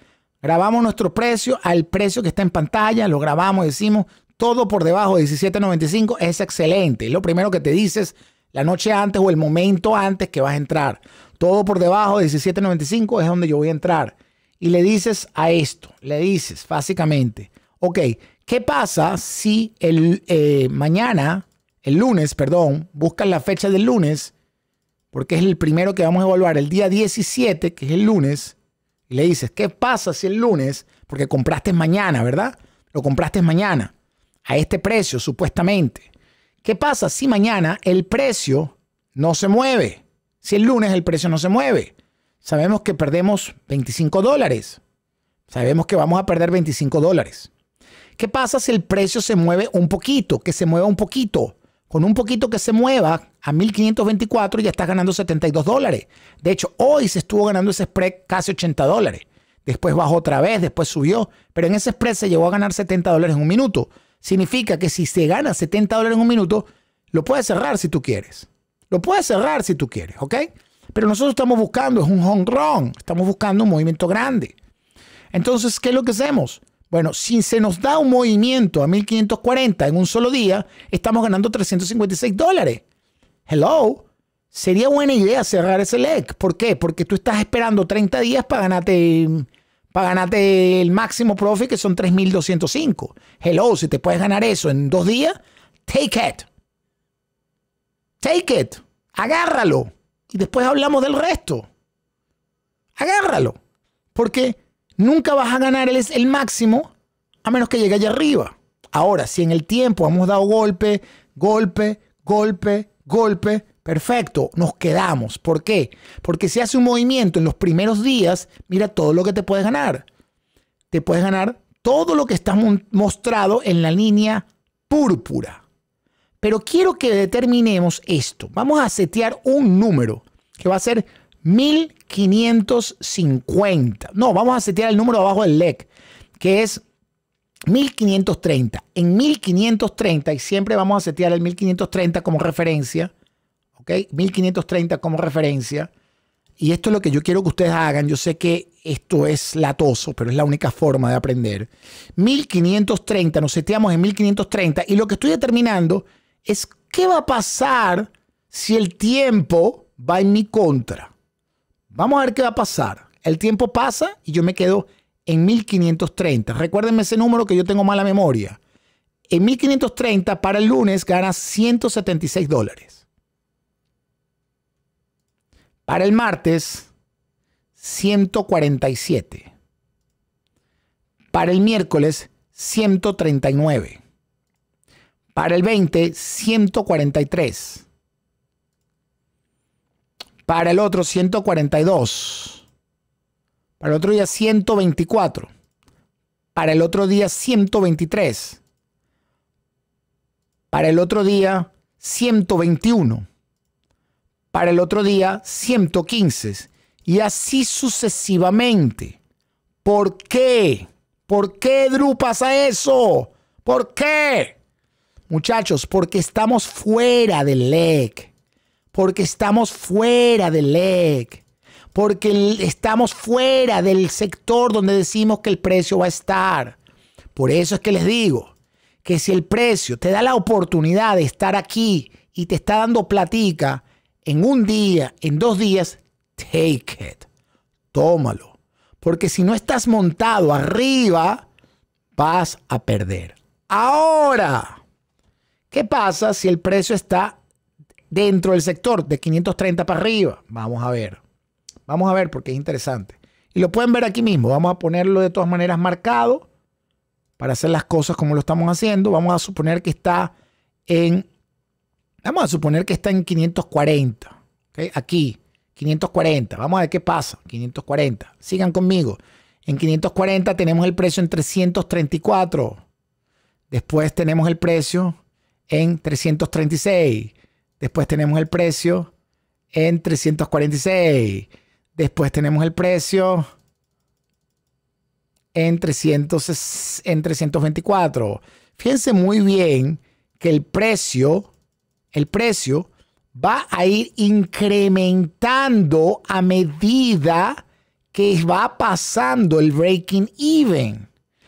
Grabamos nuestro precio al precio que está en pantalla, lo grabamos, decimos todo por debajo de 17.95 es excelente. Lo primero que te dices la noche antes o el momento antes que vas a entrar. Todo por debajo de 17.95 es donde yo voy a entrar. Y le dices a esto, le dices básicamente, ok, ¿Qué pasa si el eh, mañana, el lunes, perdón, buscas la fecha del lunes, porque es el primero que vamos a evaluar, el día 17, que es el lunes, y le dices, ¿qué pasa si el lunes, porque compraste mañana, ¿verdad? Lo compraste mañana, a este precio supuestamente. ¿Qué pasa si mañana el precio no se mueve? Si el lunes el precio no se mueve. Sabemos que perdemos 25 dólares. Sabemos que vamos a perder 25 dólares. ¿Qué pasa si el precio se mueve un poquito? Que se mueva un poquito. Con un poquito que se mueva a 1524 ya estás ganando 72 dólares. De hecho, hoy se estuvo ganando ese spread casi 80 dólares. Después bajó otra vez, después subió. Pero en ese spread se llegó a ganar 70 dólares en un minuto. Significa que si se gana 70 dólares en un minuto, lo puedes cerrar si tú quieres. Lo puedes cerrar si tú quieres, ¿ok? Pero nosotros estamos buscando, es un home run, estamos buscando un movimiento grande. Entonces, ¿qué es lo que hacemos? Bueno, si se nos da un movimiento a 1540 en un solo día, estamos ganando 356 dólares. Hello. Sería buena idea cerrar ese leg. ¿Por qué? Porque tú estás esperando 30 días para ganarte, para ganarte el máximo profit, que son 3.205. Hello, si te puedes ganar eso en dos días, take it. Take it. Agárralo. Y después hablamos del resto. Agárralo. Porque Nunca vas a ganar el, máximo a menos que llegue allá arriba. Ahora, si en el tiempo hemos dado golpe, golpe, golpe, golpe, perfecto, nos quedamos. ¿Por qué? Porque si hace un movimiento en los primeros días, mira todo lo que te puedes ganar. Te puedes ganar todo lo que está mostrado en la línea púrpura. Pero quiero que determinemos esto. Vamos a setear un número que va a ser 1550. No, vamos a setear el número abajo del LEC, que es 1530. En 1530, y siempre vamos a setear el 1530 como referencia, ¿ok? 1530 como referencia. Y esto es lo que yo quiero que ustedes hagan. Yo sé que esto es latoso, pero es la única forma de aprender. 1530, nos seteamos en 1530 y lo que estoy determinando es qué va a pasar si el tiempo va en mi contra. Vamos a ver qué va a pasar. El tiempo pasa y yo me quedo en 1530. Recuérdenme ese número que yo tengo mala memoria. En 1530 para el lunes gana 176 dólares. Para el martes, 147. Para el miércoles, 139. Para el 20, 143 para el otro 142. Para el otro día 124. Para el otro día 123. Para el otro día 121. Para el otro día 115. Y así sucesivamente. ¿Por qué? ¿Por qué drupas a eso? ¿Por qué? Muchachos, porque estamos fuera del LEC porque estamos fuera del leg. porque estamos fuera del sector donde decimos que el precio va a estar. Por eso es que les digo que si el precio te da la oportunidad de estar aquí y te está dando platica en un día, en dos días, take it, tómalo. Porque si no estás montado arriba, vas a perder. Ahora, ¿qué pasa si el precio está dentro del sector de 530 para arriba. Vamos a ver. Vamos a ver porque es interesante. Y lo pueden ver aquí mismo. Vamos a ponerlo de todas maneras marcado para hacer las cosas como lo estamos haciendo. Vamos a suponer que está en... Vamos a suponer que está en 540. Aquí, 540. Vamos a ver qué pasa. 540. Sigan conmigo. En 540 tenemos el precio en 334. Después tenemos el precio en 336. Después tenemos el precio en 346. Después tenemos el precio en, en 324. Fíjense muy bien que el precio, el precio va a ir incrementando a medida que va pasando el breaking even.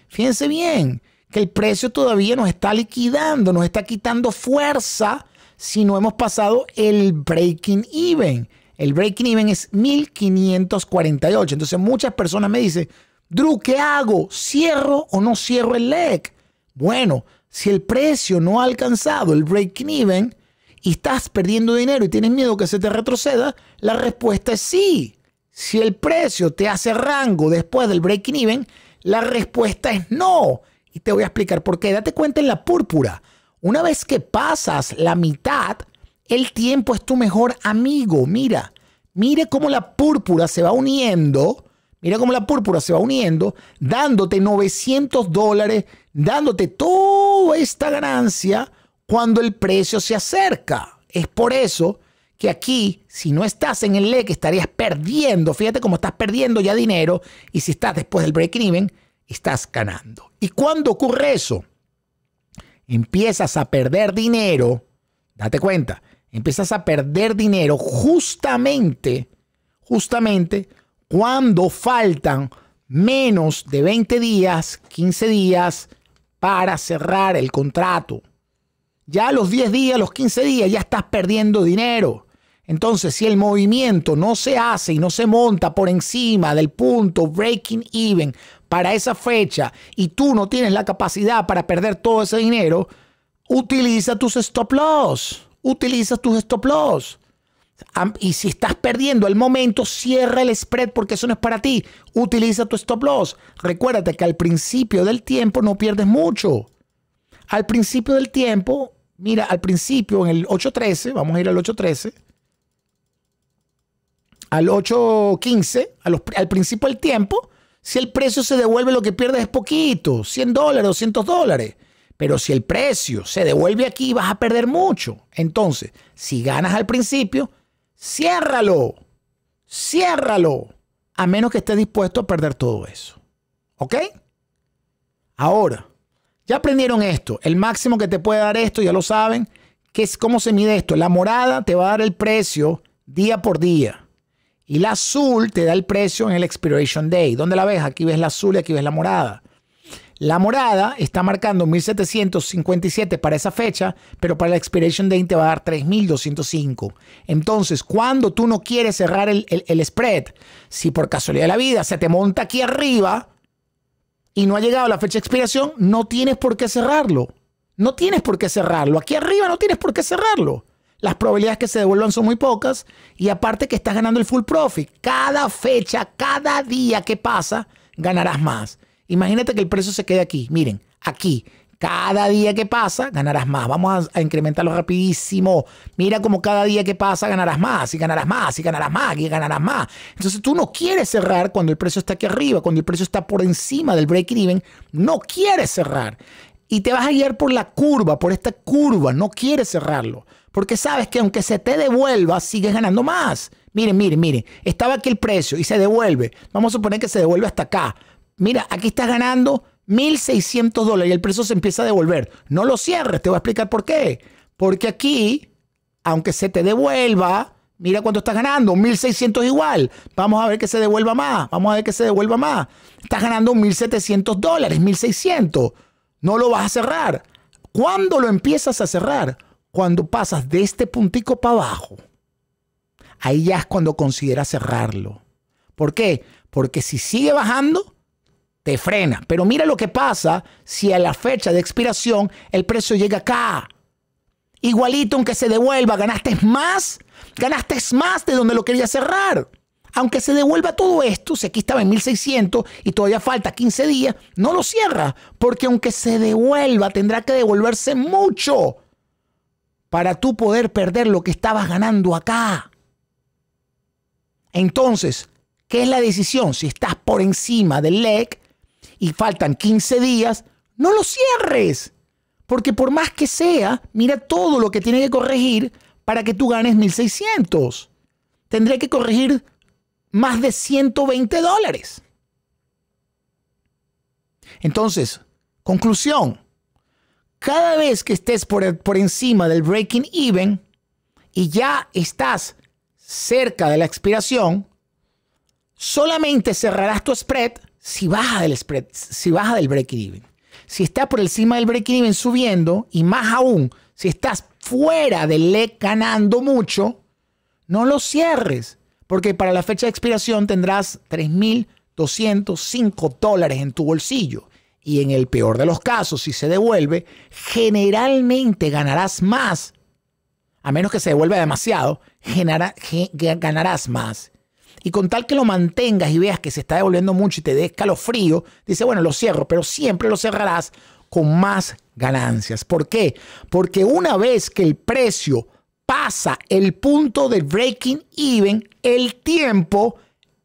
Fíjense bien que el precio todavía nos está liquidando, nos está quitando fuerza si no hemos pasado el breaking even. El breaking even es 1548. Entonces muchas personas me dicen, Drew, ¿qué hago? ¿Cierro o no cierro el leg? Bueno, si el precio no ha alcanzado el breaking even y estás perdiendo dinero y tienes miedo que se te retroceda, la respuesta es sí. Si el precio te hace rango después del breaking even, la respuesta es no. Y te voy a explicar por qué. Date cuenta en la púrpura. Una vez que pasas la mitad, el tiempo es tu mejor amigo. Mira, mire cómo la púrpura se va uniendo. Mira cómo la púrpura se va uniendo, dándote 900 dólares, dándote toda esta ganancia cuando el precio se acerca. Es por eso que aquí, si no estás en el LEC, estarías perdiendo. Fíjate cómo estás perdiendo ya dinero y si estás después del break even, estás ganando. ¿Y cuándo ocurre eso? empiezas a perder dinero, date cuenta, empiezas a perder dinero justamente, justamente cuando faltan menos de 20 días, 15 días para cerrar el contrato. Ya los 10 días, los 15 días, ya estás perdiendo dinero. Entonces, si el movimiento no se hace y no se monta por encima del punto breaking even para esa fecha y tú no tienes la capacidad para perder todo ese dinero, utiliza tus stop loss. Utiliza tus stop loss. Y si estás perdiendo el momento, cierra el spread porque eso no es para ti. Utiliza tu stop loss. Recuérdate que al principio del tiempo no pierdes mucho. Al principio del tiempo, mira, al principio en el 8.13, vamos a ir al 8.13, al 8.15, al principio del tiempo, si el precio se devuelve, lo que pierdes es poquito, 100 dólares, 200 dólares. Pero si el precio se devuelve aquí, vas a perder mucho. Entonces, si ganas al principio, ciérralo, ciérralo, a menos que estés dispuesto a perder todo eso. ¿Ok? Ahora, ya aprendieron esto. El máximo que te puede dar esto, ya lo saben. que es, ¿Cómo se mide esto? La morada te va a dar el precio día por día. Y la azul te da el precio en el expiration day. ¿Dónde la ves? Aquí ves la azul y aquí ves la morada. La morada está marcando 1757 para esa fecha, pero para la expiration date te va a dar 3205. Entonces, cuando tú no quieres cerrar el, el, spread, si por casualidad de la vida se te monta aquí arriba y no ha llegado la fecha de expiración, no tienes por qué cerrarlo. No tienes por qué cerrarlo. Aquí arriba no tienes por qué cerrarlo las probabilidades que se devuelvan son muy pocas y aparte que estás ganando el full profit. Cada fecha, cada día que pasa, ganarás más. Imagínate que el precio se quede aquí, miren, aquí. Cada día que pasa, ganarás más. Vamos a, incrementarlo rapidísimo. Mira como cada día que pasa, ganarás más y ganarás más y ganarás más y ganarás más. Entonces tú no quieres cerrar cuando el precio está aquí arriba, cuando el precio está por encima del break-even. No quieres cerrar y te vas a guiar por la curva, por esta curva, no quieres cerrarlo, porque sabes que aunque se te devuelva, sigues ganando más. Miren, miren, miren, estaba aquí el precio y se devuelve. Vamos a suponer que se devuelve hasta acá. Mira, aquí estás ganando 1.600 dólares y el precio se empieza a devolver. No lo cierres, te voy a explicar por qué. Porque aquí, aunque se te devuelva, mira cuánto estás ganando, 1.600 igual. Vamos a ver que se devuelva más, vamos a ver que se devuelva más. Estás ganando 1.700 dólares, 1.600 no lo vas a cerrar. ¿Cuándo lo empiezas a cerrar? Cuando pasas de este puntico para abajo. Ahí ya es cuando consideras cerrarlo. ¿Por qué? Porque si sigue bajando, te frena. Pero mira lo que pasa si a la fecha de expiración el precio llega acá. Igualito aunque se devuelva, ganaste más, ganaste más de donde lo querías cerrar. Aunque se devuelva todo esto, si aquí estaba en 1600 y todavía falta 15 días, no lo cierra, porque aunque se devuelva, tendrá que devolverse mucho para tú poder perder lo que estabas ganando acá. Entonces, ¿qué es la decisión? Si estás por encima del LEC y faltan 15 días, no lo cierres. Porque por más que sea, mira todo lo que tiene que corregir para que tú ganes 1600. Tendré que corregir más de 120 dólares. Entonces, conclusión, cada vez que estés por, encima del breaking even y ya estás cerca de la expiración, solamente cerrarás tu spread si baja del spread, si baja del breaking even. Si está por encima del breaking even subiendo y más aún, si estás fuera del leg ganando mucho, no lo cierres porque para la fecha de expiración tendrás 3.205 dólares en tu bolsillo. Y en el peor de los casos, si se devuelve, generalmente ganarás más. A menos que se devuelva demasiado, ganarás más. Y con tal que lo mantengas y veas que se está devolviendo mucho y te dé escalofrío, dice, bueno, lo cierro, pero siempre lo cerrarás con más ganancias. ¿Por qué? Porque una vez que el precio pasa el punto del breaking even, el tiempo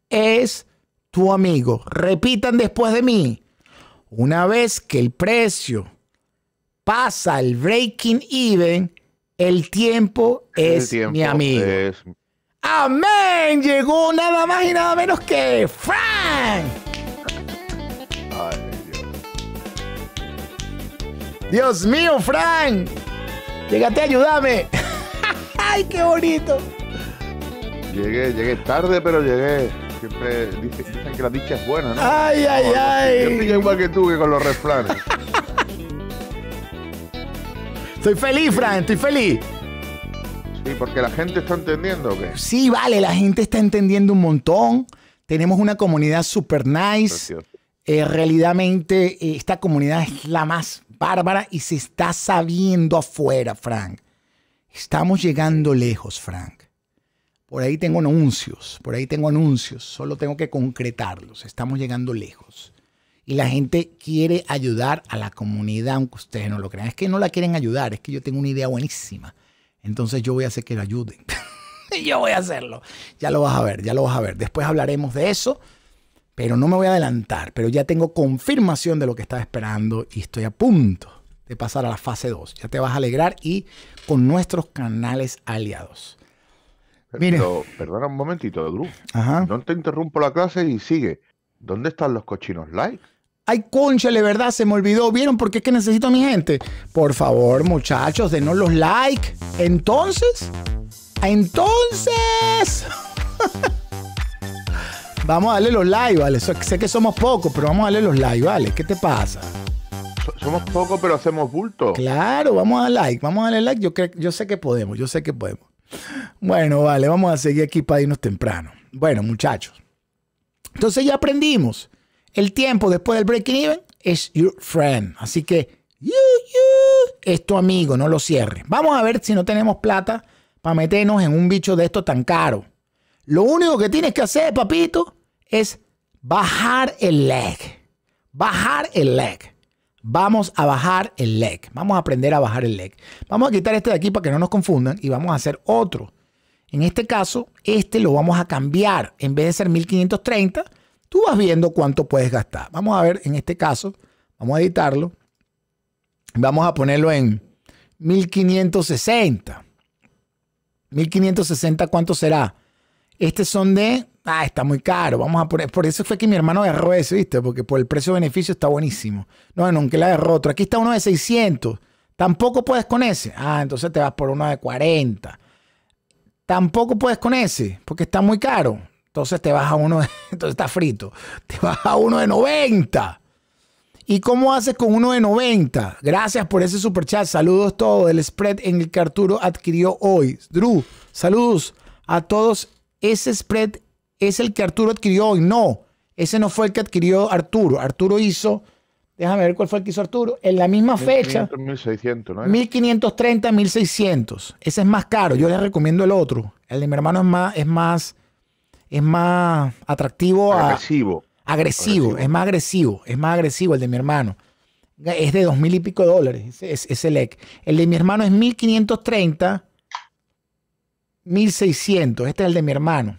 es tu amigo. Repitan después de mí. Una vez que el precio pasa el breaking even, el tiempo es mi amigo. Amén. Llegó nada más y nada menos que Frank. Dios. mío, Frank. Llegate, ayúdame. ¡Ay, qué bonito! Llegué, llegué tarde, pero llegué. Siempre dicen, que la dicha es buena, ¿no? ¡Ay, ay, ay! Yo estoy igual que tú que con los refranes. estoy [laughs] feliz, Frank, estoy feliz. Sí, porque la gente está entendiendo ¿o qué? Sí, vale, la gente está entendiendo un montón. Tenemos una comunidad super nice. Eh, realmente eh, esta comunidad es la más bárbara y se está sabiendo afuera, Frank. Estamos llegando lejos, Frank. Por ahí tengo anuncios, por ahí tengo anuncios, solo tengo que concretarlos. Estamos llegando lejos. Y la gente quiere ayudar a la comunidad, aunque ustedes no lo crean. Es que no la quieren ayudar, es que yo tengo una idea buenísima. Entonces yo voy a hacer que la ayuden. [laughs] yo voy a hacerlo. Ya lo vas a ver, ya lo vas a ver. Después hablaremos de eso, pero no me voy a adelantar. Pero ya tengo confirmación de lo que estaba esperando y estoy a punto de pasar a la fase 2. Ya te vas a alegrar y con nuestros canales aliados. Pero, perdona un momentito, Drew. Ajá. No te interrumpo la clase y sigue. ¿Dónde están los cochinos like? Ay, concha de ¿verdad? Se me olvidó. ¿Vieron por qué es que necesito a mi gente? Por favor, muchachos, denos los like. Entonces, entonces. [laughs] vamos a darle los like, ¿vale? Sé que somos pocos, pero vamos a darle los like, ¿vale? ¿Qué te pasa? Somos pocos, pero hacemos bulto. Claro, vamos a dar like, vamos a darle like. Yo, creo, yo sé que podemos, yo sé que podemos. Bueno, vale, vamos a seguir aquí para irnos temprano. Bueno, muchachos. Entonces ya aprendimos. El tiempo después del breaking even es your friend. Así que you, you, es tu amigo, no lo cierres. Vamos a ver si no tenemos plata para meternos en un bicho de esto tan caro. Lo único que tienes que hacer, papito, es bajar el leg. Bajar el leg. Vamos a bajar el leg. Vamos a aprender a bajar el leg. Vamos a quitar este de aquí para que no nos confundan y vamos a hacer otro. En este caso, este lo vamos a cambiar. En vez de ser 1530, tú vas viendo cuánto puedes gastar. Vamos a ver en este caso, vamos a editarlo. Vamos a ponerlo en 1560. 1560, ¿cuánto será? Este son de ah, está muy caro, vamos a poner. Por eso fue que mi hermano agarró ese, ¿viste? Porque por el precio-beneficio está buenísimo. No, no, aunque la agarró otro. Aquí está uno de 600. Tampoco puedes con ese. Ah, entonces te vas por uno de 40. Tampoco puedes con ese, porque está muy caro. Entonces te vas a uno, de, [laughs] entonces está frito. Te vas a uno de 90. ¿Y cómo haces con uno de 90? Gracias por ese super chat. Saludos todos. El spread en el que Arturo adquirió hoy. Drew, saludos a todos. Ese spread es el que Arturo adquirió hoy. No, ese no fue el que adquirió Arturo. Arturo hizo, déjame ver cuál fue el que hizo Arturo, en la misma fecha. 1600, 1530, 1600. Ese es más caro. Yo les recomiendo el otro. El de mi hermano es más, es más, es más atractivo. Agresivo. agresivo. Es más agresivo. Es más agresivo el de mi hermano. Es de dos mil y pico dólares. Ese es, es el El de mi hermano es 1530, 1600. Este es el de mi hermano.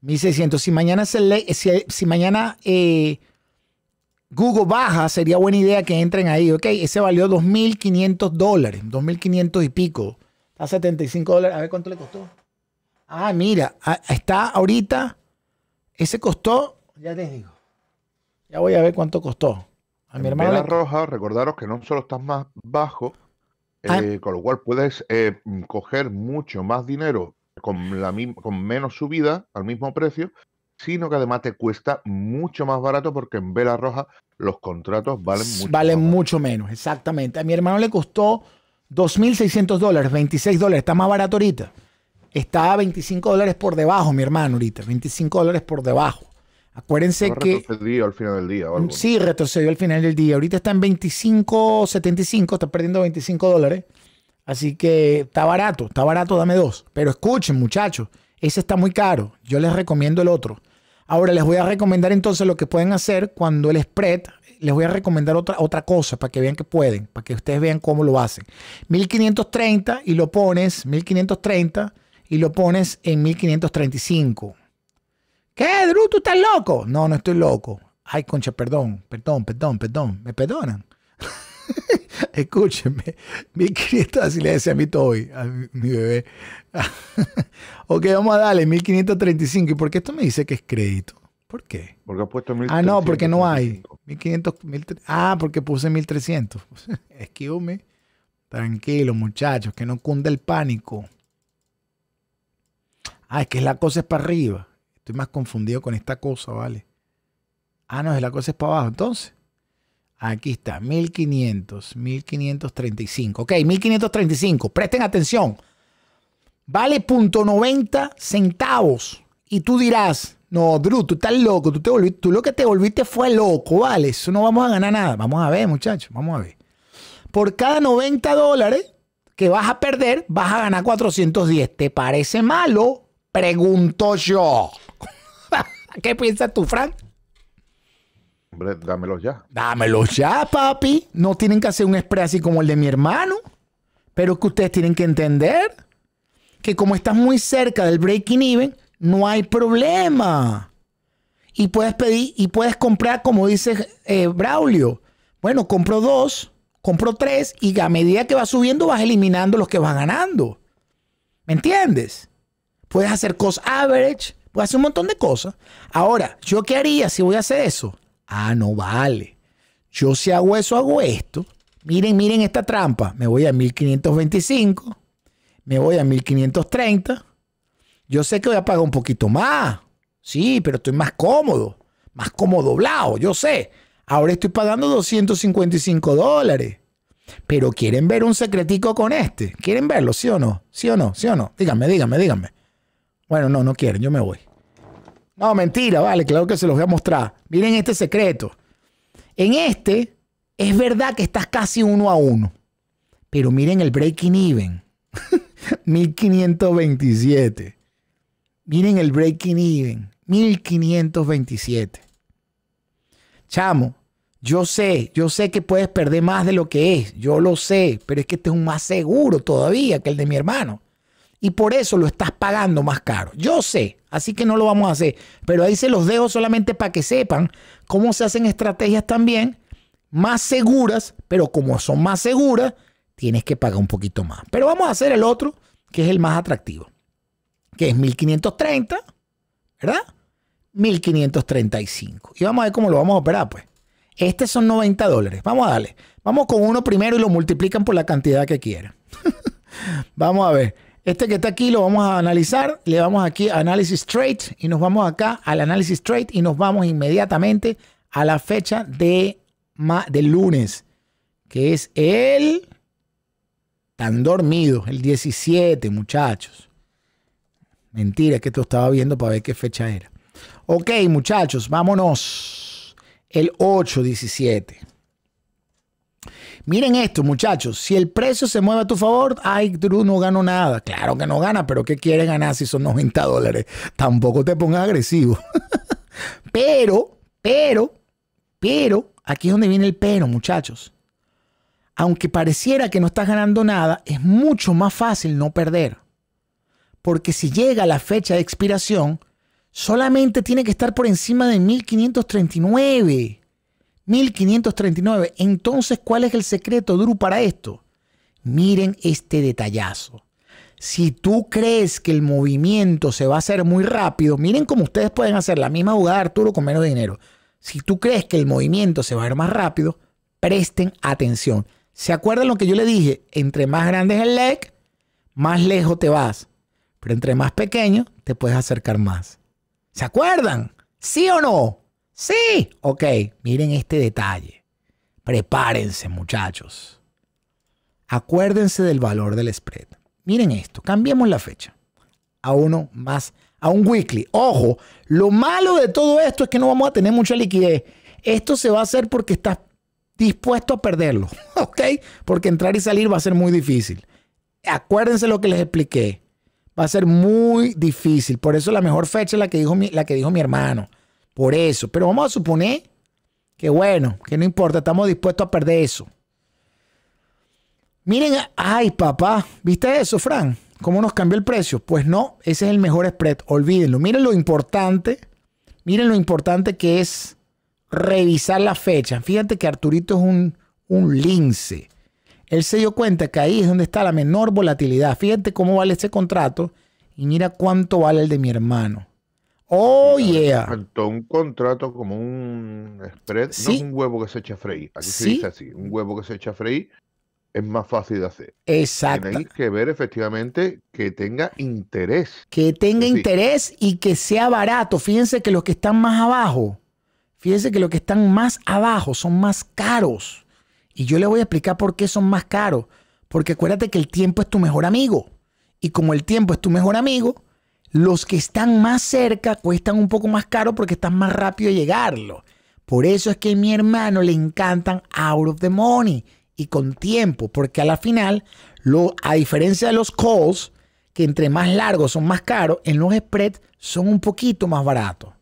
1600. Si mañana, se si, mañana eh, Google baja, sería buena idea que entren ahí. Ok, ese valió 2.500 dólares, 2.500 y pico. Está a 75 dólares. A ver cuánto le costó. Ah, mira, está ahorita. Ese costó, ya les digo. Ya voy a ver cuánto costó. A mi hermano. roja, recordaros que no solo estás más bajo, ah. eh, con lo cual puedes eh, coger mucho más dinero con, menos subida al mismo precio, sino que además te cuesta mucho más barato porque en Vela Roja los contratos valen mucho Valen mucho menos, exactamente. A mi hermano le costó 2.600 dólares, 26 dólares, está más barato ahorita. Está a 25 dólares por debajo, mi hermano, ahorita, 25 dólares por debajo. Acuérdense que... Retrocedió al final del día. Sí, retrocedió al final del día. Ahorita está en 25.75, está perdiendo 25 dólares. Así que está barato, está barato, dame dos. Pero escuchen, muchachos, ese está muy caro. Yo les recomiendo el otro. Ahora les voy a recomendar entonces lo que pueden hacer cuando el spread, les voy a recomendar otra, otra cosa para que vean que pueden, para que ustedes vean cómo lo hacen. 1530 y lo pones, 1530 y lo pones en 1535. ¿Qué, Drew? ¿Tú estás loco? No, no estoy loco. Ay, concha, perdón, perdón, perdón, perdón. ¿Me perdonan? [laughs] mi 1500, así le decía a mi Toby, a mi, bebé. [laughs] ok, vamos a darle 1535. ¿Y por qué esto me dice que es crédito? ¿Por qué? Porque ha puesto 1300. Ah, no, porque no hay. 1500, Ah, porque puse 1300. [laughs] Esquíbeme. Tranquilo, muchachos, que no cunde el pánico. Ah, es que la cosa es para arriba. Estoy más confundido con esta cosa, ¿vale? Ah, no, es la cosa es para abajo, entonces. Aquí está, 1500, 1535. Ok, 1535. Presten atención. Vale .90 centavos. Y tú dirás, no, Drew, tú estás loco, tú, tú lo que te volviste fue loco, vale, eso no vamos a ganar nada. Vamos a ver, muchachos, vamos a ver. Por cada 90 dólares que vas a perder, vas a ganar 410. ¿Te parece malo? Pregunto yo. [laughs] ¿Qué piensas tú, Frank? Dámelo dámelos ya. Dámelos ya, papi. No tienen que hacer un spray así como el de mi hermano. Pero que ustedes tienen que entender que como estás muy cerca del breaking even, no hay problema. Y puedes pedir y puedes comprar, como dice eh, Braulio. Bueno, compro dos, compro tres y a medida que va subiendo vas eliminando los que van ganando. ¿Me entiendes? Puedes hacer cost average, puedes hacer un montón de cosas. Ahora, ¿yo qué haría si voy a hacer eso? Ah, no vale. Yo si hago eso, hago esto. Miren, miren esta trampa. Me voy a 1525. Me voy a 1530. Yo sé que voy a pagar un poquito más. Sí, pero estoy más cómodo. Más cómodo doblado, yo sé. Ahora estoy pagando 255 dólares. Pero quieren ver un secretico con este. ¿Quieren verlo, sí o no? ¿Sí o no? ¿Sí o no? Díganme, díganme, díganme. Bueno, no, no quieren, yo me voy. No, mentira, vale, claro que se los voy a mostrar. Miren este secreto. En este, es verdad que estás casi uno a uno. Pero miren el breaking even. 1527. [laughs] Miren el breaking even. 1527. Chamo, yo sé, yo sé que puedes perder más de lo que es. Yo lo sé, pero es que este es un más seguro todavía que el de mi hermano y por eso lo estás pagando más caro. Yo sé, así que no lo vamos a hacer, pero ahí se los dejo solamente para que sepan cómo se hacen estrategias también más seguras, pero como son más seguras, tienes que pagar un poquito más. Pero vamos a hacer el otro, que es el más atractivo, que es 1530, ¿verdad? 1535. Y vamos a ver cómo lo vamos a operar, pues. Este son 90 dólares. Vamos a darle. Vamos con uno primero y lo multiplican por la cantidad que quieran. [laughs] vamos a ver. Este que está aquí lo vamos a analizar. Le vamos aquí a análisis trade y nos vamos acá al análisis trade y nos vamos inmediatamente a la fecha de, lunes, que es el... Tan dormido, el 17, muchachos. Mentira, que esto estaba viendo para ver qué fecha era. Ok, muchachos, vámonos. El 8-17. Miren esto, muchachos. Si el precio se mueve a tu favor, ay, Drew, no gano nada. Claro que no gana, pero ¿qué quiere ganar si son 90 dólares? Tampoco te pongas agresivo. [laughs] pero, pero, pero, aquí es donde viene el pero, muchachos. Aunque pareciera que no estás ganando nada, es mucho más fácil no perder. Porque si llega la fecha de expiración, solamente tiene que estar por encima de 1539. 1539. Entonces, ¿cuál es el secreto, duro para esto? Miren este detallazo. Si tú crees que el movimiento se va a hacer muy rápido, miren cómo ustedes pueden hacer la misma jugada, Arturo, con menos dinero. Si tú crees que el movimiento se va a hacer más rápido, presten atención. ¿Se acuerdan lo que yo le dije? Entre más grande es el leg, más lejos te vas. Pero entre más pequeño, te puedes acercar más. ¿Se acuerdan? ¿Sí o no? Sí, ok, miren este detalle. Prepárense muchachos. Acuérdense del valor del spread. Miren esto, cambiemos la fecha a uno más, a un weekly. Ojo, lo malo de todo esto es que no vamos a tener mucha liquidez. Esto se va a hacer porque estás dispuesto a perderlo, [laughs] ¿ok? Porque entrar y salir va a ser muy difícil. Acuérdense lo que les expliqué. Va a ser muy difícil. Por eso la mejor fecha es la que dijo la que dijo mi hermano por eso. Pero vamos a suponer que bueno, que no importa, estamos dispuestos a perder eso. Miren, ay papá, ¿viste eso, Fran? ¿Cómo nos cambió el precio? Pues no, ese es el mejor spread, olvídenlo. Miren lo importante, miren lo importante que es revisar la fecha. Fíjate que Arturito es un, un lince. Él se dio cuenta que ahí es donde está la menor volatilidad. Fíjate cómo vale ese contrato y mira cuánto vale el de mi hermano. Oh, yeah. un contrato como un spread, no es un huevo que se echa a freír. Aquí se dice así: un huevo que se echa a freír es más fácil de hacer. Exacto. Tenéis que ver efectivamente que tenga interés. Que tenga interés y que sea barato. Fíjense que los que están más abajo, fíjense que los que están más abajo son más caros. Y yo le voy a explicar por qué son más caros. Porque acuérdate que el tiempo es tu mejor amigo. Y como el tiempo es tu mejor amigo, los que están más cerca cuestan un poco más caro porque están más rápido de llegarlo. Por eso es que a mi hermano le encantan out of the money y con tiempo, porque a la final, lo, a diferencia de los calls, que entre más largos son más caros, en los spreads son un poquito más baratos.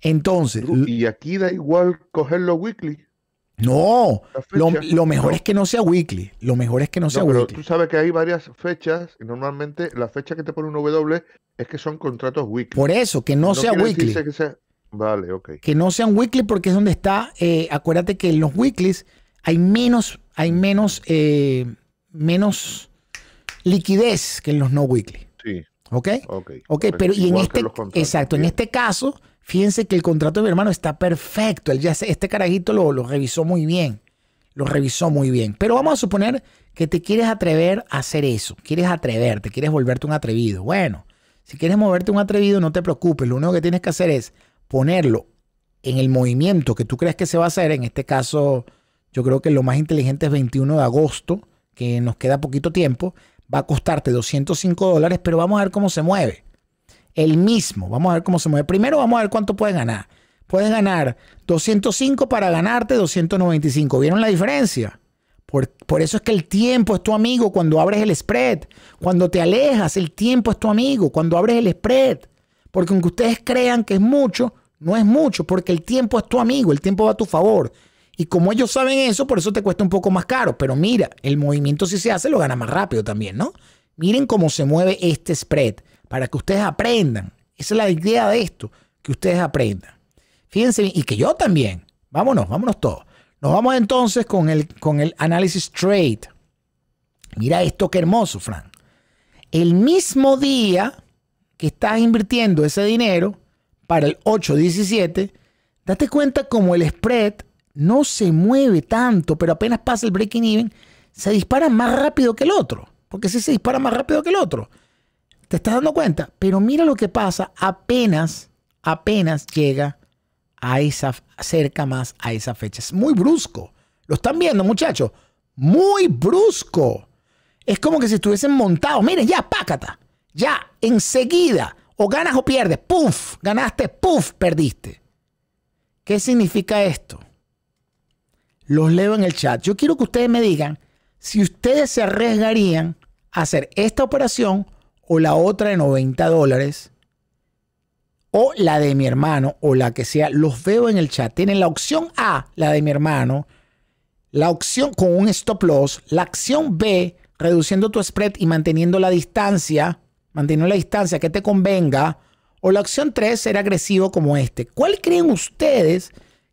Entonces. Y aquí da igual cogerlo weekly. No, lo, mejor es que no sea weekly. Lo mejor es que no, sea pero weekly. Tú sabes que hay varias fechas y normalmente la fecha que te pone un W es que son contratos weekly. Por eso, que no, sea weekly. Que Vale, ok. Que no sean weekly porque es donde está. Eh, acuérdate que en los weeklies hay menos, hay menos, eh, menos liquidez que en los no weekly. Sí. ¿Ok? Ok. Pues pero en este, exacto, en este caso Fíjense que el contrato de mi hermano está perfecto. Él ya este carajito lo, lo revisó muy bien. Lo revisó muy bien. Pero vamos a suponer que te quieres atrever a hacer eso. Quieres atreverte, quieres volverte un atrevido. Bueno, si quieres moverte un atrevido, no te preocupes. Lo único que tienes que hacer es ponerlo en el movimiento que tú crees que se va a hacer. En este caso, yo creo que lo más inteligente es 21 de agosto, que nos queda poquito tiempo. Va a costarte 205 dólares, pero vamos a ver cómo se mueve el mismo. Vamos a ver cómo se mueve. Primero vamos a ver cuánto puede ganar. Puedes ganar 205 para ganarte 295. ¿Vieron la diferencia? Por, por, eso es que el tiempo es tu amigo cuando abres el spread. Cuando te alejas, el tiempo es tu amigo. Cuando abres el spread. Porque aunque ustedes crean que es mucho, no es mucho, porque el tiempo es tu amigo, el tiempo va a tu favor. Y como ellos saben eso, por eso te cuesta un poco más caro. Pero mira, el movimiento si se hace lo gana más rápido también, ¿no? Miren cómo se mueve este spread para que ustedes aprendan. Esa es la idea de esto, que ustedes aprendan. Fíjense, y que yo también. Vámonos, vámonos todos. Nos vamos entonces con el, con el análisis trade. Mira esto qué hermoso, Fran. El mismo día que estás invirtiendo ese dinero para el 8.17, date cuenta como el spread no se mueve tanto, pero apenas pasa el breaking even, se dispara más rápido que el otro. Porque si se dispara más rápido que el otro. ¿Te estás dando cuenta? Pero mira lo que pasa apenas, apenas llega a esa, cerca más a esa fecha. Es muy brusco. ¿Lo están viendo, muchachos? Muy brusco. Es como que si estuviesen montados. Miren, ya, pácata. Ya, enseguida. O ganas o pierdes. Puf, ganaste. Puf, perdiste. ¿Qué significa esto? Los leo en el chat. Yo quiero que ustedes me digan si ustedes se arriesgarían a hacer esta operación o la otra de 90 dólares, o la de mi hermano, o la que sea, los veo en el chat. Tienen la opción A, la de mi hermano, la opción con un stop loss, la opción B, reduciendo tu spread y manteniendo la distancia, manteniendo la distancia que te convenga, o la opción 3, ser agresivo como este. ¿Cuál creen ustedes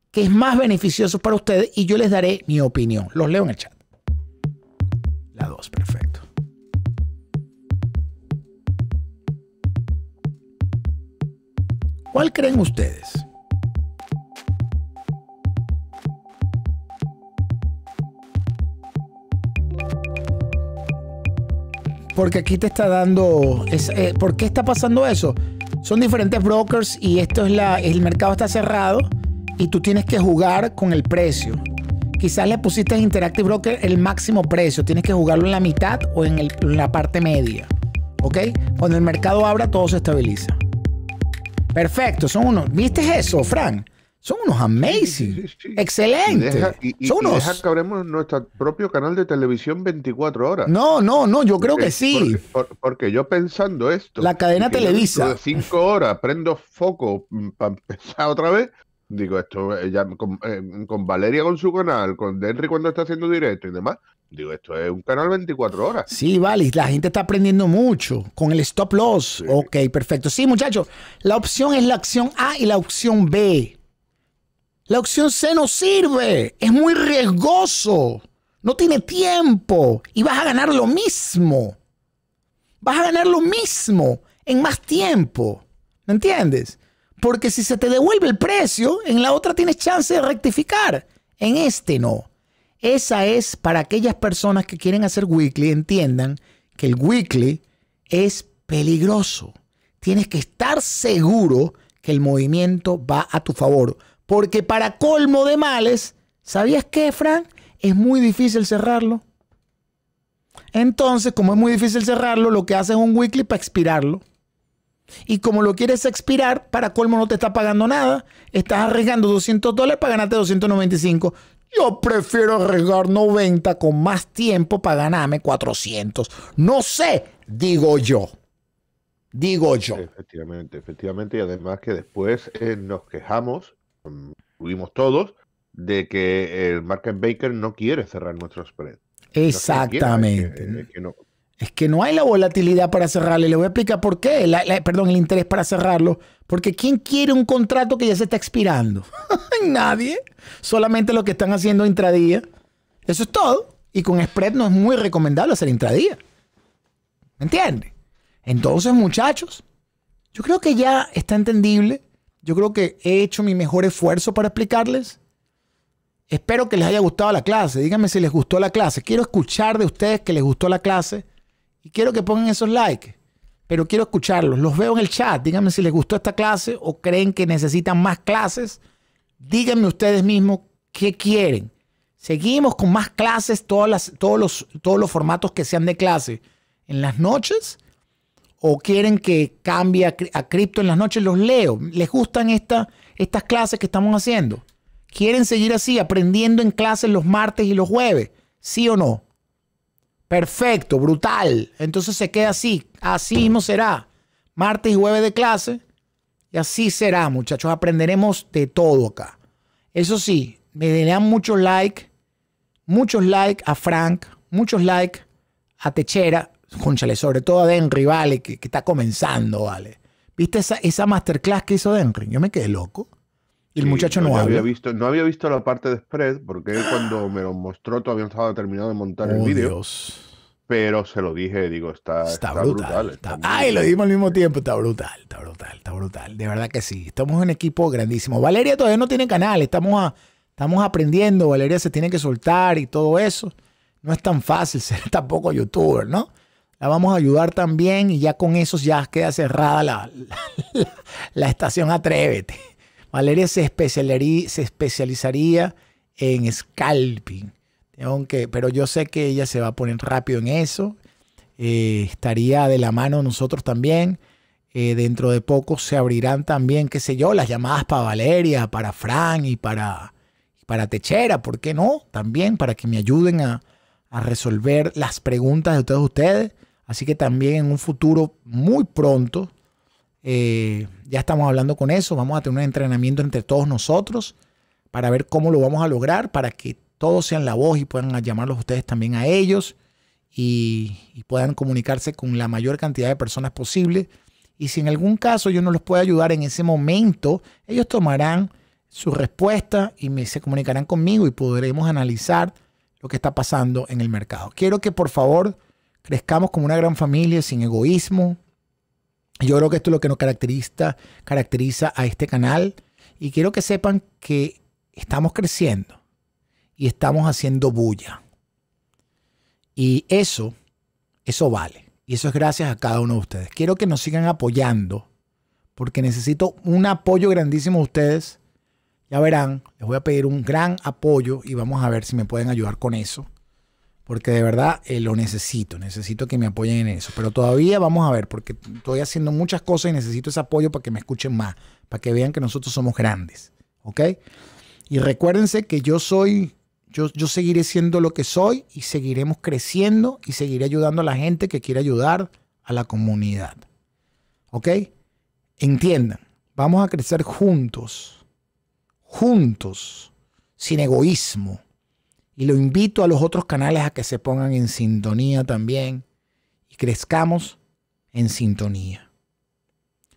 que es más beneficioso para ustedes? Y yo les daré mi opinión. Los leo en el chat. La 2, perfecto. ¿Cuál creen ustedes? Porque aquí te está dando... Eh, ¿Por qué está pasando eso? Son diferentes brokers y esto es la, el mercado está cerrado y tú tienes que jugar con el precio. Quizás le pusiste a Interactive Broker el máximo precio. Tienes que jugarlo en la mitad o en, en la parte media. ¿Ok? Cuando el mercado abra, todo se estabiliza. Perfecto, son unos. ¿Viste eso, Fran? Son unos amazing. excelente, unos... que abremos nuestro propio canal de televisión 24 horas. No, no, no, yo creo que sí. Porque, yo pensando esto. La cadena Televisa. 5 horas prendo foco mm, para empezar otra vez. Digo, esto eh, ya eh, con, Valeria con su canal, con Henry cuando está haciendo directo y demás Digo, esto es un canal 24 horas. Sí, vale, la gente está aprendiendo mucho con el stop loss. Ok, perfecto. Sí, muchachos, la opción es la opción A y la opción B. La opción C no sirve, es muy riesgoso, no tiene tiempo y vas a ganar lo mismo. Vas a ganar lo mismo en más tiempo. ¿Me entiendes? Porque si se te devuelve el precio, en la otra tienes chance de rectificar, en este no. Esa es para aquellas personas que quieren hacer weekly, entiendan que el weekly es peligroso. Tienes que estar seguro que el movimiento va a tu favor. Porque para colmo de males, ¿sabías qué, Frank? Es muy difícil cerrarlo. Entonces, como es muy difícil cerrarlo, lo que haces es un weekly para expirarlo. Y como lo quieres expirar, para colmo no te está pagando nada. Estás arriesgando 200 dólares para ganarte 295. Yo prefiero arriesgar 90 con más tiempo para ganarme 400. No sé, digo yo. Digo yo. Efectivamente, efectivamente. Y además que después eh, nos quejamos, mm, tuvimos todos, de que el Market Baker no quiere cerrar nuestro spread. Exactamente es que no hay la volatilidad para cerrarle. Le voy a explicar por qué. perdón, el interés para cerrarlo. Porque ¿quién quiere un contrato que ya se está expirando? [laughs] Nadie. Solamente lo que están haciendo intradía. Eso es todo. Y con spread no es muy recomendable hacer intradía. ¿Me entiendes? Entonces, muchachos, yo creo que ya está entendible. Yo creo que he hecho mi mejor esfuerzo para explicarles. Espero que les haya gustado la clase. Díganme si les gustó la clase. Quiero escuchar de ustedes que les gustó la clase. Y quiero que pongan esos likes, pero quiero escucharlos. Los veo en el chat. Díganme si les gustó esta clase o creen que necesitan más clases. Díganme ustedes mismos qué quieren. Seguimos con más clases, todas las, todos, los, todos los formatos que sean de clase en las noches. O quieren que cambie a, cripto en las noches, los leo. ¿Les gustan esta, estas clases que estamos haciendo? ¿Quieren seguir así, aprendiendo en clases los martes y los jueves? ¿Sí o no? Perfecto, brutal. Entonces se queda así. Así mismo será. Martes y jueves de clase. Y así será, muchachos. Aprenderemos de todo acá. Eso sí, me den muchos like. Muchos likes a Frank. Muchos likes a Techera. Conchale, sobre todo a Denry, vale, que, está comenzando, vale. ¿Viste esa, esa masterclass que hizo Denry? Yo me quedé loco el muchacho no, había visto No había visto la parte de spread, porque él cuando me lo mostró todavía no estaba terminado de montar el oh, vídeo. Pero se lo dije, digo, está, brutal. ay, lo dimos al mismo tiempo, está brutal, está brutal, está brutal. De verdad que sí, estamos en equipo grandísimo. Valeria todavía no tiene canal, estamos, estamos aprendiendo, Valeria se tiene que soltar y todo eso. No es tan fácil [laughs] ser tampoco youtuber, ¿no? la vamos a ayudar también y ya con eso ya queda cerrada la, [laughs] la estación Atrévete. Valeria se, especializaría, en scalping. Aunque, pero yo sé que ella se va a poner rápido en eso. Eh, estaría de la mano nosotros también. Eh, dentro de poco se abrirán también, qué sé yo, las llamadas para Valeria, para Fran y para, para Techera, ¿por qué no? También para que me ayuden a, a resolver las preguntas de todos ustedes. Así que también en un futuro muy pronto eh, ya estamos hablando con eso. Vamos a tener un entrenamiento entre todos nosotros para ver cómo lo vamos a lograr, para que todos sean la voz y puedan llamarlos ustedes también a ellos y, puedan comunicarse con la mayor cantidad de personas posible. Y si en algún caso yo no los puedo ayudar en ese momento, ellos tomarán su respuesta y me, se comunicarán conmigo y podremos analizar lo que está pasando en el mercado. Quiero que por favor crezcamos como una gran familia, sin egoísmo, yo creo que esto es lo que nos caracteriza, caracteriza a este canal y quiero que sepan que estamos creciendo y estamos haciendo bulla. Y eso, eso vale. Y eso es gracias a cada uno de ustedes. Quiero que nos sigan apoyando porque necesito un apoyo grandísimo de ustedes. Ya verán, les voy a pedir un gran apoyo y vamos a ver si me pueden ayudar con eso porque de verdad eh, lo necesito, necesito que me apoyen en eso. Pero todavía vamos a ver, porque estoy haciendo muchas cosas y necesito ese apoyo para que me escuchen más, para que vean que nosotros somos grandes, ¿ok? Y recuérdense que yo soy, yo, yo seguiré siendo lo que soy y seguiremos creciendo y seguiré ayudando a la gente que quiere ayudar a la comunidad, ¿ok? Entiendan, vamos a crecer juntos, juntos, sin egoísmo y lo invito a los otros canales a que se pongan en sintonía también y crezcamos en sintonía.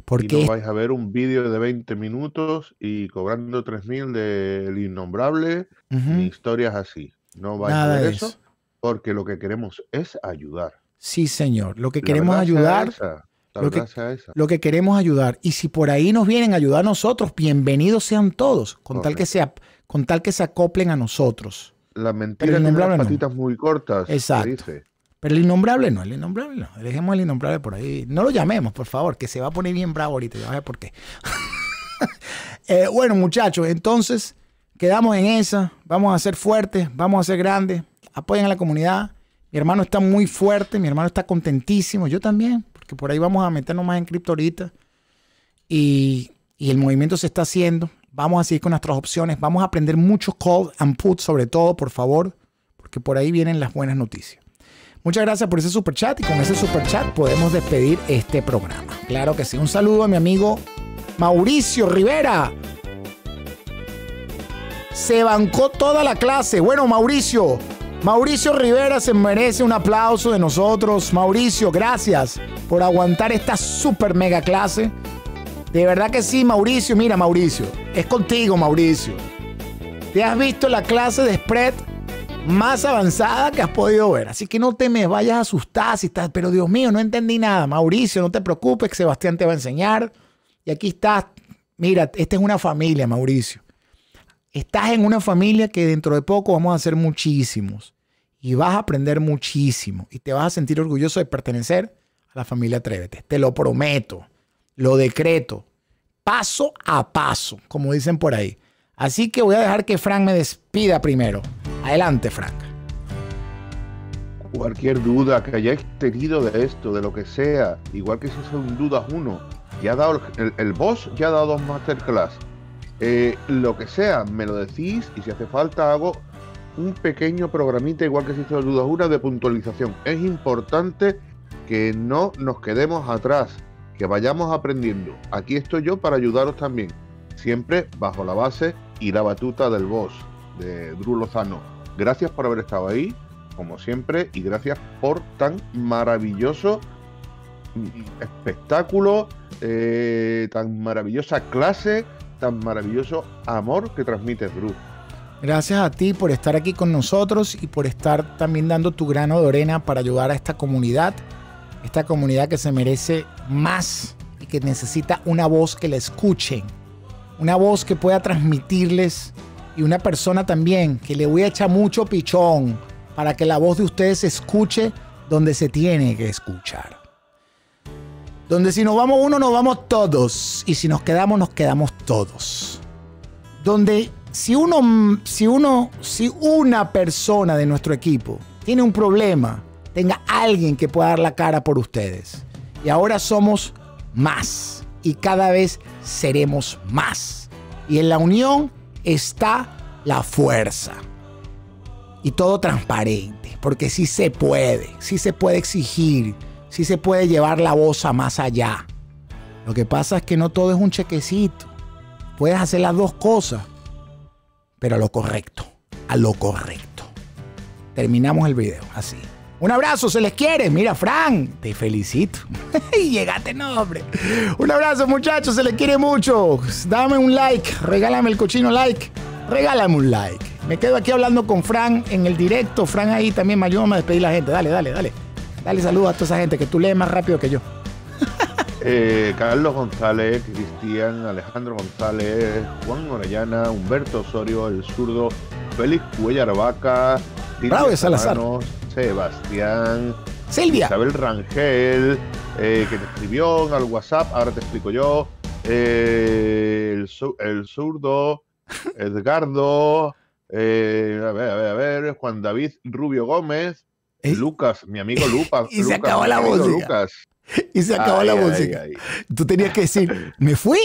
Porque y no vais a ver un vídeo de 20 minutos y cobrando 3.000 del innombrable historias así. No vais a ver eso, porque lo que queremos es ayudar. Sí, señor. Lo que queremos ayudar. Lo que, lo que, queremos ayudar. Y si por ahí nos vienen a ayudar a nosotros, bienvenidos sean todos, con, tal que, sea, con tal que se acoplen a nosotros la mentira tiene las patitas muy cortas. Exacto. Pero el innombrable no, el innombrable no. Dejemos el innombrable por ahí. No lo llamemos, por favor, que se va a poner bien bravo ahorita. Ya a ver por qué. [laughs] Eh, bueno, muchachos, entonces quedamos en esa. Vamos a ser fuertes, vamos a ser grandes. Apoyen a la comunidad. Mi hermano está muy fuerte, mi hermano está contentísimo. Yo también, porque por ahí vamos a meternos más en cripto ahorita. Y, y el movimiento se está haciendo. Vamos a seguir con nuestras opciones. Vamos a aprender mucho call and put, sobre todo, por favor, porque por ahí vienen las buenas noticias. Muchas gracias por ese super chat y con ese super chat podemos despedir este programa. Claro que sí. Un saludo a mi amigo Mauricio Rivera. Se bancó toda la clase. Bueno, Mauricio, Mauricio Rivera se merece un aplauso de nosotros. Mauricio, gracias por aguantar esta super mega clase. De verdad que sí, Mauricio. Mira, Mauricio. Es contigo, Mauricio. Te has visto la clase de spread más avanzada que has podido ver. Así que no te me vayas a asustar si estás, pero Dios mío, no entendí nada. Mauricio, no te preocupes, que Sebastián te va a enseñar. Y aquí estás. Mira, esta es una familia, Mauricio. Estás en una familia que dentro de poco vamos a hacer muchísimos. Y vas a aprender muchísimo. Y te vas a sentir orgulloso de pertenecer a la familia Atrévete. Te lo prometo lo decreto, paso a paso, como dicen por ahí. Así que voy a dejar que Frank me despida primero. Adelante, Frank. Cualquier duda que hayáis tenido de esto, de lo que sea, igual que si son dudas uno, ya ha dado el, boss ya ha dado dos masterclass. Eh, lo que sea, me lo decís y si hace falta hago un pequeño programita, igual que si son dudas una, de puntualización. Es importante que no nos quedemos atrás que vayamos aprendiendo. Aquí estoy yo para ayudaros también, siempre bajo la base y la batuta del boss, de Drew Lozano. Gracias por haber estado ahí, como siempre, y gracias por tan maravilloso espectáculo, eh, tan maravillosa clase, tan maravilloso amor que transmite Drew. Gracias a ti por estar aquí con nosotros y por estar también dando tu grano de arena para ayudar a esta comunidad esta comunidad que se merece más y que necesita una voz que la escuchen, una voz que pueda transmitirles y una persona también que le voy a echar mucho pichón para que la voz de ustedes se escuche donde se tiene que escuchar. Donde si nos vamos uno, nos vamos todos. Y si nos quedamos, nos quedamos todos. Donde si uno, si uno, si una persona de nuestro equipo tiene un problema, tenga alguien que pueda dar la cara por ustedes. Y ahora somos más y cada vez seremos más. Y en la unión está la fuerza. Y todo transparente, porque sí se puede, sí se puede exigir, sí se puede llevar la voz a más allá. Lo que pasa es que no todo es un chequecito. Puedes hacer las dos cosas, pero a lo correcto, a lo correcto. Terminamos el video así. Un abrazo, se les quiere. Mira, Fran, te felicito. [laughs] y llegaste, no, hombre. Un abrazo, muchachos, se les quiere mucho. Dame un like, regálame el cochino like. Regálame un like. Me quedo aquí hablando con Fran en el directo. Fran ahí también me ayuda a despedir la gente. Dale, dale, dale. Dale saludos a toda esa gente que tú lees más rápido que yo. [laughs] Eh, Carlos González, Cristian, Alejandro González, Juan Orellana, Humberto Osorio, El Zurdo, Félix Cuellar Vaca, Tito. Salazar. Sebastián. Silvia. Isabel Rangel, eh, que te escribió al WhatsApp, ahora te explico yo. Eh, el, zurdo, [laughs] Edgardo, eh, a ver, a ver, a ver, Juan David Rubio Gómez, Lucas, mi amigo Lupa, [laughs] Lucas. [laughs] Y se acabó la música. Y se acabó la música. Tú tenías que decir, me fui,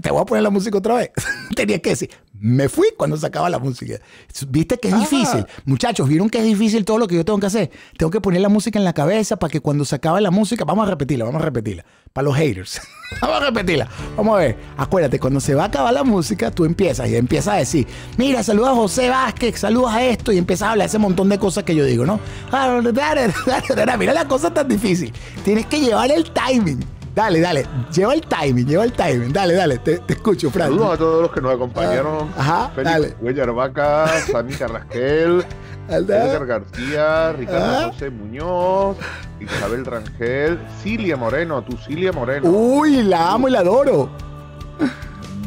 te voy a poner la música otra vez. tenías que decir, me fui cuando se acaba la música. ¿Viste que es difícil? Muchachos, ¿vieron que es difícil todo lo que yo tengo que hacer? Tengo que poner la música en la cabeza para que cuando se acabe la música, vamos a repetirla, vamos a repetirla. Para los haters, [laughs] vamos a repetirla. Vamos a ver, acuérdate, cuando se va a acabar la música, tú empiezas y empiezas a decir, mira, saluda a José Vázquez, saludas a esto y empiezas a hablar ese montón de cosas que yo digo, ¿no? Ah, [laughs] mira la cosa tan difícil. Tienes que llevar el timing. Dale, dale. Lleva el timing, lleva el timing. Dale, dale. Te, escucho, Fran. Saludos a todos los que nos acompañaron. Ah, ajá, Félix Huellar Vaca, Sanita Rasquel, Edgar García, Ricardo José Muñoz, Isabel Rangel, Silvia Moreno, tú Silvia Moreno. Uy, la amo y la adoro.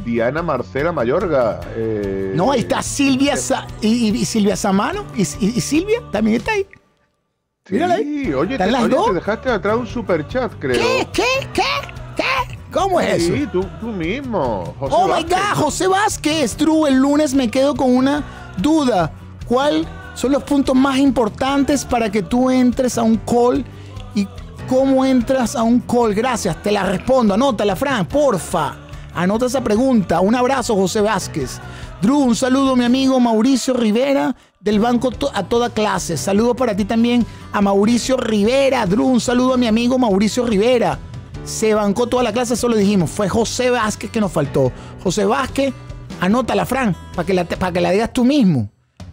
Diana Marcela Mayorga. Eh, no, ahí está Silvia eh, y, Silvia Samano. Y, y Silvia también está ahí. Sí, Oye, te, dejaste atrás un chat, creo. ¿Qué? ¿Qué? ¿Qué? ¿Cómo es eso? Sí, tú, mismo. José oh my God, José Vázquez. Drew, el lunes me quedo con una duda. ¿Cuál son los puntos más importantes para que tú entres a un call y cómo entras a un call? Gracias, te la respondo. Anótala, Fran, porfa. Anota esa pregunta. Un abrazo, José Vázquez. Drew, un saludo, mi amigo Mauricio Rivera del Banco a Toda Clase. Saludo para ti también a Mauricio Rivera. Drun, saludo a mi amigo Mauricio Rivera. Se bancó toda la clase, eso lo dijimos. Fue José Vázquez que nos faltó. José Vázquez, anótala, Fran, para que, la, que la digas tú mismo.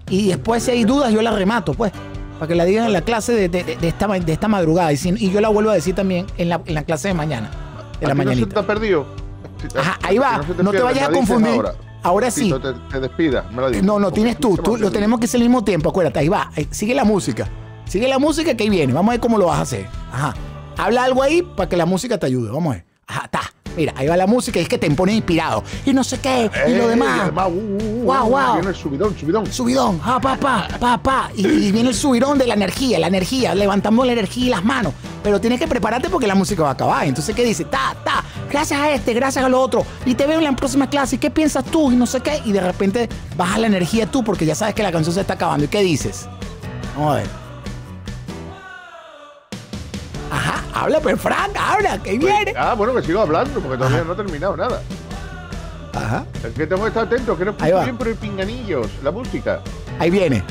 Y después, si hay dudas, yo la remato, pues. Para que la digas en la clase de, esta, de madrugada. Y, yo la vuelvo a decir también en la, clase de mañana. De la te perdido. ahí va. No te, vayas a confundir. Ahora sí. Te, te despidas, me lo digo. No, no, tienes tú. tú lo tenemos que hacer al mismo tiempo. Acuérdate, ahí va. Eh, sigue la música. Sigue la música que ahí viene. Vamos a ver cómo lo vas a hacer. Ajá. Habla algo ahí para que la música te ayude. Vamos a ver. Ajá, está. Mira, ahí va la música y es que te pone inspirado. Y no sé qué, y lo eh, demás. wow, wow. Uh, uh, uh, viene el subidón, subidón. Subidón, ah, papá, papá. Y, viene el subidón de la energía, la energía. Levantamos la energía y las manos. Pero tienes que prepararte porque la música va a acabar. Entonces, ¿qué dice? Ta, ta, gracias a este, gracias a lo otro. Y te veo en la próxima clase. qué piensas tú? Y no sé qué. Y de repente baja la energía tú porque ya sabes que la canción se está acabando. ¿Y qué dices? Vamos a ver. Habla, pues, Frank, habla, que pues, viene. Ah, bueno, que sigo hablando, porque todavía no he terminado nada. Ajá. Es que tengo que estar atento, que no por siempre pinganillos, la música. Ahí viene.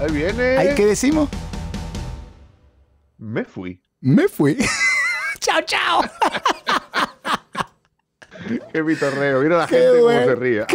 Ahí viene. qué decimos? Me fui. Me fui. [laughs] chao, chao. [laughs] qué vitorreo. Mira la gente cómo se ríe.